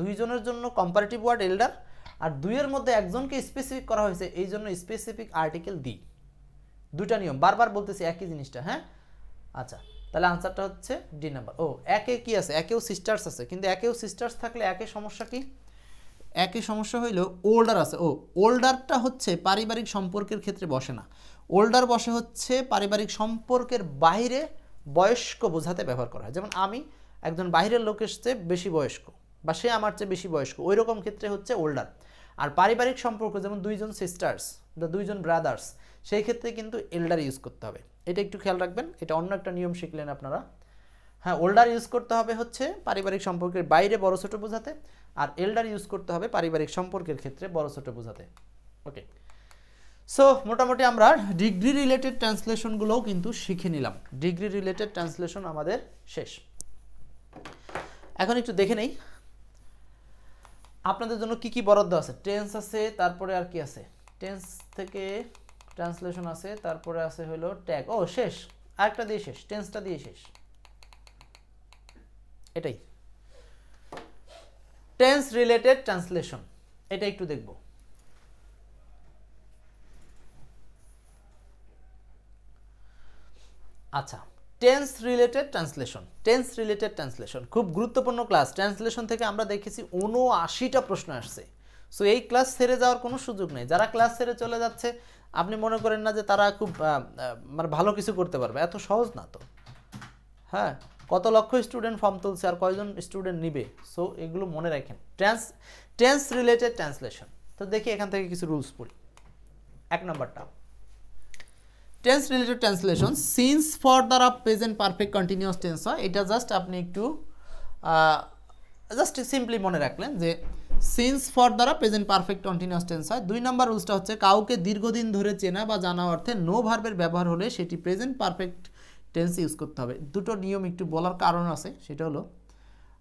দুইজনের জন্য কম্পারেটিভ ওয়ার্ড এল্ডার আর দুইয়ের মধ্যে একজনকে স্পেসিফিক করা হয়েছে এই জন্য স্পেসিফিক আর্টিকেল দি দুটা নিয়ম বারবার বলতেছি একই জিনিসটা হ্যাঁ আচ্ছা তাহলে আনসারটা হচ্ছে ডি নাম্বার ও একে কি আছে একেও সিস্টার্স আছে কিন্তু একেও সিস্টার্স থাকলে একে সমস্যা কি একই সমস্যা হইল ওল্ডার আছে ও ওল্ডারটা হচ্ছে পারিবারিক সম্পর্কের ক্ষেত্রে বসে না ওল্ডার বসে হচ্ছে পারিবারিক সম্পর্কের বাইরে বয়স্ক বোঝাতে ব্যবহার করা হয় যেমন আমি একজন বাইরের লোকের চেয়ে বেশি বয়স্ক বা সে আমার চেয়ে বেশি বয়স্ক ওই রকম ক্ষেত্রে হচ্ছে ওল্ডার আর পারিবারিক সম্পর্ক যেমন দুইজন সিস্টার্স বা দুইজন ব্রাদার্স সেই ক্ষেত্রে কিন্তু এল্ডার ইউজ করতে হবে এটা একটু খেয়াল রাখবেন এটা অন্য একটা নিয়ম শিখলেন আপনারা হ্যাঁ ওল্ডার ইউজ করতে হবে হচ্ছে পারিবারিক সম্পর্কের বাইরে বড় ছোটো বোঝাতে আর এল্ডার ইউজ করতে হবে পারিবারিক সম্পর্কের ক্ষেত্রে বড় ছোট বোঝাতে ওকে সো মোটামুটি আমরা ডিগ্রি রিলেটেড ট্রান্সলেশনগুলোও কিন্তু শিখে নিলাম ডিগ্রি রিলেটেড ট্রান্সলেশন আমাদের শেষ এখন একটু দেখে নেই আপনাদের জন্য কি কি বরাদ্দ আছে টেন্স আছে তারপরে আর কি আছে টেন্স থেকে ট্রান্সলেশন আছে তারপরে আছে হলো ট্যাগ ও শেষ আরেকটা দিয়ে শেষ টেন্সটা দিয়ে শেষ এটাই টেন্স রিলেটেড ট্রান্সলেশন এটা একটু দেখব আচ্ছা tense related translation tense related translation খুব গুরুত্বপূর্ণ ক্লাস ট্রান্সলেশন থেকে আমরা দেখেছি উনআশিটা প্রশ্ন আসছে সো এই ক্লাস সেরে যাওয়ার কোনো সুযোগ নেই যারা ক্লাস সেরে চলে যাচ্ছে আপনি মনে করেন না যে তারা খুব মানে ভালো কিছু করতে পারবে এত সহজ না তো হ্যাঁ কত লক্ষ স্টুডেন্ট ফর্ম তুলছে আর কয়জন স্টুডেন্ট নিবে সো এগুলো মনে রাখেন ট্রান্স টেন্স রিলেটেড ট্রান্সলেশন তো দেখি এখান থেকে কিছু রুলস পড়ি এক নম্বরটা tense related translation since for দ্বারা প্রেজেন্ট পারফেক্ট কন্টিনিউয়াস টেন্স হয় এটা জাস্ট আপনি একটু জাস্ট সিম্পলি মনে রাখলেন যে সিন্স ফর দ্বারা প্রেজেন্ট পারফেক্ট কন্টিনিউয়াস টেন্স হয় দুই নম্বর রুলসটা হচ্ছে কাউকে দীর্ঘদিন ধরে চেনা বা জানা অর্থে নো ভার্বের ব্যবহার হলে সেটি প্রেজেন্ট পারফেক্ট টেন্স ইউজ করতে হবে দুটো নিয়ম একটু বলার কারণ আছে সেটা হলো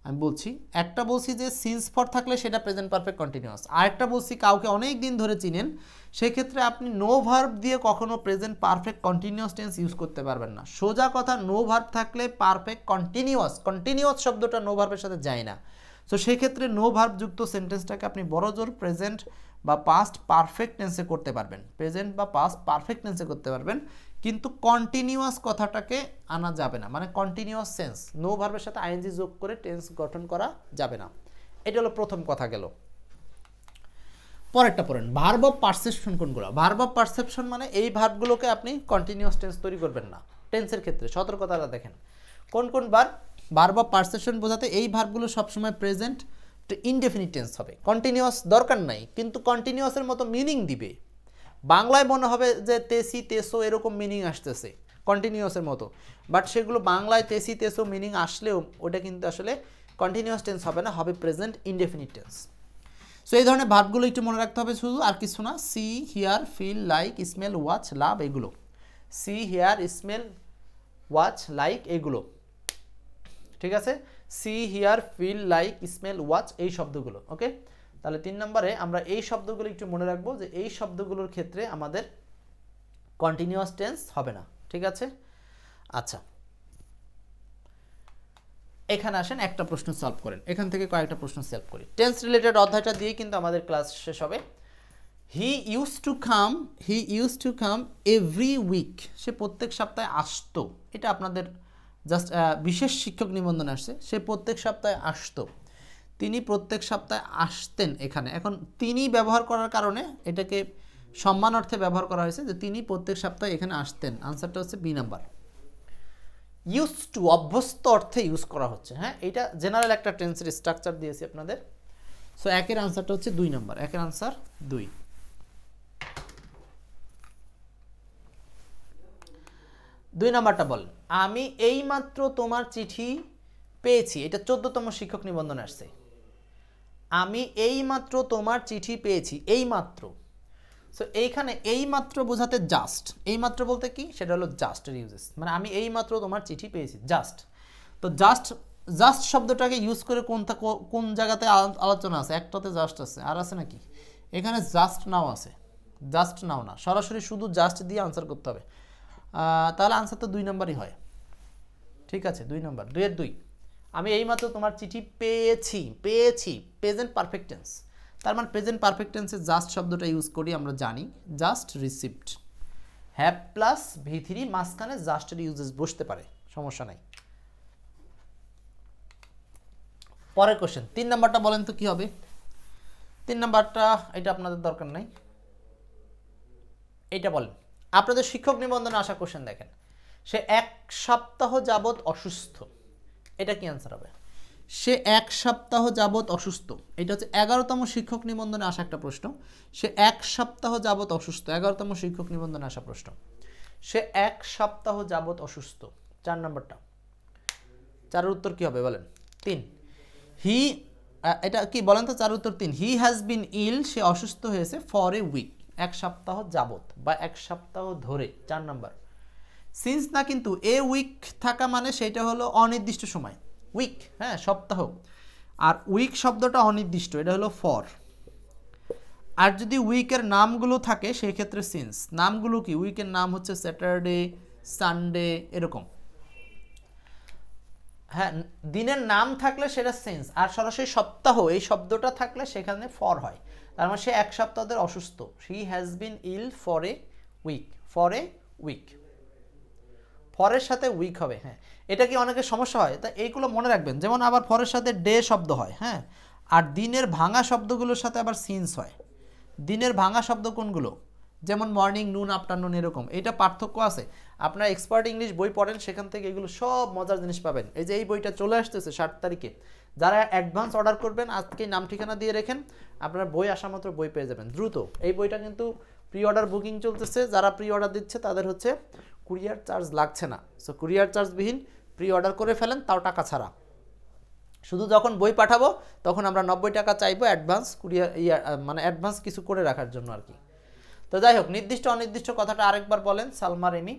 আমি বলছি একটা বলছি যে সিন্স ফর থাকলে সেটা প্রেজেন্ট পারফেক্ট কন্টিনিউয়াস আরেকটা বলছি কাউকে অনেক দিন ধরে চিনেন সেক্ষেত্রে আপনি নো ভার্ভ দিয়ে কখনও present perfect continuous tense use করতে পারবেন না সোজা কথা নো ভার্ভ থাকলে পারফেক্ট কন্টিনিউয়াস কন্টিনিউয়াস শব্দটা নো ভার্ভের সাথে যায় না তো সেক্ষেত্রে নো ভার্ভযুক্ত সেন্টেন্সটাকে আপনি বড় জোর প্রেজেন্ট বা পাস্ট পারফেক্ট টেন্সে করতে পারবেন প্রেজেন্ট বা পাস্ট পারফেক্ট টেন্সে করতে পারবেন কিন্তু কন্টিনিউয়াস কথাটাকে আনা যাবে না মানে কন্টিনিউয়াস সেন্স নো ভার্বের সাথে আইএনজি যোগ করে টেন্স গঠন করা যাবে না এটা হলো প্রথম কথা গেল পরেরটা পড়েন ভার্ব অফ পারসেপশন কোনগুলো ভার্ব অফ পারসেপশন মানে এই ভার্বগুলোকে আপনি কন্টিনিউয়াস টেন্স তৈরি করবেন না টেন্সের ক্ষেত্রে সতর্কতাটা দেখেন কোন কোন বার ভার্ব অফ পারসেপশন বোঝাতে এই ভার্বগুলো সবসময় প্রেজেন্ট ইনডেফিনিট টেন্স হবে কন্টিনিউয়াস দরকার নাই কিন্তু কন্টিনিউয়াসের মতো মিনিং দিবে বাংলায় মনে হবে যে তেসি তেসো এরকম মিনিং আসতেছে কন্টিনিউয়াসের মতো বাট সেগুলো বাংলায় তেসি তেসো মিনিং আসলেও ওটা কিন্তু আসলে কন্টিনিউয়াস টেন্স হবে না হবে প্রেজেন্ট ইনডেফিনিট টেন্স সো এই ধরনের ভাবগুলো একটু মনে রাখতে হবে শুধু আর কিছু না see hear feel like smell watch love এগুলো see hear smell watch like এগুলো ঠিক আছে see hear feel like smell watch এই শব্দগুলো ওকে তাহলে তিন নম্বরে আমরা এই শব্দগুলো একটু মনে রাখবো যে এই শব্দগুলোর ক্ষেত্রে আমাদের কন্টিনিউয়াস টেন্স হবে না ঠিক আছে আচ্ছা এখানে আসেন একটা প্রশ্ন সলভ করেন এখান থেকে কয়েকটা প্রশ্ন সলভ করি টেন্স রিলেটেড অধ্যায়টা দিয়ে কিন্তু আমাদের ক্লাস শেষ হবে he use to come he use to come every week সে প্রত্যেক সপ্তাহে আসতো এটা আপনাদের জাস্ট বিশেষ শিক্ষক নিবন্ধন আসছে সে প্রত্যেক সপ্তাহে আসতো তিনি প্রত্যেক সপ্তাহে আসতেন এখানে এখন তিনি ব্যবহার করার কারণে এটাকে সম্মান অর্থে ব্যবহার করা হয়েছে যে তিনি প্রত্যেক সপ্তাহে এখানে আসতেন আনসারটা হচ্ছে বি নাম্বার ইউজ টু অভ্যস্ত অর্থে ইউজ করা হচ্ছে হ্যাঁ এটা জেনারেল একটা টেন্সের স্ট্রাকচার দিয়েছি আপনাদের সো একের আনসারটা হচ্ছে দুই নাম্বার একের আনসার দুই দুই নাম্বারটা বল আমি এইমাত্র তোমার চিঠি পেয়েছি এটা চোদ্দতম শিক্ষক নিবন্ধন আসছে আমি এইমাত্র তোমার চিঠি পেয়েছি এইমাত্র সো এইখানে এইমাত্র বোঝাতে জাস্ট এইমাত্র বলতে কি সেটা হলো জাস্টের ইউজেস মানে আমি এইমাত্র তোমার চিঠি পেয়েছি জাস্ট তো জাস্ট জাস্ট শব্দটাকে ইউজ করে কোনটা কোন জায়গাতে আলোচনা আছে একটাতে জাস্ট আছে আর আছে নাকি এখানে জাস্ট নাও আছে জাস্ট নাও না সরাসরি শুধু জাস্ট দিয়ে আনসার করতে হবে তাহলে আনসার তো দুই নম্বরই হয় ঠিক আছে দুই নম্বর দুয়ের দুই আমি এইমাত্র তোমার চিঠি পেয়েছি পেয়েছি প্রেজেন্ট পারফেক্টেন্স তার মানে প্রেজেন্ট পারফেক্টেন্সে জাস্ট শব্দটা ইউজ করি আমরা জানি just received have plus V three মাঝখানে জাস্টের ইউজেস বসতে পারে সমস্যা নাই পরের কোশ্চেন তিন নাম্বারটা বলেন তো কি হবে তিন নাম্বারটা এটা আপনাদের দরকার নাই এটা বলেন আপনাদের শিক্ষক নিবন্ধনে আসা কোশ্চেন দেখেন সে এক সপ্তাহ যাবৎ অসুস্থ এটা কি অ্যান্সার হবে সে এক সপ্তাহ যাবৎ অসুস্থ এটা হচ্ছে এগারোতম শিক্ষক নিবন্ধনে আসা একটা প্রশ্ন সে এক সপ্তাহ যাবৎ অসুস্থ এগারোতম শিক্ষক নিবন্ধনে আসা প্রশ্ন সে এক সপ্তাহ যাবৎ অসুস্থ চার নম্বরটা চারের উত্তর কি হবে বলেন তিন হি এটা কি বলেন তো চার উত্তর তিন হি হ্যাজ বিন ইল সে অসুস্থ হয়েছে ফর এ উইক এক সপ্তাহ যাবৎ বা এক সপ্তাহ ধরে চার নম্বর সিন্স না কিন্তু এ উইক থাকা মানে সেটা হলো অনির্দিষ্ট সময় উইক হ্যাঁ সপ্তাহ আর উইক শব্দটা অনির্দিষ্ট এটা হলো ফর আর যদি উইকের নামগুলো থাকে সেই ক্ষেত্রে সিন্স নামগুলো কি উইকের নাম হচ্ছে স্যাটারডে সানডে এরকম হ্যাঁ দিনের নাম থাকলে সেটা সেন্স আর সরাসরি সপ্তাহ এই শব্দটা থাকলে সেখানে ফর হয় তার মানে সে এক সপ্তাহের অসুস্থ he has been ill for a week for a week ফরের সাথে উইক হবে হ্যাঁ এটা কি অনেকের সমস্যা হয় তা এইগুলো মনে রাখবেন যেমন আবার ফরের সাথে ডে শব্দ হয় হ্যাঁ আর দিনের ভাঙা শব্দগুলোর সাথে আবার সিন্স হয় দিনের ভাঙা শব্দ কোনগুলো যেমন মর্নিং নুন আফটারনুন এরকম এটা পার্থক্য আছে আপনারা এক্সপার্ট ইংলিশ বই পড়েন সেখান থেকে এগুলো সব মজার জিনিস পাবেন এই যে এই বইটা চলে আসতেছে ষাট তারিখে যারা অ্যাডভান্স অর্ডার করবেন আজকে নাম ঠিকানা দিয়ে রেখেন আপনার বই আসা মাত্র বই পেয়ে যাবেন দ্রুত এই বইটা কিন্তু প্রি অর্ডার বুকিং চলতেছে যারা প্রি অর্ডার দিচ্ছে তাদের হচ্ছে কুরিয়ার চার্জ লাগছে না সো কুরিয়ার চার্জবিহীন প্রি অর্ডার করে ফেলেন তাও টাকা ছাড়া শুধু যখন বই পাঠাবো তখন আমরা নব্বই টাকা চাইবো অ্যাডভান্স কুরিয়ার মানে অ্যাডভান্স কিছু করে রাখার জন্য আর কি তো যাই হোক নির্দিষ্ট অনির্দিষ্ট কথাটা আরেকবার বলেন সালমা রেমি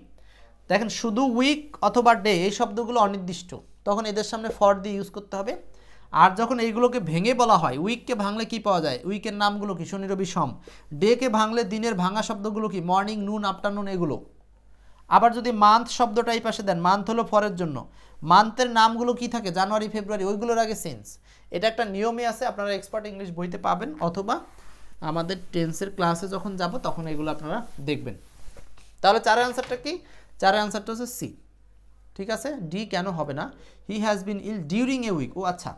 দেখেন শুধু উইক অথবা ডে এই শব্দগুলো অনির্দিষ্ট তখন এদের সামনে ফর দিয়ে ইউজ করতে হবে আর যখন এইগুলোকে ভেঙে বলা হয় উইককে ভাঙলে কি পাওয়া যায় উইকের নামগুলো কি শনি রবি সম ডেকে ভাঙলে দিনের ভাঙা শব্দগুলো কি মর্নিং নুন আফটারনুন এগুলো আবার যদি মান্থ শব্দটা এই পাশে দেন মান্থ হলো ফরের জন্য মান্থের নামগুলো কি থাকে জানুয়ারি ফেব্রুয়ারি ওইগুলোর আগে সেন্স এটা একটা নিয়মই আছে আপনারা এক্সপার্ট ইংলিশ বইতে পাবেন অথবা আমাদের টেন্সের ক্লাসে যখন যাব তখন এগুলো আপনারা দেখবেন তাহলে চারের অ্যান্সারটা কি চারের অ্যান্সারটা হচ্ছে সি ঠিক আছে ডি কেন হবে না he has been ill during a week ও আচ্ছা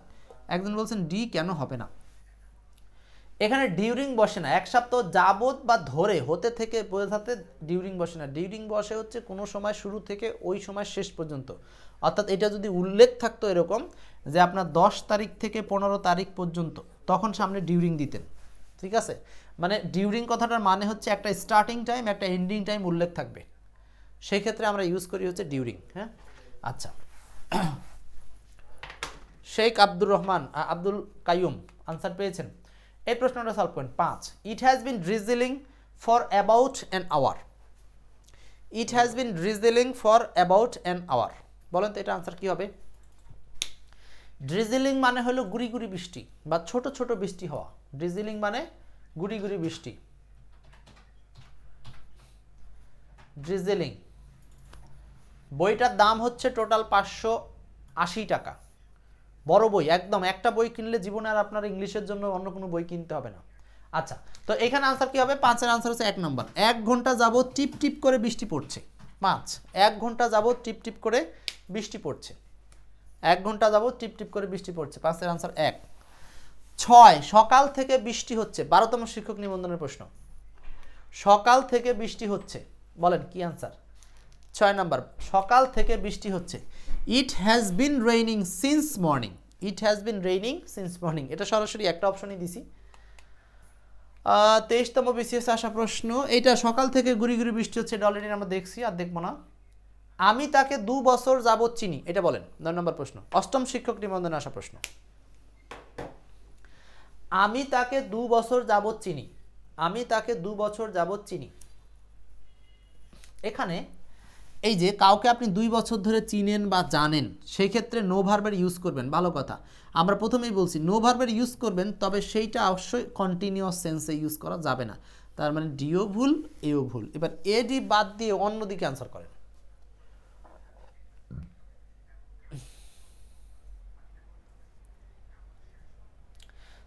একজন বলছেন ডি কেন হবে না এখানে ডিউরিং বসে না এক সপ্তাহ যাবত বা ধরে হতে থেকে বোঝাতে ডিউরিং বসে না ডিউরিং বসে হচ্ছে কোনো সময় শুরু থেকে ওই সময় শেষ পর্যন্ত অর্থাৎ এটা যদি উল্লেখ থাকতো এরকম যে আপনার দশ তারিখ থেকে পনেরো তারিখ পর্যন্ত তখন সামনে ডিউরিং দিতেন ঠিক আছে মানে ডিউরিং কথাটার মানে হচ্ছে একটা স্টার্টিং টাইম একটা এন্ডিং টাইম উল্লেখ থাকবে সেই ক্ষেত্রে আমরা ইউজ করি হচ্ছে ডিউরিং হ্যাঁ আচ্ছা শেখ আব্দুর রহমান আব্দুল কাইম আনসার পেয়েছেন এই প্রশ্নটা সলভ করেন পাঁচ it has been drizzling for about an hour it has been drizzling for about an hour বলেন তো এটা আনসার কী হবে ড্রিজিলিং মানে হলো গুড়ি গুড়ি বৃষ্টি বা ছোট ছোট বৃষ্টি হওয়া ড্রিজিলিং মানে গুড়ি গুড়ি বৃষ্টি ড্রিজেলিং বইটার দাম হচ্ছে টোটাল পাঁচশো আশি টাকা বড় বই একদম একটা বই কিনলে জীবনে আর আপনার ইংলিশের জন্য অন্য কোনো বই কিনতে হবে না আচ্ছা তো এখানে আনসার কি হবে পাঁচের আনসার হচ্ছে এক নম্বর এক ঘন্টা যাব টিপ টিপ করে বৃষ্টি পড়ছে পাঁচ এক ঘন্টা যাব টিপ টিপ করে বৃষ্টি পড়ছে এক ঘন্টা যাব টিপ টিপ করে বৃষ্টি পড়ছে পাঁচের আনসার এক ছয় সকাল থেকে বৃষ্টি হচ্ছে বারোতম শিক্ষক নিবন্ধনের প্রশ্ন সকাল থেকে বৃষ্টি হচ্ছে বলেন কি আনসার ছয় নাম্বার সকাল থেকে বৃষ্টি হচ্ছে it has been raining since morning it has been raining since morning এটা সরাসরি একটা অপশনই দিছি তেইশতম বিসিএস আসা প্রশ্ন এটা সকাল থেকে গুড়ি গুড়ি বৃষ্টি হচ্ছে এটা অলরেডি আমরা দেখছি আর দেখবো না আমি তাকে দু বছর যাবৎ চিনি এটা বলেন নয় নম্বর প্রশ্ন অষ্টম শিক্ষক নিবন্ধনে আসা প্রশ্ন আমি তাকে দু বছর যাবৎ চিনি আমি তাকে দু বছর যাবৎ চিনি এখানে এই যে কাউকে আপনি দুই বছর ধরে চিনেন বা জানেন সেই ক্ষেত্রে নো ভার্বের ইউজ করবেন ভালো কথা আমরা প্রথমেই বলছি নো ভার্বের ইউজ করবেন তবে সেইটা অবশ্যই কন্টিনিউয়াস সেন্সে ইউজ করা যাবে না তার মানে ডিও ভুল এও ভুল এবার এ ডি বাদ দিয়ে অন্যদিকে অ্যান্সার করেন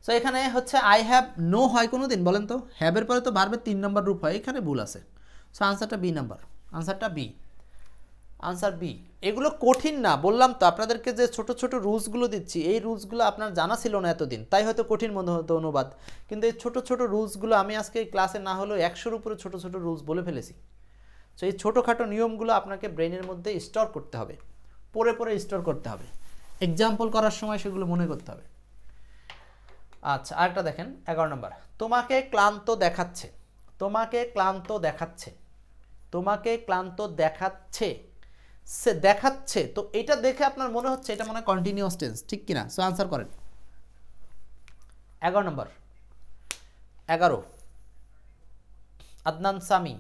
সো এখানে হচ্ছে আই হ্যাভ নো হয় কোনো দিন বলেন তো হ্যাভের পরে তো ভার্বের তিন নম্বর রূপ হয় এখানে ভুল আছে সো আনসারটা বি নাম্বার আনসারটা বি আনসার বি এগুলো কঠিন না বললাম তো আপনাদেরকে যে ছোট ছোট রুলসগুলো দিচ্ছি এই রুলসগুলো আপনার জানা ছিল না এতদিন তাই হয়তো কঠিন মনে হতো অনুবাদ কিন্তু এই ছোট ছোট রুলসগুলো আমি আজকে ক্লাসে না হলেও একশোর উপরে ছোট ছোট রুলস বলে ফেলেছি তো এই ছোটোখাটো নিয়মগুলো আপনাকে ব্রেনের মধ্যে স্টোর করতে হবে পরে পরে স্টোর করতে হবে এক্সাম্পল করার সময় সেগুলো মনে করতে হবে আচ্ছা আরেকটা দেখেন এগারো নম্বর তোমাকে ক্লান্ত দেখাচ্ছে তোমাকে ক্লান্ত দেখাচ্ছে তোমাকে ক্লান্ত দেখাচ্ছে সে দেখাচ্ছে তো এটা দেখে আপনার মনে হচ্ছে এটা মনে হয় কন্টিনিউয়াস টেন্স ঠিক কিনা সো আনসার করেন এগারো নম্বর এগারো আদনান সামি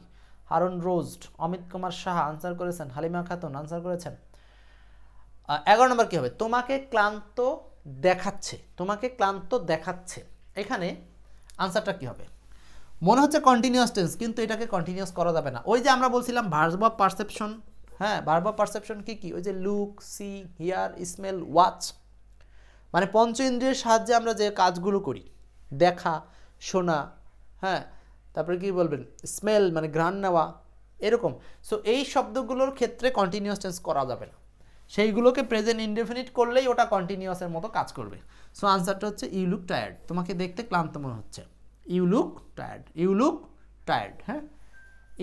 হারুন রোজড অমিত কুমার সাহা আনসার করেছেন হালিমা খাতুন আনসার করেছেন এগারো নম্বর কী হবে তোমাকে ক্লান্ত দেখাচ্ছে তোমাকে ক্লান্ত দেখাচ্ছে এখানে আনসারটা কি হবে মনে হচ্ছে কন্টিনিউয়াস টেন্স কিন্তু এটাকে কন্টিনিউয়াস করা যাবে না ওই যে আমরা বলছিলাম ভার্স বা পারসেপশন হ্যাঁ ভার্বা পারসেপশন কি কি ওই যে look see hear smell watch মানে পঞ্চ ইন্দ্রিয়ের সাহায্যে আমরা যে কাজগুলো করি দেখা শোনা হ্যাঁ তারপরে কি বলবেন স্মেল মানে ঘ্রাণ নেওয়া এরকম সো এই শব্দগুলোর ক্ষেত্রে কন্টিনিউয়াস টেন্স করা যাবে না সেইগুলোকে প্রেজেন্ট ইনডেফিনিট করলেই ওটা কন্টিনিউয়াসের মতো কাজ করবে সো আনসারটা হচ্ছে ইউ লুক টায়ার্ড তোমাকে দেখতে ক্লান্ত মনে হচ্ছে you look tired you look tired হ্যাঁ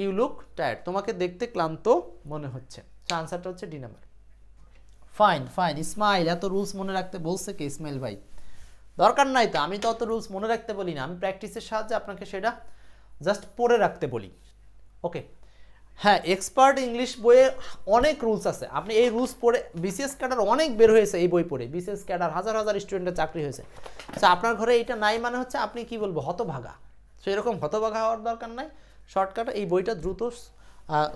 ইউ লুক টায়ার্ড তোমাকে দেখতে ক্লান্ত মনে হচ্ছে আনসারটা হচ্ছে D number fine fine Ismail এত রুলস মনে রাখতে বলছে কি ইসমাইল ভাই দরকার নাই তো আমি তো অত রুলস মনে রাখতে বলি না আমি প্র্যাকটিসের সাহায্যে আপনাকে সেটা জাস্ট পড়ে রাখতে বলি ওকে হ্যাঁ এক্সপার্ট ইংলিশ বইয়ে অনেক রুলস আছে আপনি এই রুলস পড়ে বিসিএস ক্যাডার অনেক বের হয়েছে এই বই পড়ে বিসিএস ক্যাডার হাজার হাজার স্টুডেন্টের চাকরি হয়েছে তো আপনার ঘরে এটা নাই মানে হচ্ছে আপনি কি বলবো হতভাগা সেরকম হতভাগা হওয়ার দরকার নাই শর্টকাট এই বইটা দ্রুত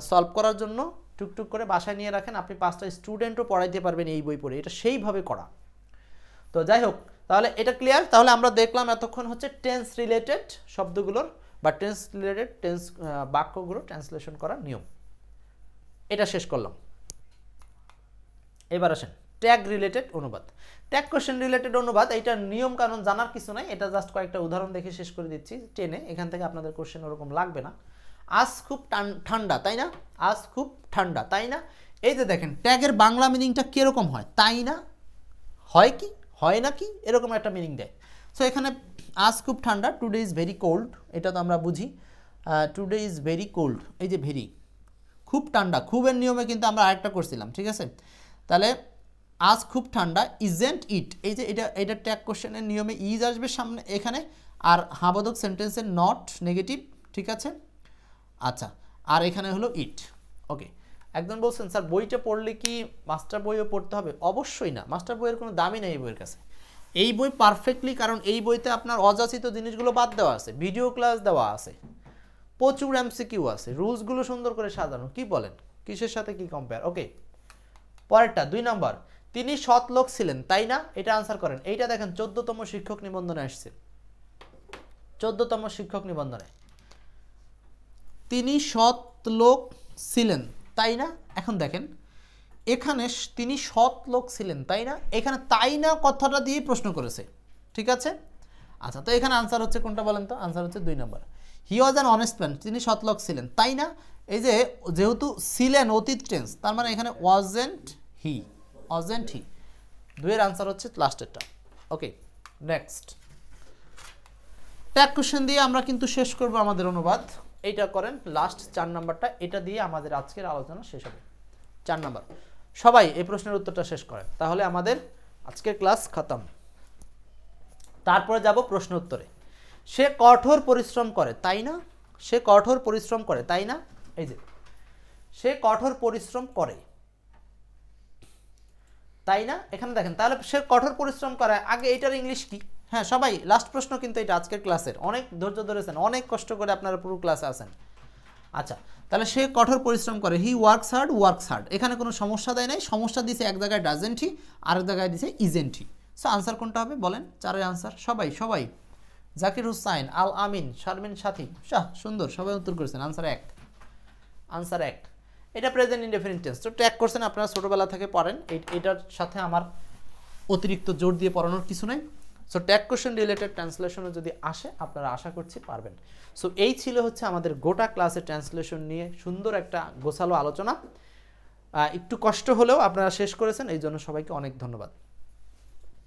সলভ করার জন্য টুকটুক করে বাসায় নিয়ে রাখেন আপনি পাঁচটা স্টুডেন্টও পড়াইতে পারবেন এই বই পড়ে এটা সেইভাবে করা তো যাই হোক তাহলে এটা ক্লিয়ার তাহলে আমরা দেখলাম এতক্ষণ হচ্ছে টেন্স রিলেটেড শব্দগুলোর বা টেন্স রিলেটেড টেন্স বাক্যগুলো ট্রান্সলেশন করার নিয়ম এটা শেষ করলাম এবার আসেন ট্যাগ রিলেটেড অনুবাদ ট্যাগ কোয়েশন রিলেটেড অনুবাদ এইটার নিয়ম কানুন জানার কিছু নাই এটা জাস্ট কয়েকটা উদাহরণ দেখে শেষ করে দিচ্ছি টেনে এখান থেকে আপনাদের কোশ্চেন ওরকম লাগবে না আজ খুব ঠান্ডা তাই না আজ খুব ঠান্ডা তাই না এই যে দেখেন ট্যাগের বাংলা মিনিংটা কীরকম হয় তাই না হয় কি হয় না কি এরকম একটা মিনিং দেয় সো এখানে আজ খুব ঠান্ডা টুডে ইজ ভেরি কোল্ড এটা তো আমরা বুঝি টুডে ইজ ভেরি কোল্ড এই যে ভেরি খুব ঠান্ডা খুবের নিয়মে কিন্তু আমরা আরেকটা করছিলাম ঠিক আছে তাহলে আজ খুব ঠান্ডা ইজেন্ট ইট এই যে এটা এটা ট্যাগ কোশ্চেনের নিয়মে ইজ আসবে সামনে এখানে আর হাবাদক সেন্টেন্সে নট নেগেটিভ ঠিক আছে আচ্ছা আর এখানে হলো ইট ওকে একজন বলছেন স্যার বইটা পড়লে কি মাস্টার বইও পড়তে হবে অবশ্যই না মাস্টার বইয়ের কোনো দামই নেই এই বইয়ের কাছে এই বই পারফেক্টলি কারণ এই বইতে আপনার অযাচিত জিনিসগুলো বাদ দেওয়া আছে ভিডিও ক্লাস দেওয়া আছে প্রচুর কিউ আছে রুলসগুলো সুন্দর করে সাজানো কি বলেন কিসের সাথে কি কম্পেয়ার ওকে পরেরটা দুই নম্বর তিনি সৎ লোক ছিলেন তাই না এটা আনসার করেন এইটা দেখেন চোদ্দতম শিক্ষক নিবন্ধনে আসছে চোদ্দতম শিক্ষক নিবন্ধনে তিনি সৎ লোক ছিলেন তাই না এখন দেখেন এখানে তিনি সৎ লোক ছিলেন তাই না এখানে তাই না কথাটা দিয়ে প্রশ্ন করেছে ঠিক আছে আচ্ছা তো এখানে আনসার হচ্ছে কোনটা বলেন তো আনসার হচ্ছে দুই number he was an honest man তিনি লোক ছিলেন তাই না এই যে যেহেতু ছিলেন অতীত টেন্স তার মানে এখানে ওয়াজেন্ট হি অজেন্ট হি দুয়ের আনসার হচ্ছে লাস্টেরটা ওকে নেক্সট ট্যাগ কোশ্চেন দিয়ে আমরা কিন্তু শেষ করব আমাদের অনুবাদ এইটা করেন লাস্ট চার নাম্বারটা এটা দিয়ে আমাদের আজকের আলোচনা শেষ হবে চার নাম্বার সবাই এই প্রশ্নের উত্তরটা শেষ করেন তাহলে আমাদের আজকের ক্লাস খতম তারপরে যাব প্রশ্ন উত্তরে সে কঠোর পরিশ্রম করে তাই না সে কঠোর পরিশ্রম করে তাই না এই যে সে কঠোর পরিশ্রম করে তাই না এখানে দেখেন তাহলে সে কঠোর পরিশ্রম করে আগে এটার ইংলিশ কি হ্যাঁ সবাই লাস্ট প্রশ্ন কিন্তু এটা আজকের ক্লাসের অনেক ধৈর্য ধরেছেন অনেক কষ্ট করে আপনারা পুরো ক্লাসে আসেন আচ্ছা তাহলে সে কঠোর পরিশ্রম করে he works hard works hard এখানে কোনো সমস্যা দেয় নাই সমস্যা দিছে এক জায়গায় ডাজেন্টি হি আরেক জায়গায় দিছে ইজেন্টি সো আনসার কোনটা হবে বলেন চারের আনসার সবাই সবাই জাকির হুসাইন আল আমিন শারমিন সাথী শাহ সুন্দর সবাই উত্তর করেছেন আনসার এক আনসার এক এটা প্রেজেন্ট ইনডেফিনিট টেন্স তো ট্র্যাক করছেন আপনারা ছোটোবেলা থেকে পড়েন এটার সাথে আমার অতিরিক্ত জোর দিয়ে পড়ানোর কিছু নাই সো ট্যাগ কোশ্চেন রিলেটেড ট্রান্সলেশনও যদি আসে আপনারা আশা করছি পারবেন সো এই ছিল হচ্ছে আমাদের গোটা ক্লাসে ট্রান্সলেশন নিয়ে সুন্দর একটা গোছালো আলোচনা একটু কষ্ট হলেও আপনারা শেষ করেছেন এই জন্য সবাইকে অনেক ধন্যবাদ